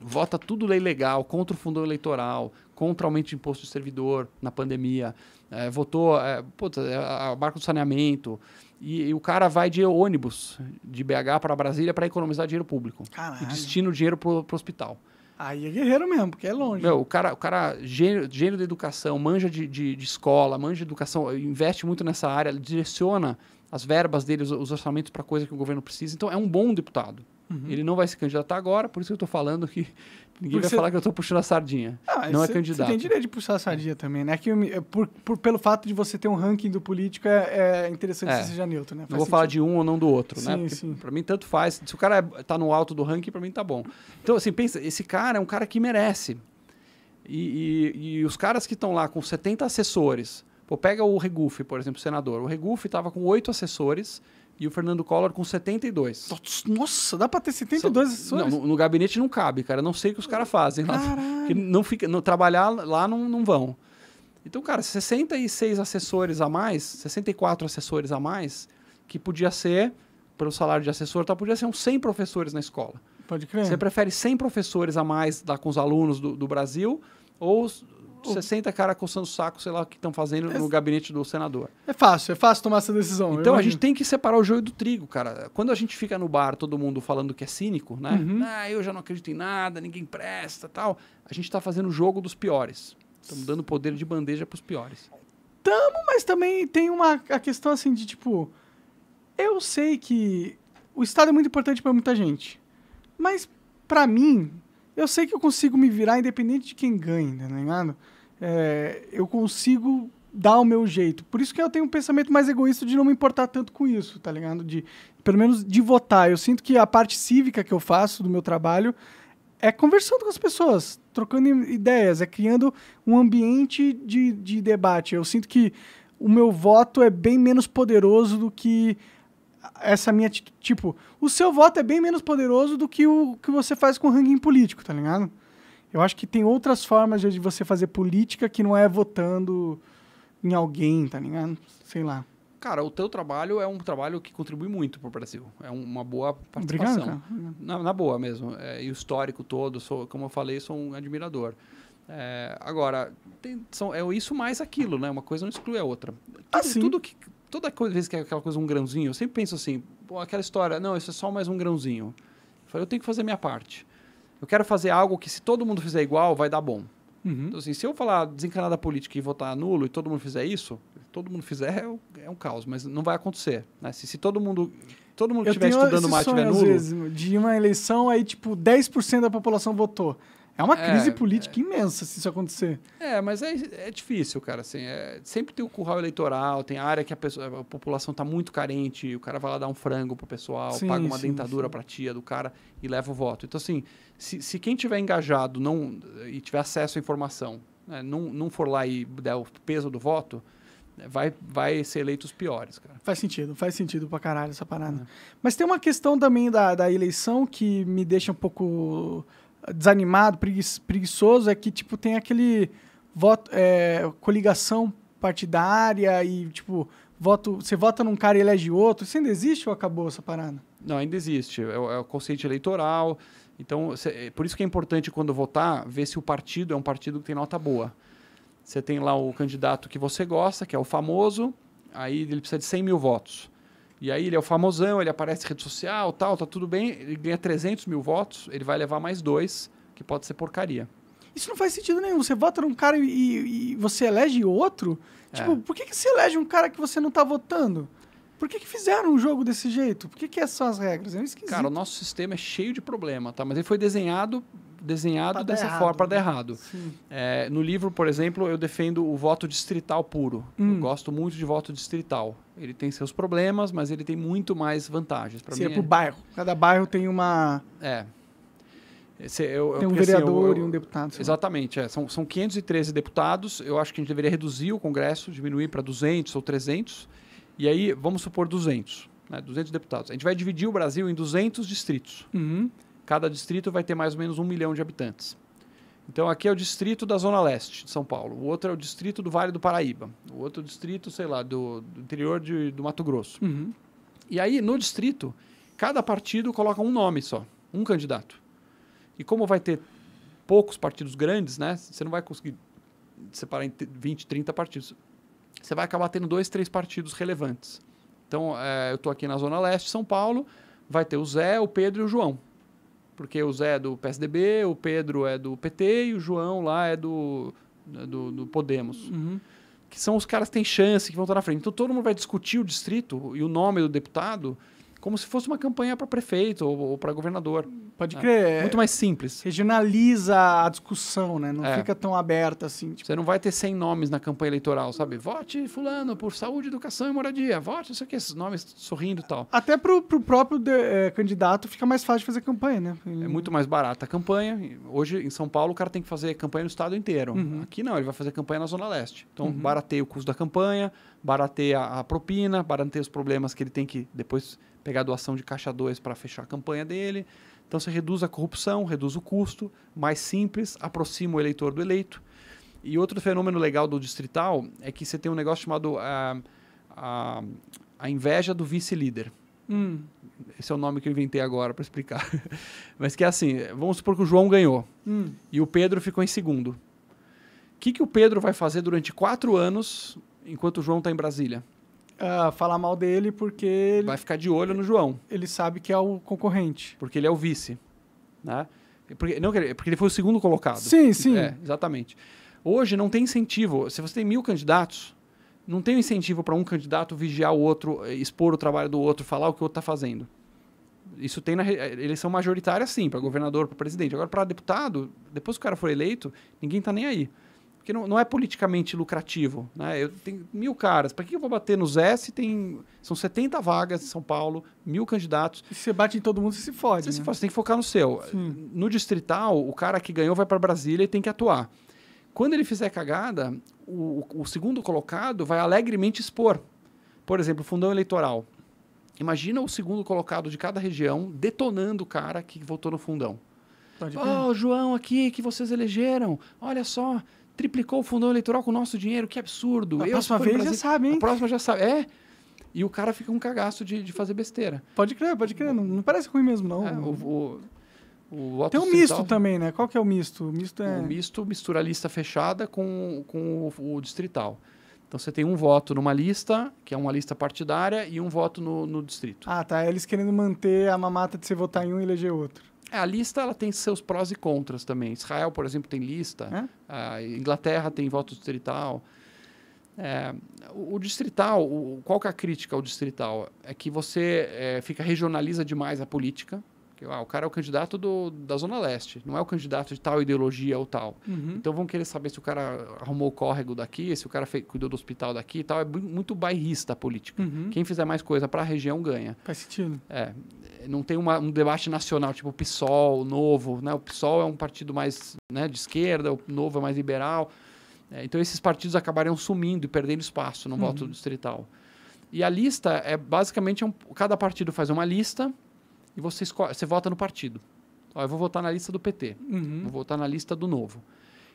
vota tudo lei legal, contra o fundo eleitoral, contra o aumento de imposto de servidor na pandemia, é, votou é, puta, é, barco do saneamento. E, e, o cara vai de ônibus de BH para Brasília para economizar dinheiro público. Caralho. E destina o dinheiro para o hospital. Aí é guerreiro mesmo, porque é longe. Meu, o cara, o cara gênio, de educação, manja de, de, de, escola, manja de educação, investe muito nessa área, direciona as verbas dele, os, os orçamentos para coisa que o governo precisa. Então é um bom deputado. Uhum. Ele não vai se candidatar agora, por isso que eu estou falando que (laughs) ninguém vai falar que eu estou puxando a sardinha. Ah, não é candidato. Você tem direito de puxar a sardinha também, né? É que eu, por, por, pelo fato de você ter um ranking do político, é, é interessante é. que seja neutro, né? Faz não vou sentido. falar de um ou não do outro, né? sim, né? sim. Pra mim, tanto faz. Se o cara está é, no alto do ranking, para mim tá bom. Então, assim, pensa, esse cara é um cara que merece. E, e, e os caras que estão lá com 70 assessores. Pô, pega o Regufe, por exemplo, o senador. O Regufe estava com oito assessores e o Fernando Collor com 72. Nossa, dá para ter 72 assessores? Não, no, no, gabinete não cabe, cara. Não sei o que os caras fazem lá. Não fica, não, trabalhar lá não, não vão. Então, cara, 66 assessores a mais, 64 assessores a mais, que podia ser, pelo salário de assessor, tá, podia ser uns 100 professores na escola. Pode crer. Você prefere 100 professores a mais lá com os alunos do, do Brasil ou 60 caras coçando o saco, sei lá o que estão fazendo é... no gabinete do senador. É fácil, é fácil tomar essa decisão. Então a gente tem que separar o joio do trigo, cara. Quando a gente fica no bar, todo mundo falando que é cínico, né? Uhum. Ah, eu já não acredito em nada, ninguém presta tal. A gente está fazendo o jogo dos piores. Estamos dando poder de bandeja para os piores. Tamo, mas também tem uma a questão assim de tipo. Eu sei que o Estado é muito importante para muita gente. Mas, para mim, eu sei que eu consigo me virar independente de quem ganha, tá ligado? É? É, eu consigo dar o meu jeito. Por isso que eu tenho um pensamento mais egoísta de não me importar tanto com isso, tá ligado? De, pelo menos de votar. Eu sinto que a parte cívica que eu faço do meu trabalho é conversando com as pessoas, trocando ideias, é criando um ambiente de, de debate. Eu sinto que o meu voto é bem menos poderoso do que essa minha. Tipo, o seu voto é bem menos poderoso do que o que você faz com o ranking político, tá ligado? Eu acho que tem outras formas de você fazer política que não é votando em alguém, tá ligado? Sei lá. Cara, o teu trabalho é um trabalho que contribui muito pro Brasil. É uma boa participação. Obrigado, cara. Na, na boa mesmo. É, e o histórico todo, sou, como eu falei, sou um admirador. É, agora, tem, são, é isso mais aquilo, né? Uma coisa não exclui a outra. Tudo, ah, tudo que, toda vez que é aquela coisa um grãozinho, eu sempre penso assim, aquela história, não, isso é só mais um grãozinho. Eu falei, eu tenho que fazer minha parte eu quero fazer algo que se todo mundo fizer igual, vai dar bom. Uhum. Então, assim, se eu falar desencanar da política e votar nulo e todo mundo fizer isso, todo mundo fizer é um é caos, mas não vai acontecer. Né? Se, se todo mundo todo mundo estiver estudando mais, tiver nulo. Vezes, de uma eleição, aí, tipo, 10% da população votou. É uma é, crise é. política é, imensa se isso acontecer. É, mas é, é difícil, cara. Assim, é, sempre tem o curral eleitoral, tem área que a, pessoa, a população está muito carente, o cara vai lá dar um frango pro pessoal, sim, paga uma sim, dentadura para tia do cara e leva o voto. Então, assim, se, se quem tiver engajado não, e tiver acesso à informação, né, não, não for lá e der o peso do voto, vai, vai ser eleito os piores, cara. Faz sentido, faz sentido pra caralho essa parada. É. Mas tem uma questão também da, da eleição que me deixa um pouco desanimado, preguiçoso, é que, tipo, tem aquele voto, é, coligação partidária e, tipo, voto, você vota num cara e elege outro. Isso ainda existe ou acabou essa parada? Não, ainda existe. É o, é o eleitoral. Então, cê, é por isso que é importante quando votar, ver se o partido é um partido que tem nota boa. Você tem lá o candidato que você gosta, que é o famoso, aí ele precisa de 100 mil votos. E aí ele é o famosão, ele aparece em rede social, tal, tá tudo bem, ele ganha 300 mil votos, ele vai levar mais dois, que pode ser porcaria. Isso não faz sentido nenhum. Você vota num cara e, e você elege outro? É. Tipo, por que, que você elege um cara que você não tá votando? Por que, que fizeram um jogo desse jeito? Por que, que essas é são as regras? É um esquisito. Cara, o nosso sistema é cheio de problema, tá? Mas ele foi desenhado desenhado pra dessa forma para dar né? errado. É, no livro, por exemplo, eu defendo o voto distrital puro. Hum. Eu gosto muito de voto distrital. Ele tem seus problemas, mas ele tem muito mais vantagens. Pra Sim, mim é bairro. Cada bairro tem uma... É. Esse, é, eu, Tem um porque, vereador assim, eu, eu, e um deputado. Exatamente. É. São, são 513 deputados. Eu acho que a gente deveria reduzir o Congresso, diminuir para 200 ou 300. E aí, vamos supor 200. Né, 200 deputados. A gente vai dividir o Brasil em 200 distritos. Uhum. Cada distrito vai ter mais ou menos um milhão de habitantes. Então aqui é o distrito da Zona Leste de São Paulo, o outro é o distrito do Vale do Paraíba, o outro distrito, sei lá, do, do interior de, do Mato Grosso. Uhum. E aí, no distrito, cada partido coloca um nome só, um candidato. E como vai ter poucos partidos grandes, né? Você não vai conseguir separar em 20, 30 partidos. Você vai acabar tendo dois, três partidos relevantes. Então, é, eu estou aqui na Zona Leste, de São Paulo, vai ter o Zé, o Pedro e o João porque o Zé é do PSDB, o Pedro é do PT e o João lá é do, do, do Podemos. Uhum. Que são os caras que têm chance, que vão estar na frente. Então todo mundo vai discutir o distrito e o nome do deputado como se fosse uma campanha para prefeito ou, ou para governador. Pode né? crer. É muito mais simples. Regionaliza a discussão, né? Não é. fica tão aberta assim. Tipo... Você não vai ter 100 nomes na campanha eleitoral, sabe? Vote fulano por saúde, educação e moradia. Vote isso aqui, esses nomes sorrindo e tal. Até para o próprio de, é, candidato fica mais fácil de fazer campanha, né? Ele... É muito mais barata a campanha. Hoje, em São Paulo, o cara tem que fazer campanha no estado inteiro. Uhum. Aqui não, ele vai fazer campanha na Zona Leste. Então, uhum. barateia o custo da campanha, barateia a propina, barateia os problemas que ele tem que depois pegar doação de caixa 2 para fechar a campanha dele. Então você reduz a corrupção, reduz o custo, mais simples, aproxima o eleitor do eleito. E outro fenômeno legal do distrital é que você tem um negócio chamado a, ah, a, a inveja do vice-líder. Hum. Esse é o nome que eu inventei agora para explicar. (laughs) Mas que é assim, vamos supor que o João ganhou hum. e o Pedro ficou em segundo. O que, que o Pedro vai fazer durante quatro anos enquanto o João está em Brasília? uh, falar mal dele porque. Ele, Vai ficar de olho no João. Ele sabe que é o concorrente. Porque ele é o vice. Né? Porque, não, porque ele foi o segundo colocado. Sim, sim. É, exatamente. Hoje não tem incentivo. Se você tem mil candidatos, não tem incentivo para um candidato vigiar o outro, eh, expor o trabalho do outro, falar o que o outro está fazendo. Isso tem na eh, eleição majoritária, sim, para governador, para presidente. Agora, para deputado, depois que o cara for eleito, ninguém está nem aí. Porque não, não é politicamente lucrativo. Né? Eu tenho mil caras. Para que eu vou bater no Zé se tem. São 70 vagas em São Paulo, mil candidatos. E se você bate em todo mundo, você se fode. Você, né? se fode, você tem que focar no seu. Sim. No distrital, o cara que ganhou vai para Brasília e tem que atuar. Quando ele fizer cagada, o, o segundo colocado vai alegremente expor. Por exemplo, fundão eleitoral. Imagina o segundo colocado de cada região detonando o cara que votou no fundão. Ó, oh, João aqui, que vocês elegeram. Olha só, triplicou o fundão eleitoral com o nosso dinheiro, que absurdo. A eu próxima vez Brasil, já sabe, hein? A próxima já sabe. É. E o cara fica um cagaço de, de fazer besteira. Pode crer, pode crer. Não, não parece ruim mesmo, não. É, o, o, o Tem um misto também, né? Qual que é o misto? O misto é... O misto mistura a lista fechada com, com o, o distrital. Então você tem um voto numa lista, que é uma lista partidária, e um voto no, no distrito. Ah, tá. É eles querendo manter a mamata de você votar em um e eleger outro. É, a lista ela tem seus prós e contras também. Israel, por exemplo, tem lista. A Inglaterra tem voto distrital. É, o, o, distrital, o, qual que é a crítica ao distrital? É que você é, fica regionaliza demais a política. Porque ah, o cara é o candidato do, da Zona Leste, não é o candidato de tal ideologia ou tal. Uhum. Então vão querer saber se o cara arrumou o córrego daqui, se o cara fez, cuidou do hospital daqui e tal. É muito bairrista a política. Uhum. Quem fizer mais coisa para a região ganha. Faz sentido. É. Não tem uma, um debate nacional, tipo o PSOL, o Novo. Né? O PSOL é um partido mais né, de esquerda, o Novo é mais liberal. É, então esses partidos acabariam sumindo e perdendo espaço no uhum. voto distrital. E a lista é basicamente é um, cada partido faz uma lista e você, escolhe, você vota no partido. Ó, eu vou votar na lista do PT, uhum. vou votar na lista do Novo.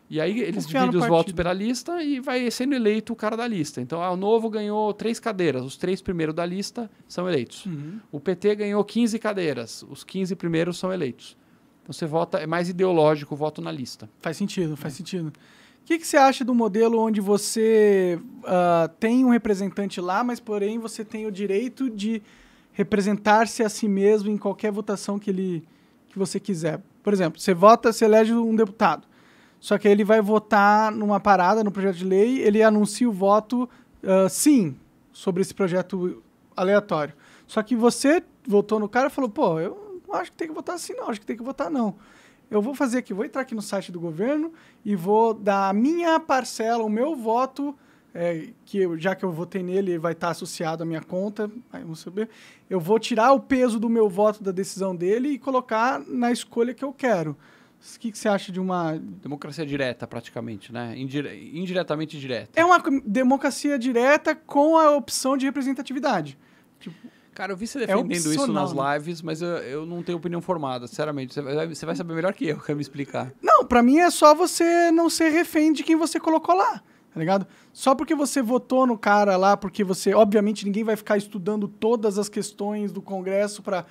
E aí eles Confiar dividem os partido. votos pela lista e vai sendo eleito o cara da lista. Então, ah, o Novo ganhou três cadeiras, os três primeiros da lista são eleitos. Uhum. O PT ganhou 15 cadeiras, os 15 primeiros são eleitos. Então, você vota, é mais ideológico o voto na lista. Faz sentido, faz é. sentido. O que, que, você acha do modelo onde você uh, tem um representante lá, mas porém você tem o direito de representar-se a si mesmo em qualquer votação que ele que você quiser. Por exemplo, você vota, você elege um deputado. Só que ele vai votar numa parada, no projeto de lei, ele anuncia o voto uh, sim sobre esse projeto aleatório. Só que você votou no cara e falou, pô, eu não acho que tem que votar sim, não, acho que tem que votar não eu vou fazer aqui, vou entrar aqui no site do governo e vou dar a minha parcela, o meu voto é, que eu, já que eu votei nele, vai estar associado à minha conta, aí vamos saber. Eu vou tirar o peso do meu voto da decisão dele e colocar na escolha que eu quero. O que, que, você acha de uma. Democracia direta, praticamente, né? Indire... Indiretamente direta. É uma democracia direta com a opção de representatividade. Tipo, Cara, eu vi você é defendendo é isso nas né? lives, mas eu, eu, não tenho opinião formada, sinceramente. Você vai, você vai saber melhor que eu, quer (laughs) me explicar. Não, para mim é só você não ser refém de quem você colocou lá tá ligado? Só porque você votou no cara lá, porque você, obviamente, ninguém vai ficar estudando todas as questões do Congresso para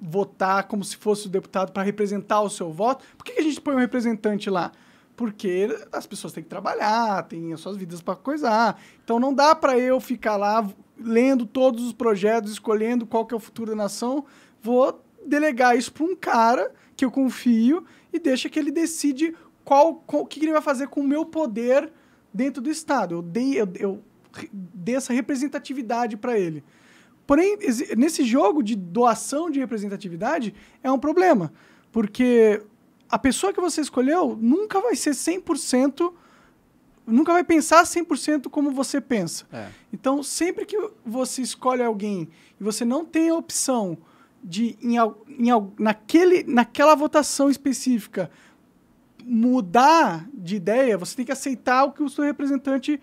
votar como se fosse o deputado para representar o seu voto. Por que, que a gente põe um representante lá? Porque as pessoas têm que trabalhar, têm as suas vidas para coisar. Então não dá para eu ficar lá lendo todos os projetos, escolhendo qual que é o futuro da nação. Vou delegar isso para um cara que eu confio e deixa que ele decide qual, qual que ele vai fazer com o meu poder dentro do Estado. Eu dei, eu, eu dei essa representatividade para ele. Porém, nesse jogo de doação de representatividade, é um problema. Porque a pessoa que você escolheu nunca vai ser 100%, nunca vai pensar 100% como você pensa. É. Então, sempre que você escolhe alguém e você não tem a opção de, em, em, naquele, naquela votação específica, mudar de ideia, você tem que aceitar o que o seu representante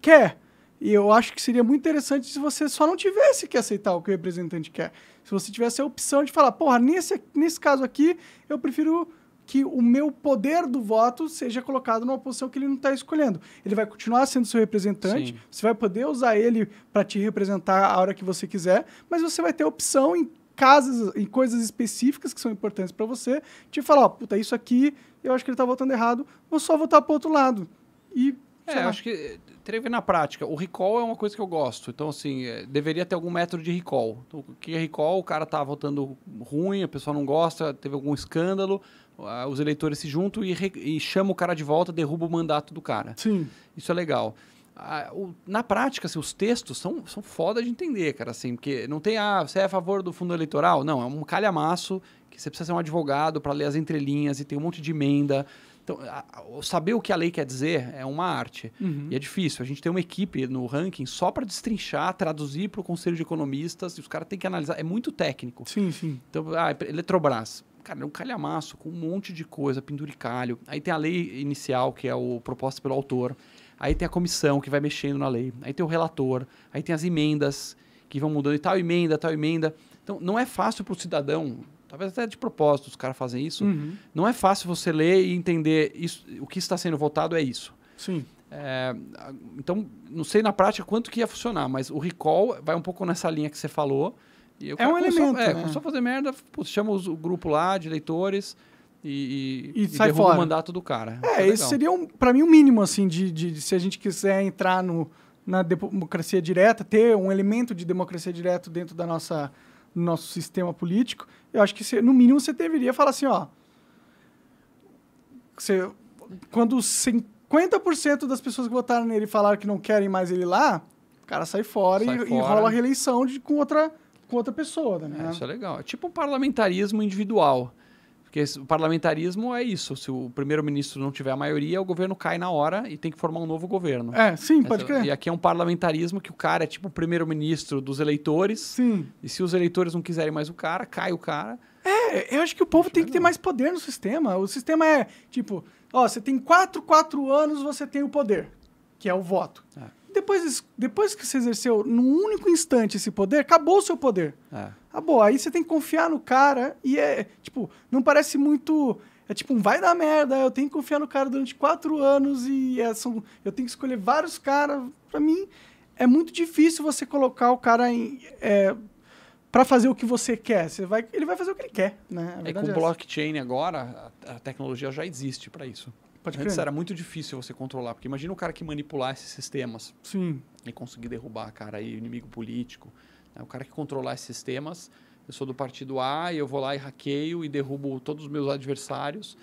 quer. E eu acho que seria muito interessante se você só não tivesse que aceitar o que o representante quer. Se você tivesse a opção de falar, porra, nesse, nesse caso aqui, eu prefiro que o meu poder do voto seja colocado numa posição que ele não está escolhendo. Ele vai continuar sendo seu representante, Sim. você vai poder usar ele para te representar a hora que você quiser, mas você vai ter a opção em casas, em coisas específicas que são importantes para você, te falar, ó, puta, isso aqui, eu acho que ele tá votando errado, vou só votar pro outro lado. E. É, acho que eh, teria que ver na prática. O recall é uma coisa que eu gosto. Então, assim, eh, deveria ter algum método de recall. Então, o que é recall? O cara tá votando ruim, a pessoa não gosta, teve algum escândalo, os eleitores se juntam e, e chama o cara de volta, derruba o mandato do cara. Sim. Isso é legal a, o, na prática, assim, os textos são, são foda de entender, cara, assim, porque não tem, ah, você é a favor do fundo eleitoral? Não, é um calhamaço que você precisa ser um advogado para ler as entrelinhas e tem um monte de emenda. Então, a, a, saber o que a lei quer dizer é uma arte. Uhum. E é difícil. A gente tem uma equipe no ranking só para destrinchar, traduzir para o Conselho de Economistas, e os caras têm que analisar. É muito técnico. Sim, sim. Então, ah, é Eletrobras cara, é um calhamaço com um monte de coisa, penduricalho. Aí tem a lei inicial, que é o proposta pelo autor. Aí tem a comissão que vai mexendo na lei. Aí tem o relator. Aí tem as emendas que vão mudando. E tal emenda, tal emenda. Então, não é fácil para o cidadão. Talvez até de propósito os caras fazem isso. Uhum. Não é fácil você ler e entender isso, o que está sendo votado é isso. Sim. É, então, não sei na prática quanto que ia funcionar, mas o recall vai um pouco nessa linha que você falou. é um elemento. é, né? Começou a fazer merda, chama o grupo lá de leitores e, e, e, sai e fora. o mandato do cara. É, é esse seria, um, para mim, o um mínimo, assim, de, de, de, se a gente quiser entrar no, na democracia direta, ter um elemento de democracia direta dentro da nossa, do nosso sistema político, eu acho que, cê, no mínimo, você deveria falar assim, ó... Você, quando 50% das pessoas que votaram nele falaram que não querem mais ele lá, o cara sai fora, sai e, fora. e rola a reeleição de, com outra com outra pessoa, né? É, isso é legal. É tipo um parlamentarismo individual. Porque o parlamentarismo é isso. Se o primeiro-ministro não tiver a maioria, o governo cai na hora e tem que formar um novo governo. É, sim, pode crer. E aqui é um parlamentarismo que o cara é tipo o primeiro-ministro dos eleitores. Sim. E se os eleitores não quiserem mais o cara, cai o cara. É, eu acho que o povo tem que, ter mais poder no sistema. O sistema é tipo, ó, você tem quatro quatro anos, você tem o poder, que é o voto. É depois, depois que você exerceu num único instante esse poder, acabou o seu poder. É. Acabou. Aí você tem que confiar no cara e é, tipo, não parece muito. É tipo um vai dar merda, eu tenho que confiar no cara durante quatro anos e é, são, eu tenho que escolher vários caras. Para mim, é muito difícil você colocar o cara em. É, para fazer o que você quer, você vai, ele vai fazer o que ele quer, né? É, com é blockchain agora, a, a tecnologia já existe para isso. Pode Antes crer. era muito difícil você controlar, porque imagina o cara que manipular esses sistemas. Sim. E conseguir derrubar, cara, aí inimigo político. Né? O cara que controlar esses sistemas, eu sou do partido A e eu vou lá e hackeio e derrubo todos os meus adversários.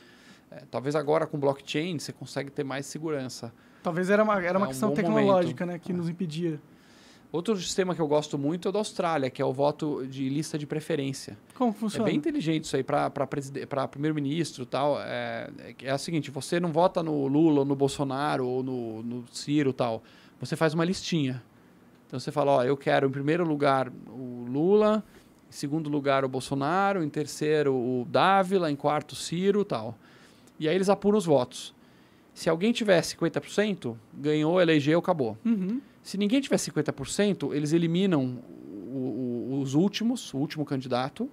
É, talvez agora com blockchain você consegue ter mais segurança. Talvez era uma, era uma é, questão um tecnológica momento. né, que é. nos impedia. Outro sistema que eu gosto muito é o da Austrália, que é o voto de lista de preferência. Como é funciona? É bem inteligente isso aí para primeiro-ministro e tal. É, é, é o seguinte, você não vota no Lula, no Bolsonaro, ou no, no Ciro tal. Você faz uma listinha. Então você fala, ó, eu quero em primeiro lugar o Lula, em segundo lugar o Bolsonaro, em terceiro o Dávila, em quarto o Ciro tal. E aí eles apuram os votos. Se alguém tiver 50%, ganhou, elegeu, acabou. Uhum. Se ninguém tiver 50%, eles eliminam o, o, os últimos, o último candidato,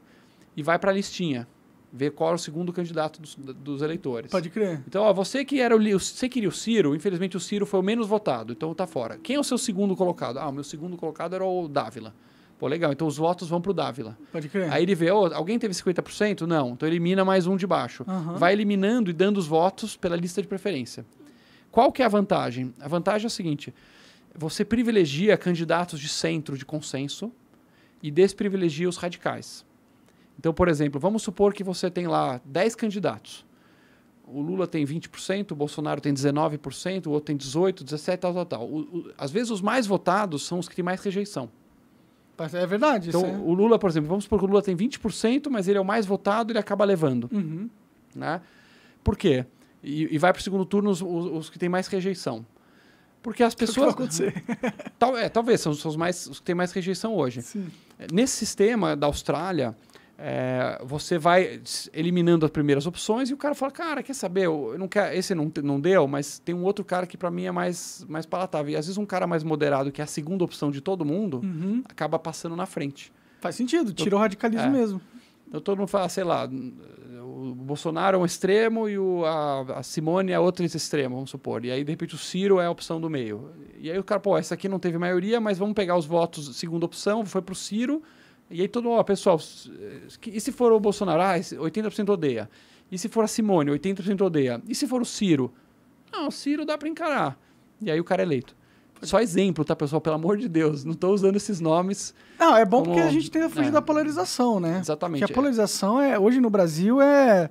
e vai para a listinha. Ver qual é o segundo candidato dos, dos eleitores. Pode crer. Então, ó, você que era o, você queria o Ciro, infelizmente o Ciro foi o menos votado, então tá fora. Quem é o seu segundo colocado? Ah, o meu segundo colocado era o Dávila. Pô, legal. Então os votos vão pro Dávila. Pode crer. Aí ele vê, oh, alguém teve 50%? Não. Então elimina mais um de baixo. Uhum. Vai eliminando e dando os votos pela lista de preferência. Qual que é a vantagem? A vantagem é a seguinte: você privilegia candidatos de centro de consenso e desprivilegia os radicais. Então, por exemplo, vamos supor que você tem lá 10 candidatos. O Lula tem 20%, o Bolsonaro tem 19%, o outro tem 18%, 17%, tal, tal, tal. O, o, às vezes os mais votados são os que têm mais rejeição. É verdade. Então, é. o Lula, por exemplo, vamos supor que o Lula tem 20%, mas ele é o mais votado e ele acaba levando. Uhum. Né? Por quê? E, e vai para o segundo turno os, os, os que têm mais rejeição. Porque as (laughs) pessoas. Que acontecer. (laughs) Tal, é, talvez são, são, os, mais, os que têm mais rejeição hoje. Sim. É, nesse sistema da Austrália, é, você vai eliminando as primeiras opções e o cara fala: Cara, quer saber? Eu não quero, esse não, não deu, mas tem um outro cara que para mim é mais, mais palatável. E às vezes um cara mais moderado, que é a segunda opção de todo mundo, uhum. acaba passando na frente. Faz sentido, tira o radicalismo é. mesmo. Eu todo mundo fala, sei lá, o Bolsonaro é um extremo e o, a, a, Simone é outro extremo, vamos supor. E aí, de repente, o Ciro é a opção do meio. E aí o cara, pô, essa aqui não teve maioria, mas vamos pegar os votos, segunda opção, foi pro Ciro. E aí todo mundo, ó, pessoal, eh, e se for o Bolsonaro? Ah, 80% odeia. E se for a Simone? 80% odeia. E se for o Ciro? Não, o Ciro dá para encarar. E aí o cara é eleito. Só exemplo, tá, pessoal? Pelo amor de Deus, não estou usando esses nomes. Não, é bom como... porque a gente tenta fugir é. da polarização, né? Exatamente. Porque a é. polarização é. é hoje no Brasil é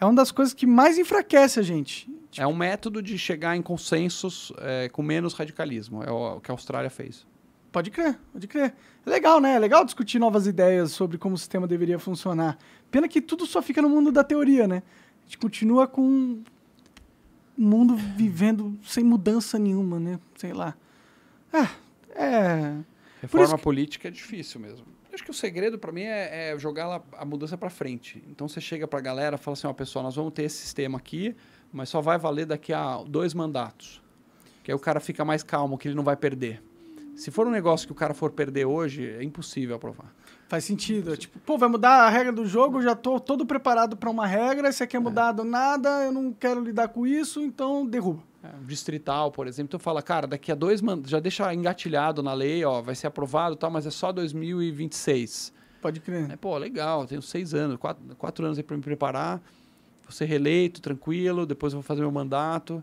é uma das coisas que mais enfraquece a gente. Tipo... É um método de chegar em consensos é, com menos radicalismo. É o, o, que a Austrália fez. Pode crer, pode crer. É legal, né? É legal discutir novas ideias sobre como o sistema deveria funcionar. Pena que tudo só fica no mundo da teoria, né? A gente continua com, mundo vivendo sem mudança nenhuma, né? Sei lá. Ah, é. Reforma que... política é difícil mesmo. acho que o segredo para mim é, é jogar a mudança para frente. Então você chega para a galera, fala assim, ó, pessoal, nós vamos ter esse sistema aqui, mas só vai valer daqui a dois mandatos. Que aí o cara fica mais calmo, que ele não vai perder. Se for um negócio que o cara for perder hoje, é impossível aprovar. Faz sentido. É tipo, pô, vai mudar a regra do jogo, eu já tô todo preparado para uma regra, você aqui é, é. mudado nada, eu não quero lidar com isso, então derruba. É, distrital, por exemplo, tu então fala, cara, daqui a dois mandatos, já deixa engatilhado na lei, ó, vai ser aprovado tal, mas é só 2026. Pode crer. É, pô, legal, tenho seis anos, quatro, quatro anos aí para me preparar, vou ser reeleito, tranquilo, depois eu vou fazer meu mandato.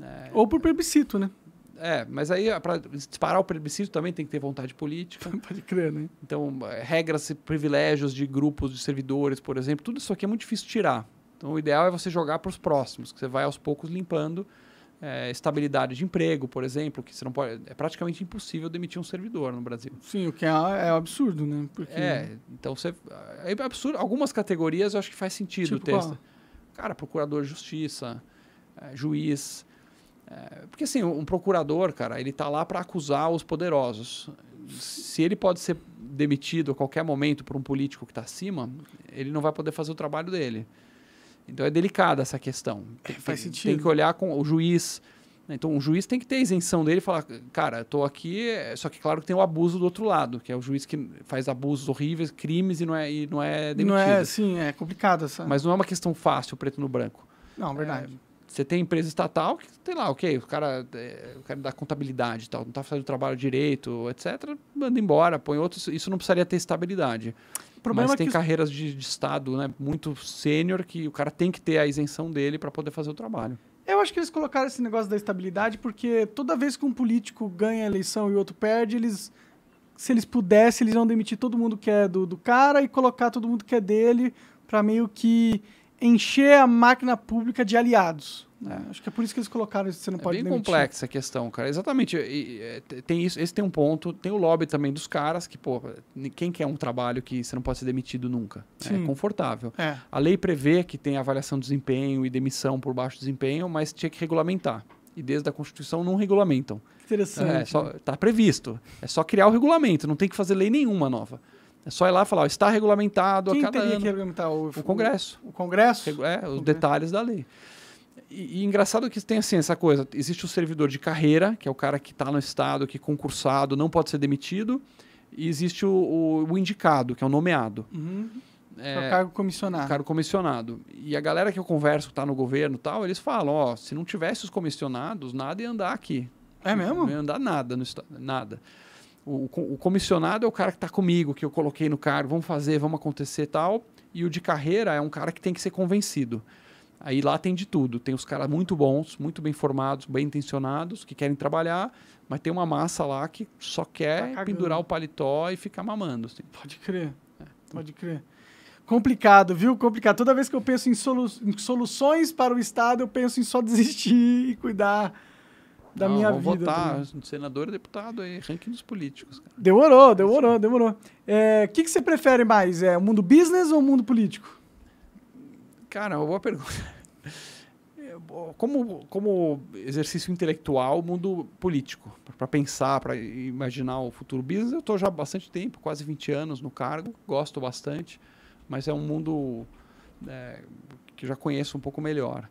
É... Ou por plebiscito, né? É, mas aí para disparar o plebiscito também tem que ter vontade política. (laughs) Pode crer, né? Então, é, regras e privilégios de grupos de servidores, por exemplo, tudo isso aqui é muito difícil tirar. Então, o ideal é você jogar para os próximos, que você vai aos poucos limpando. É, estabilidade de emprego, por exemplo, que você não pode, é praticamente impossível demitir um servidor no Brasil. Sim, o que é, é absurdo, né? Porque... É, então você é absurdo. Algumas categorias eu acho que faz sentido tipo o texto. Qual? Cara, procurador de justiça, é, juiz, é, porque assim, um procurador, cara, ele está lá para acusar os poderosos. Se ele pode ser demitido a qualquer momento por um político que está acima, ele não vai poder fazer o trabalho dele. Então é delicada essa questão. Tem, é, faz sentido. Tem que olhar com o juiz. Né? Então o juiz tem que ter isenção dele e falar, cara, estou aqui, só que claro que tem o abuso do outro lado, que é o juiz que faz abusos horríveis, crimes e não é, e não é demitido. Não é, sim, é complicado essa. Mas não é uma questão fácil, preto no branco. Não, verdade. É, você tem empresa estatal que, tem lá, ok, o cara, é, o cara da contabilidade e tal, não está fazendo o trabalho direito, etc., manda embora, põe outro. Isso não precisaria ter estabilidade. Mas é tem que... carreiras de, de, Estado né, muito sênior que o cara tem que ter a isenção dele para poder fazer o trabalho. Eu acho que eles colocaram esse negócio da estabilidade porque toda vez que um político ganha a eleição e o outro perde, eles, se eles pudessem, eles iam demitir todo mundo que é do, do cara e colocar todo mundo que é dele para meio que encher a máquina pública de aliados. Né? Acho que é por isso que eles colocaram isso. Você não é pode bem demitir. complexa a questão, cara. Exatamente. E, e, é, tem isso, esse tem um ponto. Tem o lobby também dos caras, que, pô, quem quer um trabalho que você não pode ser demitido nunca? É Sim. É confortável. É. A lei prevê que tem avaliação de desempenho e demissão por baixo desempenho, mas tinha que regulamentar. E desde a Constituição não regulamentam. Interessante. É, só, tá previsto. É só criar o regulamento, não tem que fazer lei nenhuma nova. É só ir lá e falar, ó, está regulamentado Quem a cada ano. que regulamentar? O, o Congresso. O Congresso? é, os Congresso. detalhes da lei. E, e, engraçado que tem assim essa coisa, existe o servidor de carreira, que é o cara que está no Estado, que é concursado, não pode ser demitido, e existe o, o, o indicado, que é o nomeado. Uhum. É, é o cargo comissionado. Cargo comissionado. E a galera que eu converso, que está no governo tal, eles falam, ó, se não tivesse os comissionados, nada ia andar aqui. É mesmo? Não ia andar nada no estado, nada. O, o comissionado é o cara que está comigo, que eu coloquei no cargo, vamos fazer, vamos acontecer tal. E o de carreira é um cara que tem que ser convencido. Aí lá tem de tudo. Tem os caras muito bons, muito bem formados, bem intencionados, que querem trabalhar, mas tem uma massa lá que só quer tá pendurar o paletó e ficar mamando. Assim. Pode crer. É. Pode crer. Complicado, viu? Complicado. Toda vez que eu penso em, solu em, soluções para o Estado, eu penso em só desistir (laughs) e cuidar da não, ah, minha vamos vida. votar, senador e deputado aí, ranking dos políticos. Cara. Demorou, demorou, demorou. É, o é, que, que você prefere mais, é, o mundo business ou o mundo político? Cara, é uma boa pergunta. (laughs) Como, como exercício intelectual, mundo político, para pensar, para imaginar o futuro business, eu estou já há bastante tempo, quase 20 anos no cargo, gosto bastante, mas é um mundo é, que já conheço um pouco melhor.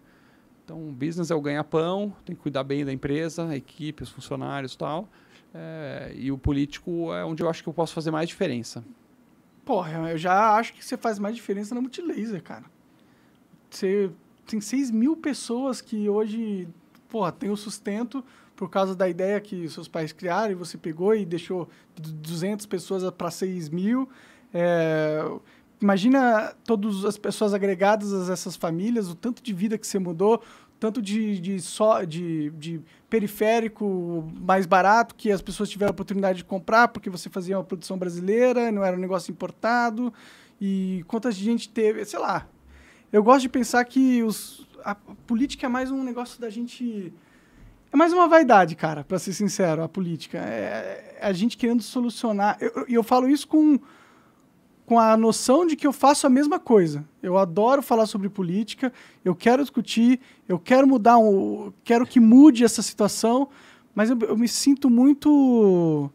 Então, o business é o ganha-pão, tem que cuidar bem da empresa, a equipe, os funcionários e tal. É, e o político é onde eu acho que eu posso fazer mais diferença. Porra, eu já acho que você faz mais diferença na Multilaser, cara. Você tem 6 mil pessoas que hoje, porra, tem o sustento por causa da ideia que seus pais criaram e você pegou e deixou de 200 pessoas para 6 mil. É, Imagina todas as pessoas agregadas a essas famílias, o tanto de vida que você mudou, tanto de, de, só, de, de periférico mais barato que as pessoas tiveram a oportunidade de comprar porque você fazia uma produção brasileira, não era um negócio importado. E quanta gente teve, sei lá. Eu gosto de pensar que os, a política é mais um negócio da gente. É mais uma vaidade, cara, para ser sincero, a política. É, é a gente querendo solucionar. E eu, eu falo isso com com a noção de que eu faço a mesma coisa. Eu adoro falar sobre política, eu quero discutir, eu quero mudar, um, quero que mude essa situação, mas eu, eu me sinto muito.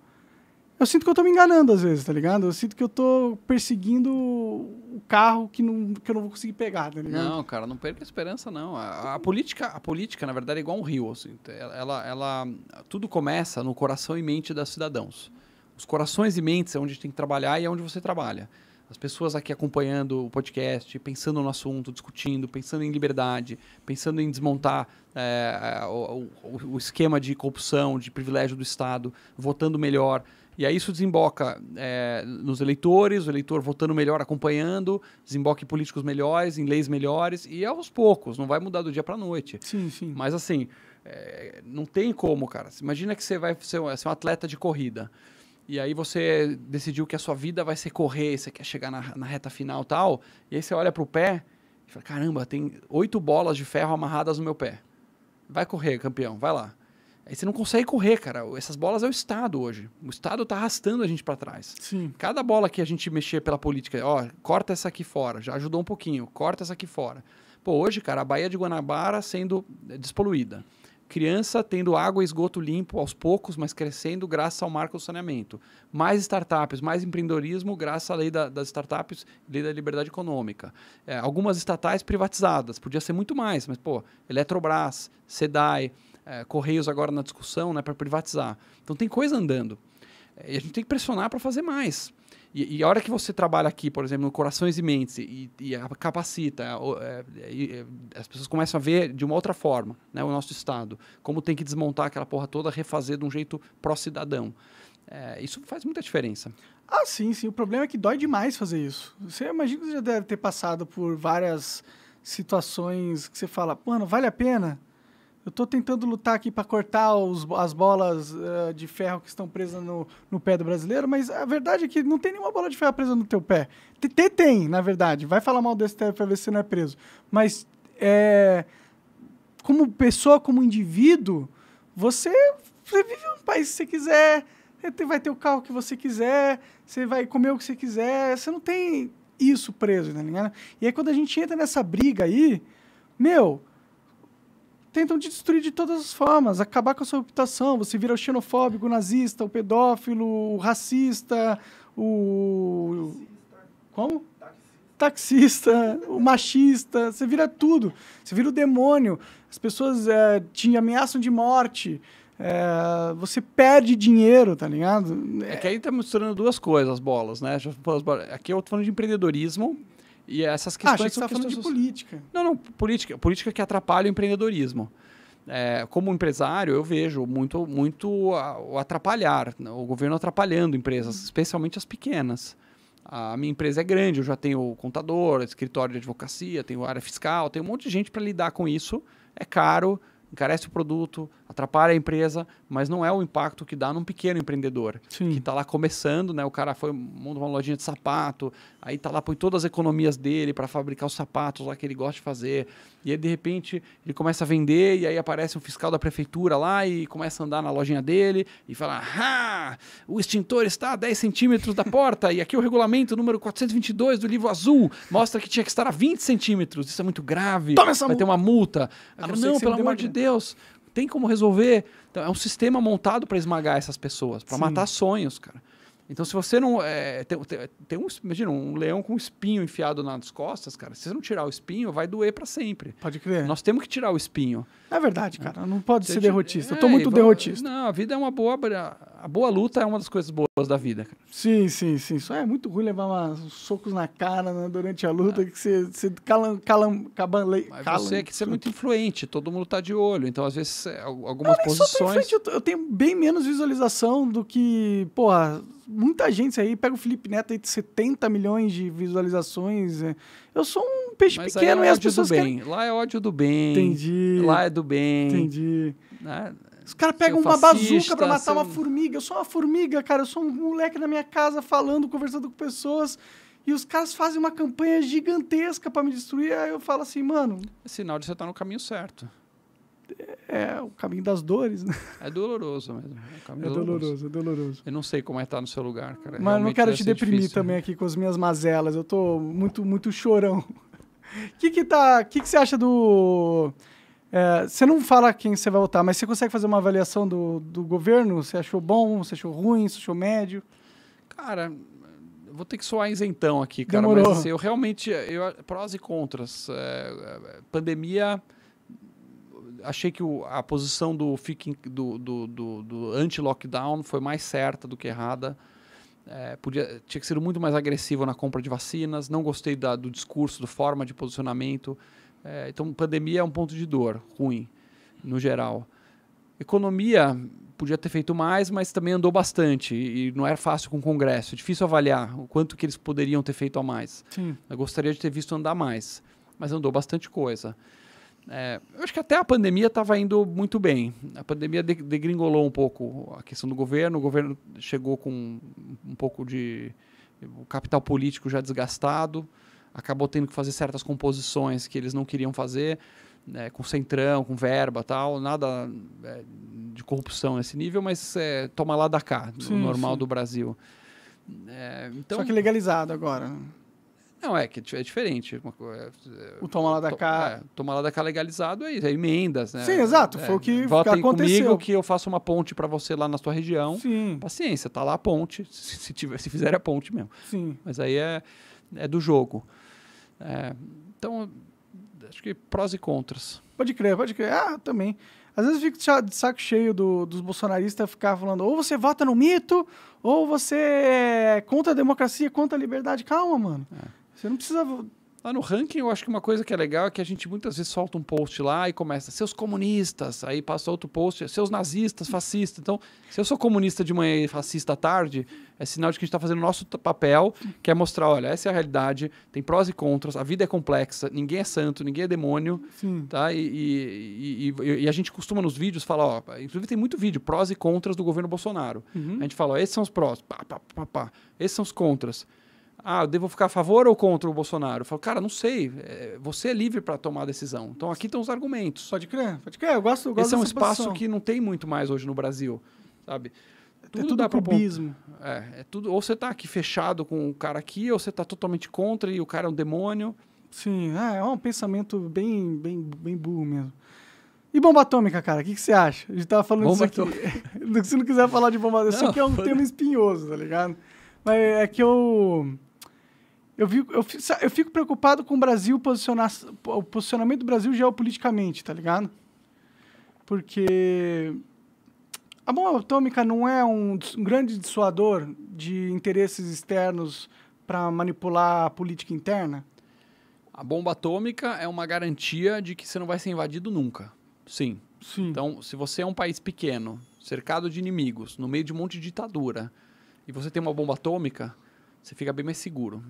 Eu sinto que eu estou me enganando às vezes, tá ligado? Eu sinto que eu estou perseguindo o carro que, não, que eu não vou conseguir pegar, tá ligado? Não, cara, não perca a esperança, não. A, a política, a política, na verdade, é igual um rio, assim. Ela, ela, ela, tudo começa no coração e mente dos cidadãos os corações e mentes é onde a gente tem que trabalhar e é onde você trabalha. As pessoas aqui acompanhando o podcast, pensando no assunto, discutindo, pensando em liberdade, pensando em desmontar é, é o, o, esquema de corrupção, de privilégio do Estado, votando melhor. E aí isso desemboca é, nos eleitores, o eleitor votando melhor, acompanhando, desemboca em políticos melhores, em leis melhores, e aos poucos, não vai mudar do dia para noite. Sim, sim. Mas assim, é, não tem como, cara. Imagina que você vai ser um atleta de corrida. E aí você decidiu que a sua vida vai ser correr, você quer chegar na, na reta final tal. E aí você olha para o pé e fala: caramba, tem oito bolas de ferro amarradas no meu pé. Vai correr, campeão, vai lá. Aí você não consegue correr, cara. Essas bolas é o Estado hoje. O Estado está arrastando a gente para trás. Sim. Cada bola que a gente mexer pela política, ó, corta essa aqui fora, já ajudou um pouquinho, corta essa aqui fora. Pô, hoje, cara, a Baía de Guanabara sendo é, despoluída criança tendo água e esgoto limpo aos poucos, mas crescendo graças ao marco do saneamento. Mais startups, mais empreendedorismo graças à lei da, das startups, lei da liberdade econômica. É, algumas estatais privatizadas, podia ser muito mais, mas, pô, Eletrobras, SEDAI, é, Correios agora na discussão né, para privatizar. Então tem coisa andando. É, e a gente tem que pressionar para fazer mais. E, e, a hora que você trabalha aqui, por exemplo, no Corações e Mentes, e, e capacita, é, as pessoas começam a ver de uma outra forma né, o nosso Estado, como tem que desmontar aquela porra toda, refazer de um jeito pró-cidadão. É, isso faz muita diferença. Ah, sim, sim. O problema é que dói demais fazer isso. Você imagina que você já deve ter passado por várias situações que você fala, mano, vale a pena? Eu tô tentando lutar aqui para cortar os, as bolas uh, de ferro que estão presas no, no pé do brasileiro, mas a verdade é que não tem nenhuma bola de ferro presa no teu pé. TT tem, na verdade. Vai falar mal desse TT para ver se não é preso. Mas é, como pessoa, como indivíduo, você, você vive um país que você quiser, você vai ter o carro que você quiser, você vai comer o que você quiser, você não tem isso preso, tá né? E aí quando a gente entra nessa briga aí, meu, tentam te destruir de todas as formas, acabar com a sua reputação. Você vira o xenofóbico, o nazista, o pedófilo, o racista, o. Como? taxista, o machista, você vira tudo. Você vira o demônio. As pessoas é, te ameaçam de morte. É, você perde dinheiro, tá ligado? É, é que aí tá misturando duas coisas, as bolas, né? Aqui eu tô falando de empreendedorismo e essas questões. Ah, achei você falando de política. Não, não, política. Política que atrapalha o empreendedorismo. É, como empresário, eu vejo muito, muito o atrapalhar, né, o governo atrapalhando empresas, especialmente as pequenas. A minha empresa é grande, eu já tenho contador, escritório de advocacia, tenho área fiscal, tenho um monte de gente para lidar com isso. É caro, encarece o produto, atrapalha a empresa, mas não é o impacto que dá num pequeno empreendedor Sim. que está lá começando, né? O cara foi montou uma lojinha de sapato, aí está lá põe todas as economias dele para fabricar os sapatos lá que ele gosta de fazer, e aí de repente ele começa a vender e aí aparece um fiscal da prefeitura lá e começa a andar na lojinha dele e fala: "Ah, o extintor está a 10 centímetros da porta e aqui é o regulamento número 422 do livro azul mostra que tinha que estar a 20 centímetros. Isso é muito grave. Toma essa Vai ter uma multa." Ah, não, pelo amor de Deus, tem como resolver. Então, é um sistema montado para esmagar essas pessoas, para matar sonhos, cara. Então, se você não. É, tem, tem, um, imagina, um leão com um espinho enfiado nas costas, cara. Se você não tirar o espinho, vai doer para sempre. Pode crer. Nós temos que tirar o espinho. É verdade, cara. Né? Não pode você ser derrotista. É, Eu tô é, muito derrotista. Não, a vida é uma boa. A boa luta é uma das coisas boas da vida, cara. Sim, sim, sim. Só é muito ruim levar uns socos na cara né, durante a luta, ah. que você, você calam, calam, calam, Mas calam. Você é que você é muito influente, todo mundo tá de olho. Então, às vezes, é, algumas não, posições. Eu, eu tenho bem menos visualização do que, porra muita gente aí pega o Felipe Neto aí de 70 milhões de visualizações. É. Eu sou um peixe Mas pequeno é e as pessoas bem. Querem... Lá é ódio do bem. Entendi. Lá é do bem. Entendi. Né? os caras pegam uma bazuca para matar seu... uma formiga. Eu sou uma formiga, cara. Eu sou um moleque na minha casa falando, conversando com pessoas. E os caras fazem uma campanha gigantesca para me destruir. Aí eu falo assim, mano. É sinal de você estar tá no caminho certo. É o caminho das dores, né? É doloroso mesmo. É, é doloroso. doloroso, é doloroso. Eu não sei como é estar no seu lugar, cara. Mas Realmente não quero te deprimir difícil, né? também né? aqui com as minhas mazelas. Eu tô muito, muito chorão. O (laughs) que que tá... O que que você acha do... É, você não fala quem você vai votar, mas você consegue fazer uma avaliação do, do governo? Você achou bom? Você achou ruim? Você achou médio? Cara, vou ter que soar isentão aqui, cara. Demorou. Mas assim, eu realmente... Eu, prós e contras. É, é pandemia achei que o, a posição do, do, do, do, do anti-lockdown foi mais certa do que errada. É, podia, tinha que ser muito mais agressivo na compra de vacinas. Não gostei da, do discurso, da forma de posicionamento. É, então, pandemia é um ponto de dor, ruim, no geral. Economia, podia ter feito mais, mas também andou bastante. E, não era fácil com o Congresso. É difícil avaliar o quanto que eles poderiam ter feito a mais. Sim. Eu gostaria de ter visto andar mais, mas andou bastante coisa. É, eu acho que até a pandemia estava indo muito bem. A pandemia degringolou um pouco a questão do governo. O governo chegou com um pouco de capital político já desgastado, acabou tendo que fazer certas composições que eles não queriam fazer, né, com centrão, com verba, tal, nada é, de corrupção nesse nível, mas é, toma lá da cá, sim, no normal sim. do Brasil. É, então, Só que legalizado agora. Né? Não, é que é, é diferente. É é, o toma lá da cá. É, toma lá da cá legalizado é, é emendas, né? Sim, exato. Foi o que né? Votem aconteceu. comigo que eu faço uma ponte para você lá na sua região. Sim. Paciência, tá lá a ponte, se, se, tiver, se fizer a ponte mesmo. Sim. Mas aí é, é do jogo. então, acho que prós e contras. Pode crer, pode crer. Ah, também. Às vezes eu fico de saco cheio do, dos bolsonaristas ficar falando ou você vota no mito, ou você é contra a democracia, contra a liberdade. Calma, mano. É. Você não precisa. Lá no ranking, eu acho que uma coisa que é legal é que a gente muitas vezes solta um post lá e começa seus comunistas, aí passa outro post, seus nazistas, fascistas. Então, se eu sou comunista de manhã e fascista à tarde, é sinal de que a gente está fazendo o nosso papel, que é mostrar, olha, essa é a realidade, tem prós e contras, a vida é complexa, ninguém é santo, ninguém é demônio, Sim. tá? E, e, e, e, a gente costuma nos vídeos falar, ó, inclusive tem muito vídeo, prós e contras do governo Bolsonaro. Uhum. A gente fala, ó, esses são os prós, pá, pá, pá, pá, esses são os contras ah, eu devo ficar a favor ou contra o Bolsonaro? Eu falo, cara, não sei. É, você é livre para tomar a decisão. Então aqui estão os argumentos. Pode crer, pode crer. Eu gosto, eu gosto Esse é um espaço posição. que não tem muito mais hoje no Brasil, sabe? Tudo, é tudo dá cubismo. É, é tudo. Ou você tá aqui fechado com o cara aqui, ou você tá totalmente contra e o cara é um demônio. Sim, é, é um pensamento bem, bem, bem burro mesmo. E bomba atômica, cara, o que, que você acha? A gente tava falando bomba disso aqui. (laughs) Se não quiser falar de bomba atômica, isso aqui é um tema espinhoso, tá ligado? Mas é que eu. Eu fico, eu, eu fico preocupado com o Brasil posicionar o posicionamento do Brasil geopoliticamente, tá ligado? Porque a bomba atômica não é um, um grande dissuador de interesses externos para manipular a política interna? A bomba atômica é uma garantia de que você não vai ser invadido nunca. Sim. Sim. Então, se você é um país pequeno, cercado de inimigos, no meio de um monte de ditadura, e você tem uma bomba atômica, você fica bem mais seguro.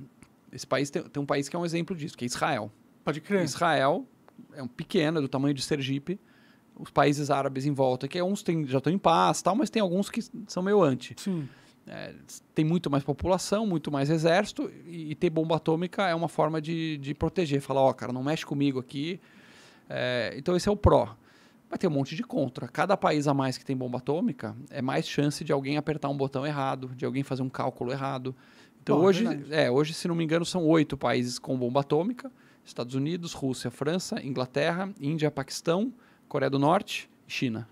Esse país tem, tem um país que é um exemplo disso, que é Israel. Pode crer. Israel é um pequeno, é do tamanho de Sergipe. Os países árabes em volta, que é uns tem, já estão em paz, tal, mas tem alguns que são meio anti. Sim. É, tem muito mais população, muito mais exército, e, e ter bomba atômica é uma forma de, de proteger. Falar, ó, oh, cara, não mexe comigo aqui. É, então esse é o pró. Vai ter um monte de contra. Cada país a mais que tem bomba atômica é mais chance de alguém apertar um botão errado, de alguém fazer um cálculo errado. Então Bom, hoje, é, hoje, se não me engano, são oito países com bomba atômica: Estados Unidos, Rússia, França, Inglaterra, Índia, Paquistão, Coreia do Norte, China.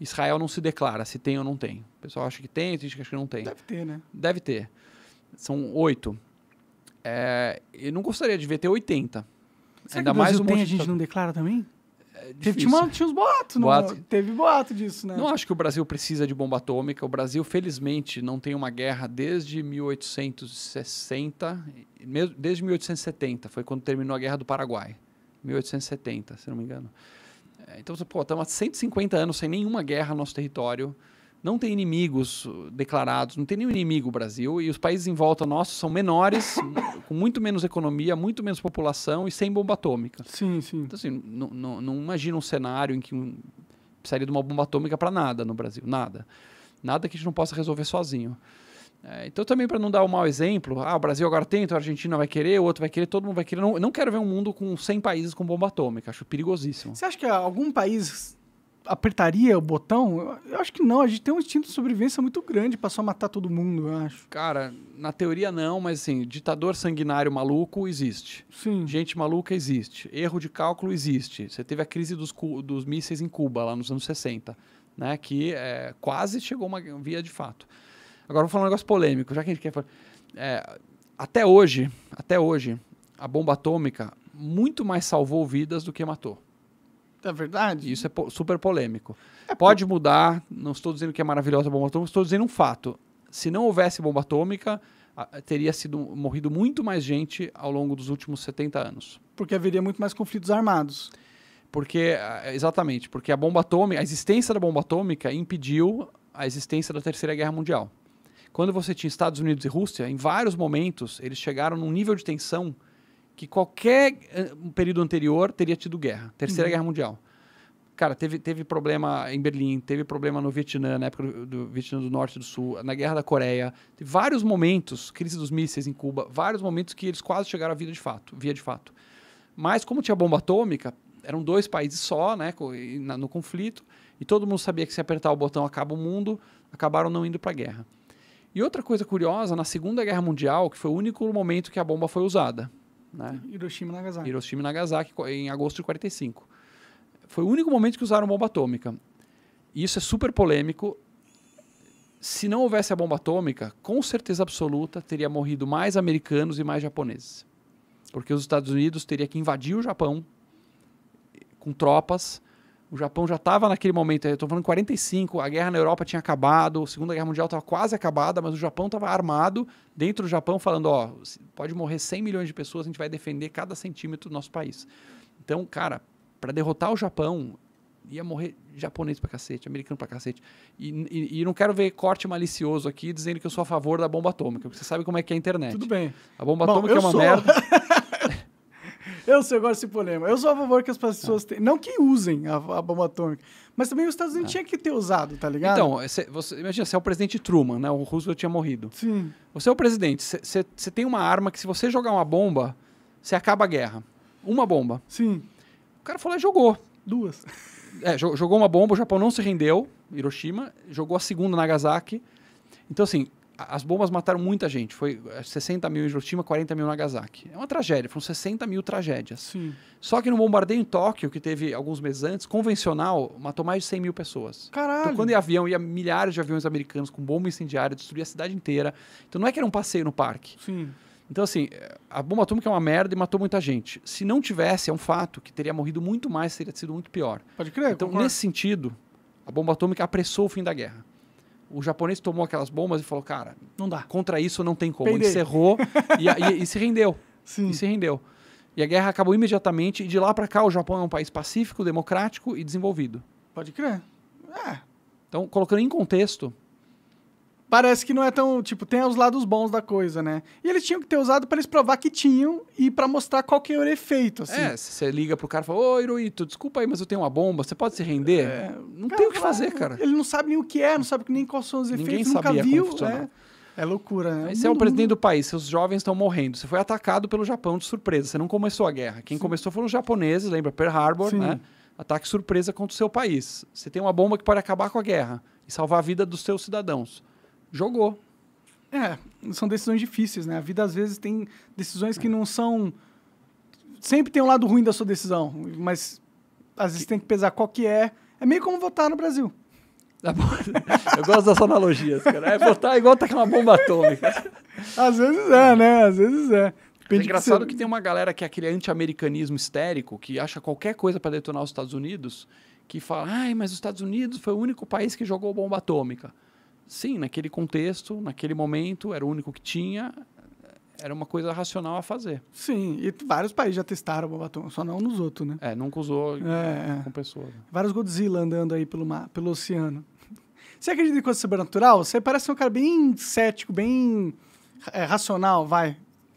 Israel não se declara se tem ou não tem. O pessoal acha que tem, tem gente que acha que não tem. Deve ter, né? Deve ter. São oito. É, eu não gostaria de ver ter 80. Será Ainda que mais um tem, a gente não declara também? É teve, Tinha, tinha uns boatos, boato. não, teve boato disso, né? Não acho que o Brasil precisa de bomba atômica. O Brasil, felizmente, não tem uma guerra desde 1860, desde 1870, foi quando terminou a Guerra do Paraguai. 1870, se não me engano. É, então, pô, estamos há 150 anos sem nenhuma guerra no nosso território não tem inimigos uh, declarados, não tem nenhum inimigo o Brasil, e os países em volta nossos são menores, (coughs) com muito menos economia, muito menos população e sem bomba atômica. Sim, sim. Então, assim, não, não, imagina um cenário em que um, precisaria de uma bomba atômica para nada no Brasil, nada. Nada que a gente não possa resolver sozinho. É, então, também para não dar um mau exemplo, ah, o Brasil agora tem, então a Argentina vai querer, o outro vai querer, todo mundo vai querer. Não, não quero ver um mundo com 100 países com bomba atômica, acho perigosíssimo. Você acha que algum país apertaria o botão? Eu acho que não. A gente tem um instinto de sobrevivência muito grande para só matar todo mundo, eu acho. Cara, na teoria não, mas assim, ditador sanguinário maluco existe. Sim. Gente maluca existe. Erro de cálculo existe. Você teve a crise dos, dos mísseis em Cuba, lá nos anos 60, né? Que é, quase chegou uma via de fato. Agora vou falar um negócio polêmico, já que a gente quer falar. É, até hoje, até hoje, a bomba atômica muito mais salvou vidas do que matou. É verdade, isso é po super polêmico. É, Pode por... mudar, não estou dizendo que é maravilhosa a bomba atômica, estou dizendo um fato. Se não houvesse bomba atômica, teria sido morrido muito mais gente ao longo dos últimos 70 anos. Porque haveria muito mais conflitos armados. Porque, exatamente, porque a bomba atômica, a existência da bomba atômica impediu a existência da Terceira Guerra Mundial. Quando você tinha Estados Unidos e Rússia, em vários momentos eles chegaram num nível de tensão que qualquer eh, período anterior teria tido guerra, Terceira uhum. Guerra Mundial. Cara, teve, teve problema em Berlim, teve problema no Vietnã, na época do, do Vietnã do Norte e do Sul, na Guerra da Coreia. Teve vários momentos, crise dos mísseis em Cuba, vários momentos que eles quase chegaram à vida de fato, via de fato. Mas como tinha bomba atômica, eram dois países só, né, no conflito, e todo mundo sabia que se apertar o botão acaba o mundo, acabaram não indo para a guerra. E outra coisa curiosa, na Segunda Guerra Mundial, que foi o único momento que a bomba foi usada, né? Hiroshima e Nagasaki. Hiroshima e Nagasaki, em agosto de 45. Foi o único momento que usaram bomba atômica. E isso é super polêmico. Se não houvesse a bomba atômica, com certeza absoluta teria morrido mais americanos e mais japoneses. Porque os Estados Unidos teria que invadir o Japão com tropas o Japão já estava naquele momento, eu estou falando 45, a guerra na Europa tinha acabado, a Segunda Guerra Mundial estava quase acabada, mas o Japão estava armado dentro do Japão falando, ó, pode morrer 100 milhões de pessoas, a gente vai defender cada centímetro do nosso país. Então, cara, para derrotar o Japão, ia morrer japonês para cacete, americano para cacete. E, e, e, não quero ver corte malicioso aqui dizendo que eu sou a favor da bomba atômica, porque você sabe como é que é a internet. Tudo bem. A bomba Bom, atômica é uma sou. merda. (laughs) Eu sei, eu gosto desse Eu sou a favor que as pessoas... Te... Não que usem a, a, bomba atômica, mas também os Estados Unidos ah. tinha que ter usado, tá ligado? Então, cê, você, imagina, você é o presidente Truman, né? O Roosevelt tinha morrido. Sim. Você é o presidente, você tem uma arma que se você jogar uma bomba, você acaba a guerra. Uma bomba. Sim. O cara falou e ah, jogou. Duas. (laughs) É, jogou uma bomba, o Japão não se rendeu, Hiroshima, jogou a segunda, Nagasaki. Então, assim, as bombas mataram muita gente. Foi 60 eh, mil em Hiroshima, 40 mil em Nagasaki. É uma tragédia, foram 60 mil tragédias. Sim. Só que no bombardeio em Tóquio, que teve alguns meses antes, convencional, matou mais de 100 mil pessoas. Caralho! Então, quando ia avião, ia milhares de aviões americanos com bomba incendiária, destruía a cidade inteira. Então, não é que era um passeio no parque. Sim. Então, assim, eh, a bomba atômica é uma merda e matou muita gente. Se não tivesse, é um fato que teria morrido muito mais, teria sido muito pior. Pode crer. Então, concordo. nesse sentido, a bomba atômica apressou o fim da guerra o japonês tomou aquelas bombas e falou, cara, não dá. Contra isso não tem como. Perdei. Encerrou (laughs) e, e, e, se rendeu. Sim. E se rendeu. E a guerra acabou imediatamente. E de lá para cá, o Japão é um país pacífico, democrático e desenvolvido. Pode crer. É. Então, colocando em contexto, parece que não é tão, tipo, tem os lados bons da coisa, né? E eles tinham que ter usado para eles provar que tinham e para mostrar qual que era o efeito, assim. É, você liga pro cara e fala, ô, Hiroito, desculpa aí, mas eu tenho uma bomba, você pode se render? É, não cara, tem o que fazer, cara. Ele não sabe nem o que é, não sabe nem quais são os efeitos, Ninguém nunca sabia viu, como é. é loucura, né? você é o presidente do país, seus jovens estão morrendo. Você foi atacado pelo Japão de surpresa. Você não começou a guerra. Quem Sim. começou foram os japoneses, lembra? Pearl Harbor, Sim. né? Ataque surpresa contra o seu país. Você tem uma bomba que pode acabar com a guerra e salvar a vida dos seus cidadãos jogou. É, são decisões difíceis, né? A vida às vezes tem decisões que não são. Sempre tem um lado ruim da sua decisão, mas às vezes tem que pesar qual que é. É meio como votar no Brasil. Tá (laughs) Eu gosto das analogias, cara. É votar igual tá com uma bomba atômica. Às vezes é, né? Às vezes é. é engraçado que, você... que tem uma galera que é aquele anti-americanismo histérico, que acha qualquer coisa para detonar os Estados Unidos, que fala, ai, mas os Estados Unidos foi o único país que jogou bomba atômica. Sim, naquele contexto, naquele momento, era o único que tinha, era uma coisa racional a fazer. Sim, e vários países já testaram o Bobaton, só não nos outros, né? É, nunca usou é, é. com pessoas. Vários Godzilla andando aí pelo, mar, pelo oceano. Você acredita em coisa sobrenatural? Você parece um cara bem cético, bem é, racional, vai.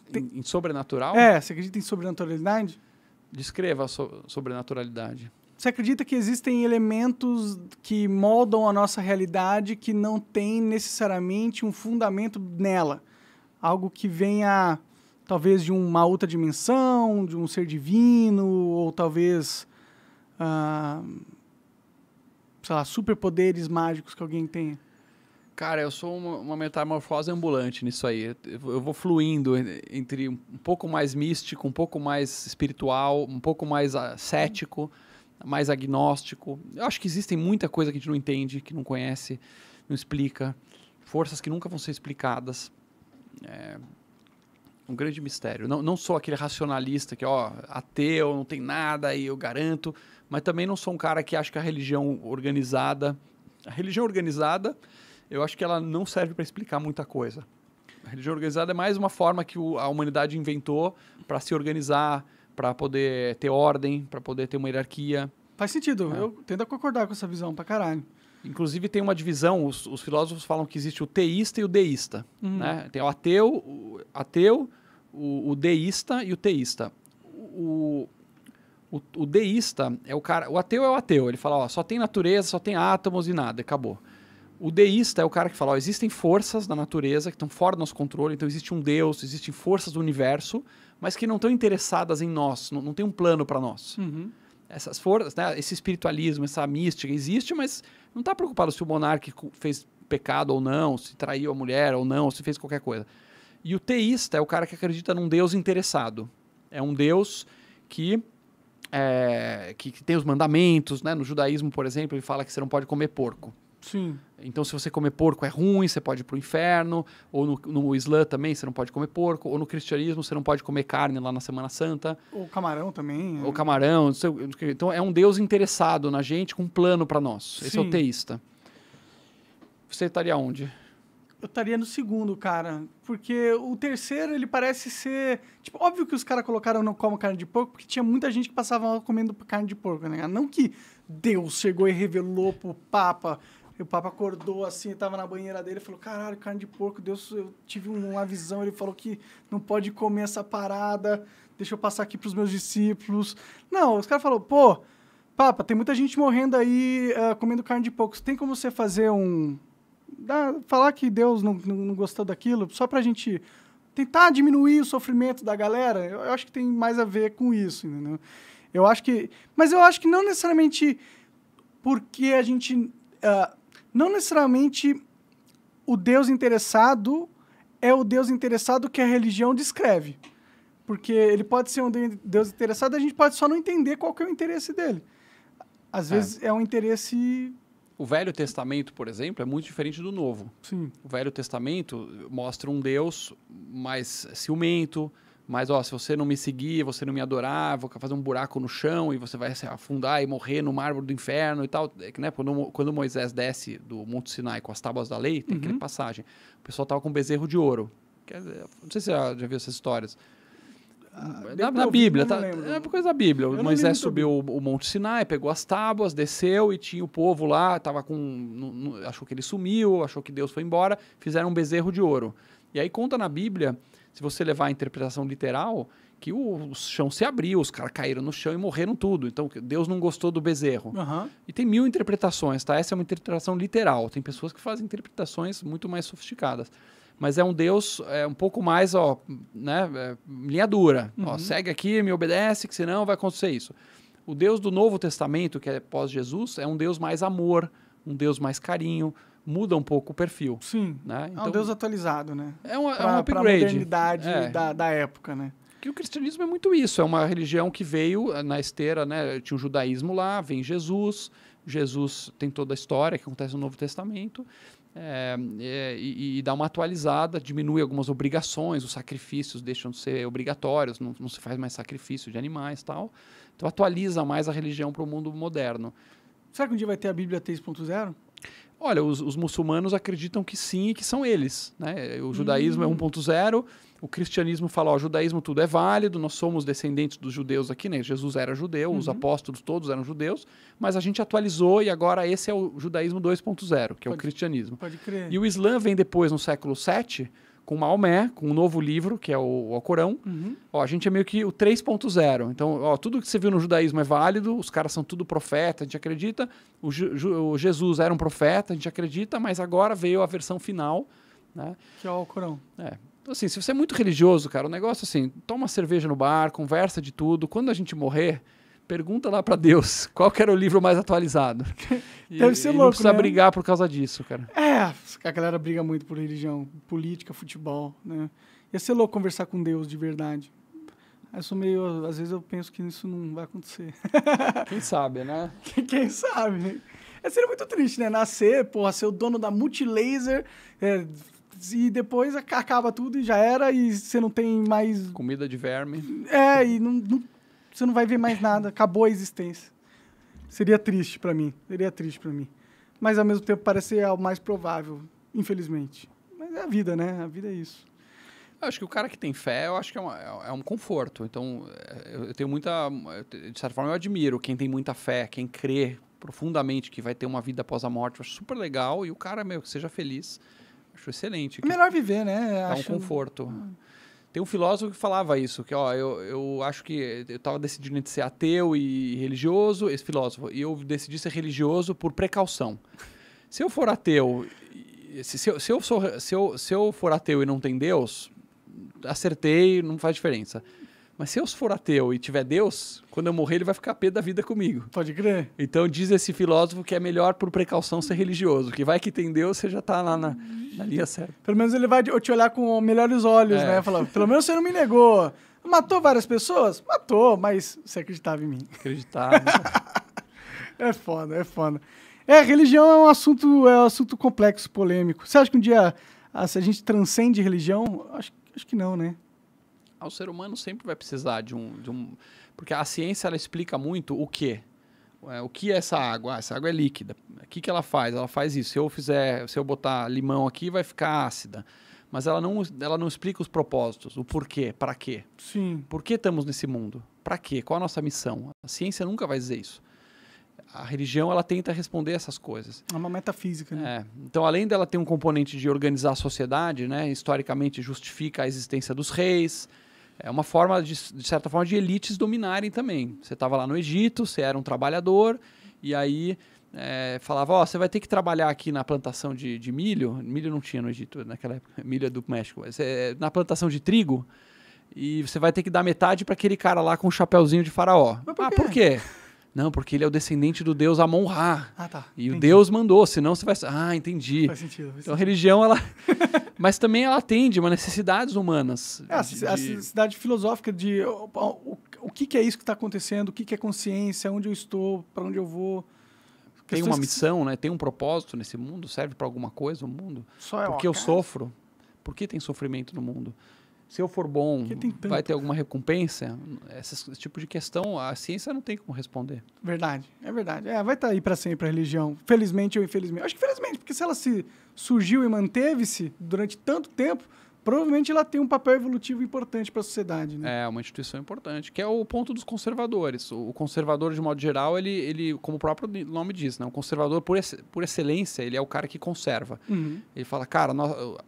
Tem... Em, sobrenatural? É, você acredita em sobrenaturalidade? Descreva a so sobrenaturalidade. Você acredita que existem elementos que moldam a nossa realidade que não tem necessariamente um fundamento nela? Algo que venha, talvez, de uma outra dimensão, de um ser divino, ou talvez, ah, sei lá, superpoderes mágicos que alguém tenha? Cara, eu sou uma, uma, metamorfose ambulante nisso aí. Eu, vou fluindo entre um pouco mais místico, um pouco mais espiritual, um pouco mais uh, cético mais agnóstico. Eu acho que existem muita coisa que a gente não entende, que não conhece, não explica. Forças que nunca vão ser explicadas. É um grande mistério. Não, não sou aquele racionalista que, ó, ateu, não tem nada e eu garanto, mas também não sou um cara que acha que a religião organizada. A religião organizada, eu acho que ela não serve para explicar muita coisa. A religião organizada é mais uma forma que a humanidade inventou para se organizar, para poder ter ordem, para poder ter uma hierarquia. Faz sentido, é. eu tento concordar com essa visão pra caralho. Inclusive tem uma divisão, os, os filósofos falam que existe o teísta e o deísta. Uhum. Né? Tem o ateu, o, ateu o, o deísta e o teísta. O, o, o, deísta é o cara. O ateu é o ateu. Ele fala, ó, só tem natureza, só tem átomos e nada, acabou. O deísta é o cara que fala, ó, existem forças da natureza que estão fora do nosso controle, então existe um Deus, existem forças do universo mas que não estão interessadas em nós, não, não tem um plano para nós. Uhum. Essas forças, né? esse espiritualismo, essa mística existe, mas não está preocupado se o monarca fez pecado ou não, se traiu a mulher ou não, se fez qualquer coisa. E o teísta é o cara que acredita num Deus interessado. É um Deus que é, que, que, tem os mandamentos, né? No judaísmo, por exemplo, ele fala que você não pode comer porco. Sim. Então, se você comer porco é ruim, você pode ir para o inferno. Ou no, no Islã também você não pode comer porco. Ou no cristianismo você não pode comer carne lá na Semana Santa. Ou camarão também. Né? Ou O camarão. Então, é um Deus interessado na gente com um plano para nós. Sim. Esse é o teísta. Você estaria onde? Eu estaria no segundo, cara. Porque o terceiro, ele parece ser. Tipo, óbvio que os caras colocaram não como carne de porco, porque tinha muita gente que passava mal comendo carne de porco, né? Não que Deus chegou e revelou pro Papa e o Papa acordou assim, tava na banheira dele e falou: Caralho, carne de porco, Deus, eu tive uma visão. Ele falou que não pode comer essa parada, deixa eu passar aqui pros meus discípulos. Não, os caras falaram: Pô, Papa, tem muita gente morrendo aí uh, comendo carne de porco. Tem como você fazer um. Dá, falar que Deus não, não, não gostou daquilo, só pra gente tentar diminuir o sofrimento da galera? Eu, eu acho que tem mais a ver com isso, entendeu? Eu acho que. Mas eu acho que não necessariamente porque a gente. Uh, não necessariamente o Deus interessado é o Deus interessado que a religião descreve. Porque ele pode ser um Deus interessado, a gente pode só não entender qual que é o interesse dele. Às é. vezes é, é um interesse o Velho Testamento, por exemplo, é muito diferente do Novo. Sim. O Velho Testamento mostra um Deus mais ciumento, mas, ó, se você não me seguir, você não me adorar, vou fazer um buraco no chão e você vai se afundar e morrer no mármore do inferno e tal. É que, né, quando, quando Moisés desce do Monte Sinai com as tábuas da lei, tem uhum. aquela passagem. O pessoal tava com um bezerro de ouro. Não sei se você já, viu essas histórias. Ah, na, na, Bíblia, tá, é por coisa da Bíblia. Eu Moisés subiu o, o, Monte Sinai, pegou as tábuas, desceu e tinha o povo lá, tava com, achou que ele sumiu, achou que Deus foi embora, fizeram um bezerro de ouro. E aí conta na Bíblia se você levar a interpretação literal, que o, chão se abriu, os caras caíram no chão e morreram tudo. Então, Deus não gostou do bezerro. Uhum. E tem mil interpretações, tá? Essa é uma interpretação literal. Tem pessoas que fazem interpretações muito mais sofisticadas. Mas é um Deus é, um pouco mais, ó, né, é, linha dura. Uhum. Ó, segue aqui, me obedece, que senão vai acontecer isso. O Deus do Novo Testamento, que é pós-Jesus, é um Deus mais amor, um Deus mais carinho, muda um pouco o perfil. Sim. Né? Então, é um então, Deus atualizado, né? É, uma, é pra, é um upgrade. Pra modernidade é. da, da época, né? Que o cristianismo é muito isso. É uma religião que veio eh, na esteira, né? Tinha o judaísmo lá, vem Jesus. Jesus tem toda a história que acontece no Novo Testamento. É, é, e, e, dá uma atualizada, diminui algumas obrigações, os sacrifícios deixam de ser obrigatórios, não, não se faz mais sacrifício de animais tal. Então atualiza mais a religião para o mundo moderno. Será que um dia vai ter a Bíblia 3.0? Olha, os, os, muçulmanos acreditam que sim e que são eles. Né? O judaísmo é 1.0, hum. o cristianismo fala, ó, o judaísmo tudo é válido, nós somos descendentes dos judeus aqui, né? Jesus era judeu, uhum. os apóstolos todos eram judeus, mas a gente atualizou e agora esse é o judaísmo 2.0, que pode, é o cristianismo. Pode crer. E o Islã vem depois, no século 7, com Maomé, com um novo livro, que é o, Alcorão. Corão. Uhum. Ó, a gente é meio que o 3.0. Então, ó, tudo que você viu no judaísmo é válido, os caras são tudo profeta, a gente acredita. O, o, Jesus era um profeta, a gente acredita, mas agora veio a versão final. Né? Que é o Corão. É. Então, assim, se você é muito religioso, cara, o negócio é assim, toma cerveja no bar, conversa de tudo. Quando a gente morrer, pergunta lá para Deus qual era o livro mais atualizado. (laughs) E, Deve ser louco, não precisa né? brigar por causa disso, cara. É, a galera briga muito por religião, política, futebol, né? Ia ser louco conversar com Deus de verdade. Eu sou meio... Às vezes eu penso que isso não vai acontecer. (laughs) Quem sabe, né? (laughs) Quem sabe, É, ser muito triste, né? Nascer, porra, ser o dono da Multilaser, é, e depois acaba tudo e já era, e você não tem mais. Comida de verme. É, e não, não você não vai ver mais nada, acabou a existência. Seria triste para mim, seria triste para mim. Mas ao mesmo tempo parece ser o mais provável, infelizmente. Mas é a vida, né? A vida é isso. Eu acho que o cara que tem fé, eu acho que é, uma, é, é um conforto. Então, é, eu tenho muita. De certa forma, eu admiro quem tem muita fé, quem crê profundamente que vai ter uma vida após a morte. Eu acho super legal. E o cara, meu, que seja feliz. Acho excelente. É melhor viver, né? É acho... um conforto. Ah. Tem um filósofo que falava isso, que ó, eu, eu acho que eh, eu estava decidindo entre ser ateu e religioso, esse filósofo, e eu decidi ser religioso por precaução. Se eu for ateu, se, se, eu, se eu, sou, se, eu, se eu for ateu e não tem Deus, acertei, não faz diferença. Mas se eu for ateu e tiver Deus, quando eu morrer ele vai ficar pé da vida comigo. Pode crer. Então diz esse filósofo que é melhor por precaução ser religioso, que vai que tem Deus, você já tá lá na, na linha certa. Pelo menos ele vai te olhar com melhores olhos, é. né? Falar, pelo menos você não me negou. Matou várias pessoas? Matou, mas você acreditava em mim. Acreditava. (laughs) é foda, é foda. É, religião é um assunto, é um assunto complexo, polêmico. Você acha que um dia a, ah, a gente transcende religião? Acho, acho que não, né? o ser humano sempre vai precisar de um, de um... Porque a ciência ela explica muito o que é, o que é essa água? Ah, essa água é líquida. O que, que ela faz? Ela faz isso. Se eu fizer, se eu botar limão aqui, vai ficar ácida. Mas ela não, ela não explica os propósitos, o porquê, para quê. Sim. Por que estamos nesse mundo? Para quê? Qual a nossa missão? A ciência nunca vai dizer isso. A religião ela tenta responder essas coisas. É uma metafísica, né? É. Então, além dela ter um componente de organizar a sociedade, né, historicamente justifica a existência dos reis, é uma forma, de, de certa forma, de elites dominarem também. Você estava lá no Egito, você era um trabalhador, e aí é, falava, ó, oh, você vai ter que trabalhar aqui na plantação de, de, milho, milho não tinha no Egito naquela época, (laughs) milho é do México, é na plantação de trigo, e você vai ter que dar metade para aquele cara lá com o um chapéuzinho de faraó. Por ah, por quê? (laughs) Não, porque ele é o descendente do deus Amon-Ra. Ah, tá. E entendi. o deus mandou, senão você vai... Ah, entendi. Faz sentido. Faz então a religião, ela... (laughs) Mas também ela atende uma necessidades humanas. É, de... a necessidade filosófica de o, que, que, é isso que está acontecendo, o que, que é consciência, onde eu estou, para onde eu vou tem uma missão, que... né? Tem um propósito nesse mundo, serve para alguma coisa o mundo? Só é Porque que eu cara. sofro? Por que tem sofrimento no mundo? se eu for bom, vai ter alguma recompensa? Esse tipo de questão, a ciência não tem como responder. Verdade, é verdade. É, vai estar tá aí para sempre a religião, felizmente ou infelizmente. Acho que felizmente, porque se ela se surgiu e manteve-se durante tanto tempo, provavelmente ela tem um papel evolutivo importante para a sociedade. Né? É, uma instituição importante, que é o ponto dos conservadores. O conservador, de modo geral, ele, ele como o próprio nome diz, né? o conservador, por, ex por excelência, ele é o cara que conserva. Uhum. Ele fala, cara,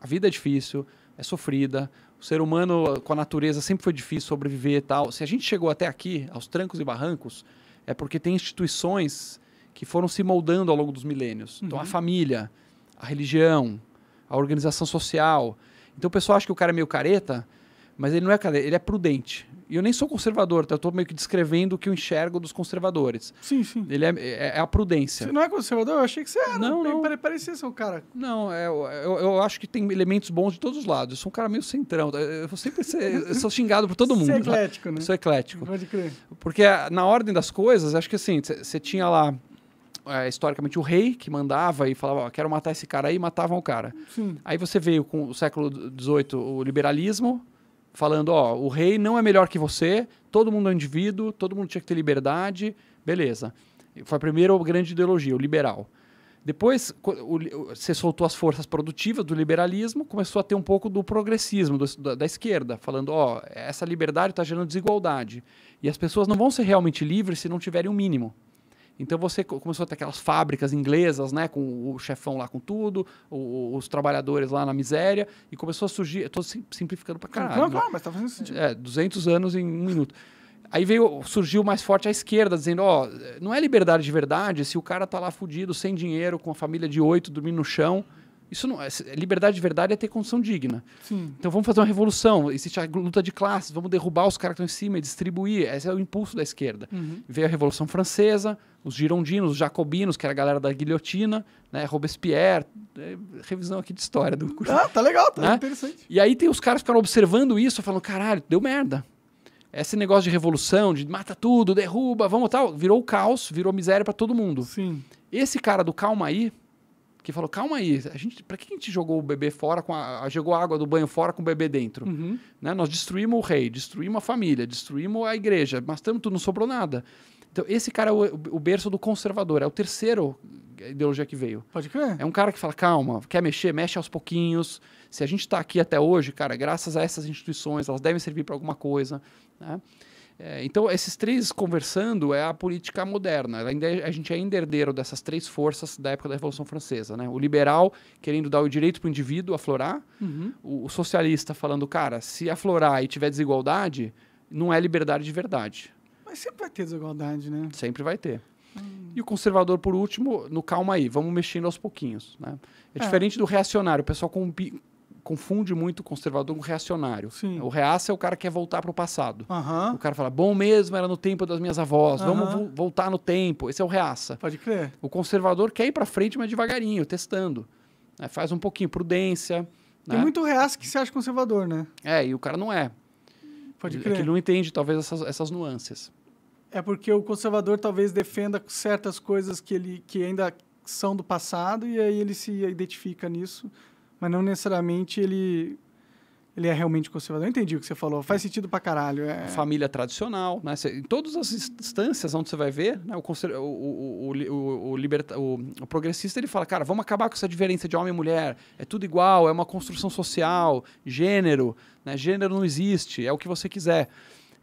a vida é difícil, é sofrida, o ser humano com a natureza sempre foi difícil sobreviver e tal. Se a gente chegou até aqui, aos trancos e barrancos, é porque tem instituições que foram se moldando ao longo dos milênios. Então, a uhum. família, a religião, a organização social. Então, o pessoal acha que o cara é meio careta, mas ele não é cadeirante, ele é prudente. E eu nem sou conservador, tá? eu estou meio que descrevendo o que eu enxergo dos conservadores. Sim, sim. Ele é, é, é, a prudência. Você não é conservador? Eu achei que você era. Não, não. Pare, parecia ser um cara. Não, é, eu, eu acho que tem elementos bons de todos os lados. Eu sou um cara meio centrão. Tá? Eu sempre ser, eu sou xingado por todo mundo. Você é eclético, tá? né? Eu sou eclético. Pode crer. Porque ah, na ordem das coisas, acho que assim, você tinha lá é, historicamente o rei que mandava e falava, ó, quero matar esse cara aí, e matavam o cara. Sim. Aí você veio com o século XVIII, o liberalismo, falando, ó, o rei não é melhor que você, todo mundo é um indivíduo, todo mundo tinha que ter liberdade, beleza. Foi a primeira grande ideologia, o liberal. Depois, você soltou as forças produtivas do liberalismo, começou a ter um pouco do progressismo, do, da, da, esquerda, falando: ó, essa liberdade está gerando desigualdade. E as pessoas não vão ser realmente livres se não tiverem o um mínimo. Então você começou a ter aquelas fábricas inglesas, né, com o chefão lá com tudo, os trabalhadores lá na miséria, e começou a surgir. Estou simplificando para caralho. Não, né? claro, mas está fazendo sentido. É, 200 anos em um minuto. Aí veio, surgiu mais forte a esquerda, dizendo: ó, oh, não é liberdade de verdade se o cara tá lá fudido, sem dinheiro, com a família de oito, dormindo no chão. Isso não, é, é, liberdade de verdade é ter condição digna. Sim. Então vamos fazer uma revolução. Existe a luta de classes, vamos derrubar os caras que estão em cima e distribuir. Esse é o impulso da esquerda. Uhum. Veio a Revolução Francesa, os girondinos, os jacobinos, que era a galera da guilhotina, né? Robespierre. É, revisão aqui de história do ah, curso. Ah, tá legal, tá né? interessante. E aí tem os caras que ficaram observando isso, falando: caralho, deu merda. Esse negócio de revolução, de mata tudo, derruba, vamos tal, virou caos, virou miséria para todo mundo. Sim. Esse cara do calma aí que falou: calma aí, a gente, para que a gente jogou o bebê fora, com a, jogou a água do banho fora com o bebê dentro? Uhum. Né? Nós destruímos o rei, destruímos a família, destruímos a igreja, mas tanto não sobrou nada. Então, esse cara é o, o, berço do conservador, é o terceiro ideologia que veio. Pode crer. É um cara que fala: calma, quer mexer, mexe aos pouquinhos. Se a gente está aqui até hoje, cara, graças a essas instituições, elas devem servir para alguma coisa. Né? É, então, esses três conversando é a política moderna. É, a gente ainda é herdeiro dessas três forças da época da Revolução Francesa. Né? O liberal querendo dar o direito para o indivíduo aflorar, uhum. o, o socialista falando, cara, se aflorar e tiver desigualdade, não é liberdade de verdade. Mas sempre vai ter desigualdade, né? Sempre vai ter. Hum. E o conservador, por último, no calma aí, vamos mexendo aos pouquinhos. Né? É, é, diferente do reacionário, o pessoal confunde muito o conservador com o reacionário. Sim. O reaça é o cara que quer voltar para o passado. Uhum. O cara fala, bom mesmo, era no tempo das minhas avós, uhum. vamos vo voltar no tempo. Esse é o reaça. Pode crer. O conservador quer ir para frente, mas devagarinho, testando. É, faz um pouquinho, prudência. Né? Tem muito reaça que se acha conservador, né? É, e o cara não é. Pode é crer. É que ele não entende, talvez, essas, essas nuances. É porque o conservador talvez defenda certas coisas que ele que ainda são do passado e aí ele se identifica nisso mas não necessariamente ele ele é realmente conservador. Eu entendi o que você falou. Faz é. sentido pra caralho. É... Família tradicional, né? Cê, em todas as instâncias onde você vai ver, né? o, o, o, o, o, liberta... o, o, progressista ele fala, cara, vamos acabar com essa diferença de homem e mulher. É tudo igual, é uma construção social, gênero, né? Gênero não existe, é o que você quiser.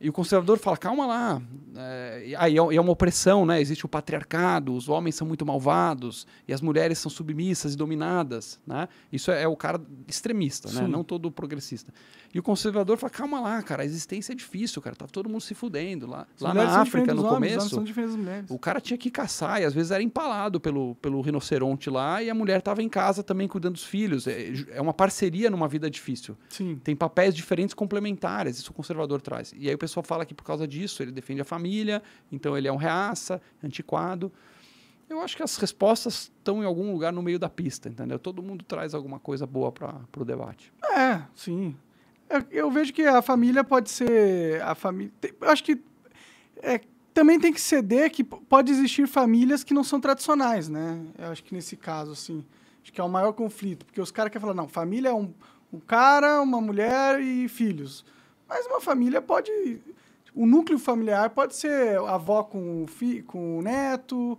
E o conservador fala: calma lá, eh, ah, é, aí é uma opressão, né? Existe o patriarcado, os homens são muito malvados e as mulheres são submissas e dominadas, né? Isso é, é o cara extremista, né? Não todo progressista. E o conservador fala: calma lá, cara, a existência é difícil, cara, tá todo mundo se fudendo lá, lá na África no homens, começo. O cara tinha que caçar e às vezes era empalado pelo, pelo rinoceronte lá e a mulher estava em casa também cuidando dos filhos. É, é uma parceria numa vida difícil. Sim. Tem papéis diferentes complementares, isso o conservador traz. E aí o pessoal só fala que por causa disso ele defende a família, então ele é um reaça, antiquado. Eu acho que as respostas estão em algum lugar no meio da pista, entendeu? Todo mundo traz alguma coisa boa para o debate. É, sim. Eu, é, eu, vejo que a família pode ser. A família. Acho que. É, também tem que ceder que pode existir famílias que não são tradicionais, né? Eu acho que nesse caso, assim. Acho que é o maior conflito. Porque os caras querem falar, não, família é um, um cara, uma mulher e filhos. Mas uma família pode. O núcleo familiar pode ser avó com o, fi, com o neto,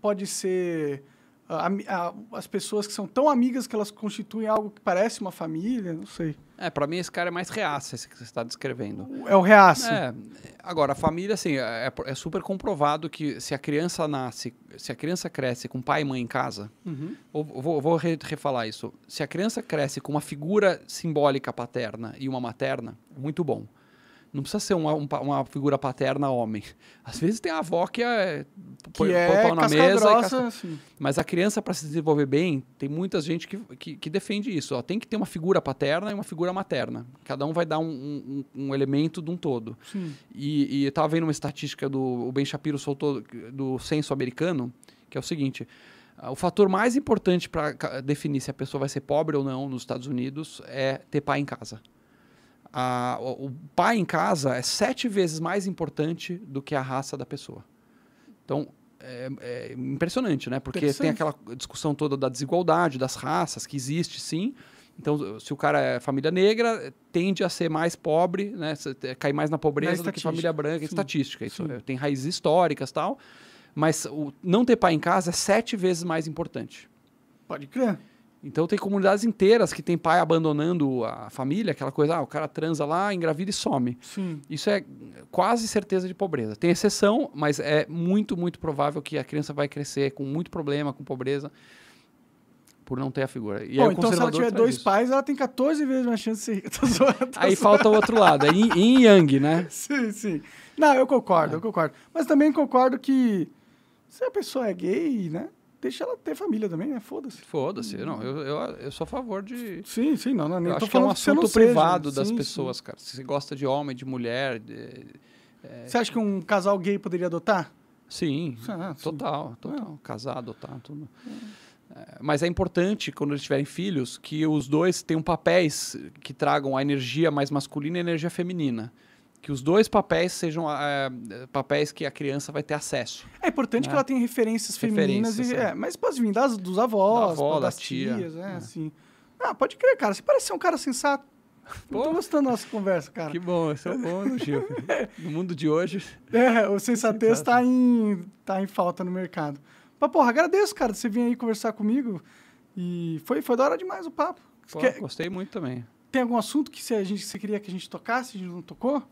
pode ser a, a, as pessoas que são tão amigas que elas constituem algo que parece uma família, não sei. É, para mim esse cara é mais reaça, esse que você está descrevendo. É o reaça. É, agora, a família, assim, é, é, é, super comprovado que se a criança nasce, se a criança cresce com pai e mãe em casa, uhum. vou, vou re refalar isso, se a criança cresce com uma figura simbólica paterna e uma materna, muito bom. Não precisa ser uma, uma, figura paterna homem. Às vezes tem a avó que é. Que põe, é põe pau na mesa. Grossa, casca... assim. Mas a criança, para se desenvolver bem, tem muita gente que, que, que defende isso. Ó, tem que ter uma figura paterna e uma figura materna. Cada um vai dar um, um, um elemento de um todo. Sim. E, e eu tava vendo uma estatística do. O Ben Shapiro soltou do censo americano, que é o seguinte. Ah, o fator mais importante para definir se a pessoa vai ser pobre ou não nos Estados Unidos é ter pai em casa a, o pai em casa é sete vezes mais importante do que a raça da pessoa. Então, é, é impressionante, né? Porque tem aquela discussão toda da desigualdade, das raças, que existe sim. Então, se o cara é família negra, tende a ser mais pobre, né? É, cair mais na pobreza do que família branca, É estatística. Isso é, tem raízes históricas tal. Mas o não ter pai em casa é sete vezes mais importante. Pode crer. Então tem comunidades inteiras que tem pai abandonando a família, aquela coisa, ah, o cara transa lá, engravida e some. Sim. Isso é quase certeza de pobreza. Tem exceção, mas é muito, muito provável que a criança vai crescer com muito problema, com pobreza, por não ter a figura. E Bom, aí, então se ela tiver dois isso. pais, ela tem 14 vezes mais chance de ser... (laughs) Tô zoando, tô aí falta o outro lado, é yin, yin yang, né? (laughs) Sim, sim. Não, eu concordo, é. eu concordo. Mas também concordo que se a pessoa é gay, né? deixa ela ter família também, né? Foda-se. Foda-se. Não, hum. eu, eu, eu sou a favor de. Sim, sim, não, não nem eu acho que é um assunto privado seja. das sim, pessoas, sim. cara. Se você gosta de homem, de mulher. De, é... Você acha que um casal gay poderia adotar? Sim, ah, total, sim. total. É. Casar, adotar, tá, tudo. É. É, mas é importante, quando eles tiverem filhos, que os dois tenham papéis que tragam a energia mais masculina e a energia feminina que os dois papéis sejam é, papéis que a criança vai ter acesso. É importante né? que ela tenha referências, referências femininas, E, é, é, mas pode vir das, dos avós, da avó, das tia, tias, é, né? assim. Ah, pode crer, cara, você parece ser um cara sensato. Pô. Tô gostando da nossa conversa, cara. Que bom, esse é o bom Gil. no mundo de hoje... (laughs) É, o sensatez está em, tá em falta no mercado. Mas, porra, agradeço, cara, de você vir aí conversar comigo. E foi, foi da hora demais o papo. Pô, Quer... Gostei muito também. Tem algum assunto que você, a gente, você queria que a gente tocasse, a gente não tocou?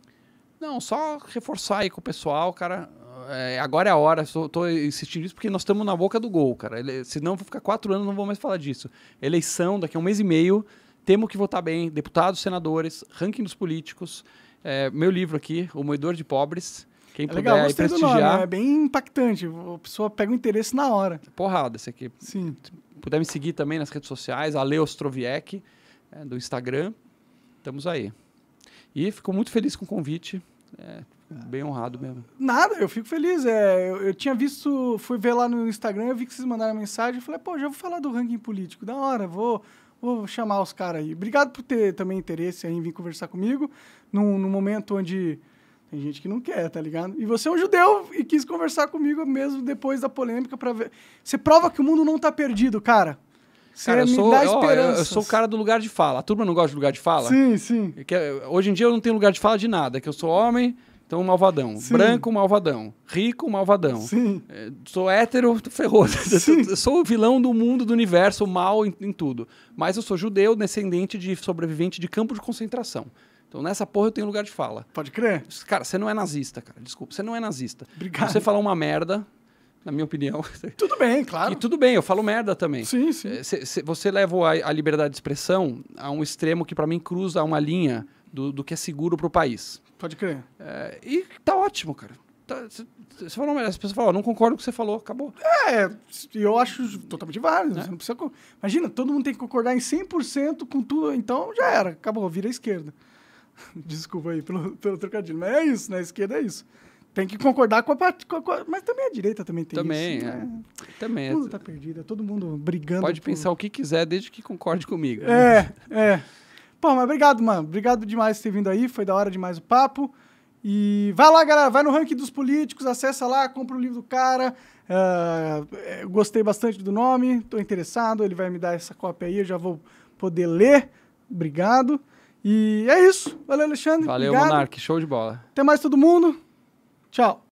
Não, só reforçar aí com o pessoal, cara. É, agora é a hora, estou insistindo nisso, porque nós estamos na boca do gol, cara. Ele, senão vou ficar quatro anos, não vou mais falar disso. Eleição, daqui a um mês e meio, temos que votar bem. Deputados, senadores, ranking dos políticos. É, meu livro aqui, O Moedor de Pobres. Quem é puder prestigiar. nome, é bem impactante. A pessoa pega o interesse na hora. Porrada esse aqui. Sim. Se puder me seguir também nas redes sociais, Aleostroviec, é, do Instagram. Estamos aí. E fico muito feliz com o convite. É, bem honrado mesmo. Nada, eu fico feliz. É, eu, eu, tinha visto, fui ver lá no Instagram, eu vi que vocês mandaram mensagem. Eu falei, pô, já vou falar do ranking político, da hora, vou, vou chamar os caras aí. Obrigado por ter também interesse em vir conversar comigo, num, num momento onde tem gente que não quer, tá ligado? E você é um judeu e quis conversar comigo mesmo depois da polêmica para ver. Você prova que o mundo não tá perdido, cara. Cara, eu sou, eu, eu sou o cara do lugar de fala. A turma não gosta de lugar de fala? Sim, sim. É que, eh, hoje em dia eu não tenho lugar de fala de nada, é que eu sou homem, então malvadão. Sim. Branco, malvadão. Rico, malvadão. Sim. É, sou hétero, (laughs) ferroso. sou o vilão do mundo, do universo, mal em, em tudo. Mas eu sou judeu, descendente de sobrevivente de campo de concentração. Então nessa porra eu tenho lugar de fala. Pode crer? Cara, você não é nazista, cara. Desculpa, você não é nazista. Obrigado. Você falar uma merda, na minha opinião. (laughs) Tudo bem, claro. E tudo bem, eu falo merda também. Sim, sim. Eh, você leva a, a, liberdade de expressão a um extremo que, para mim, cruza uma linha do, do que é seguro para o país. Pode crer. É, e tá ótimo, cara. Tá, você falou merda, as pessoas falam, oh, não concordo com o que você falou, acabou. É, eu acho totalmente válido. É. não precisa, imagina, todo mundo tem que concordar em 100% com tudo, então já era, acabou, vira a esquerda. (laughs) Desculpa aí pelo, pelo trocadilho, mas é isso, né? A esquerda é isso tem que concordar com a parte. mas também a direita também tem também, isso. É. Né? Também, é. Tudo está perdido, é todo mundo brigando. Pode por... pensar o que quiser, desde que concorde comigo. Né? É, é. Pô, mas obrigado, mano. Obrigado demais por ter vindo aí. Foi da hora demais o papo. E vai lá, galera. Vai no ranking dos políticos, acessa lá, compra o livro do cara. Uh, gostei bastante do nome, estou interessado. Ele vai me dar essa cópia aí, eu já vou poder ler. Obrigado. E é isso. Valeu, Alexandre. Valeu, monarque Monark. Show de bola. Até mais, todo mundo. Tchau.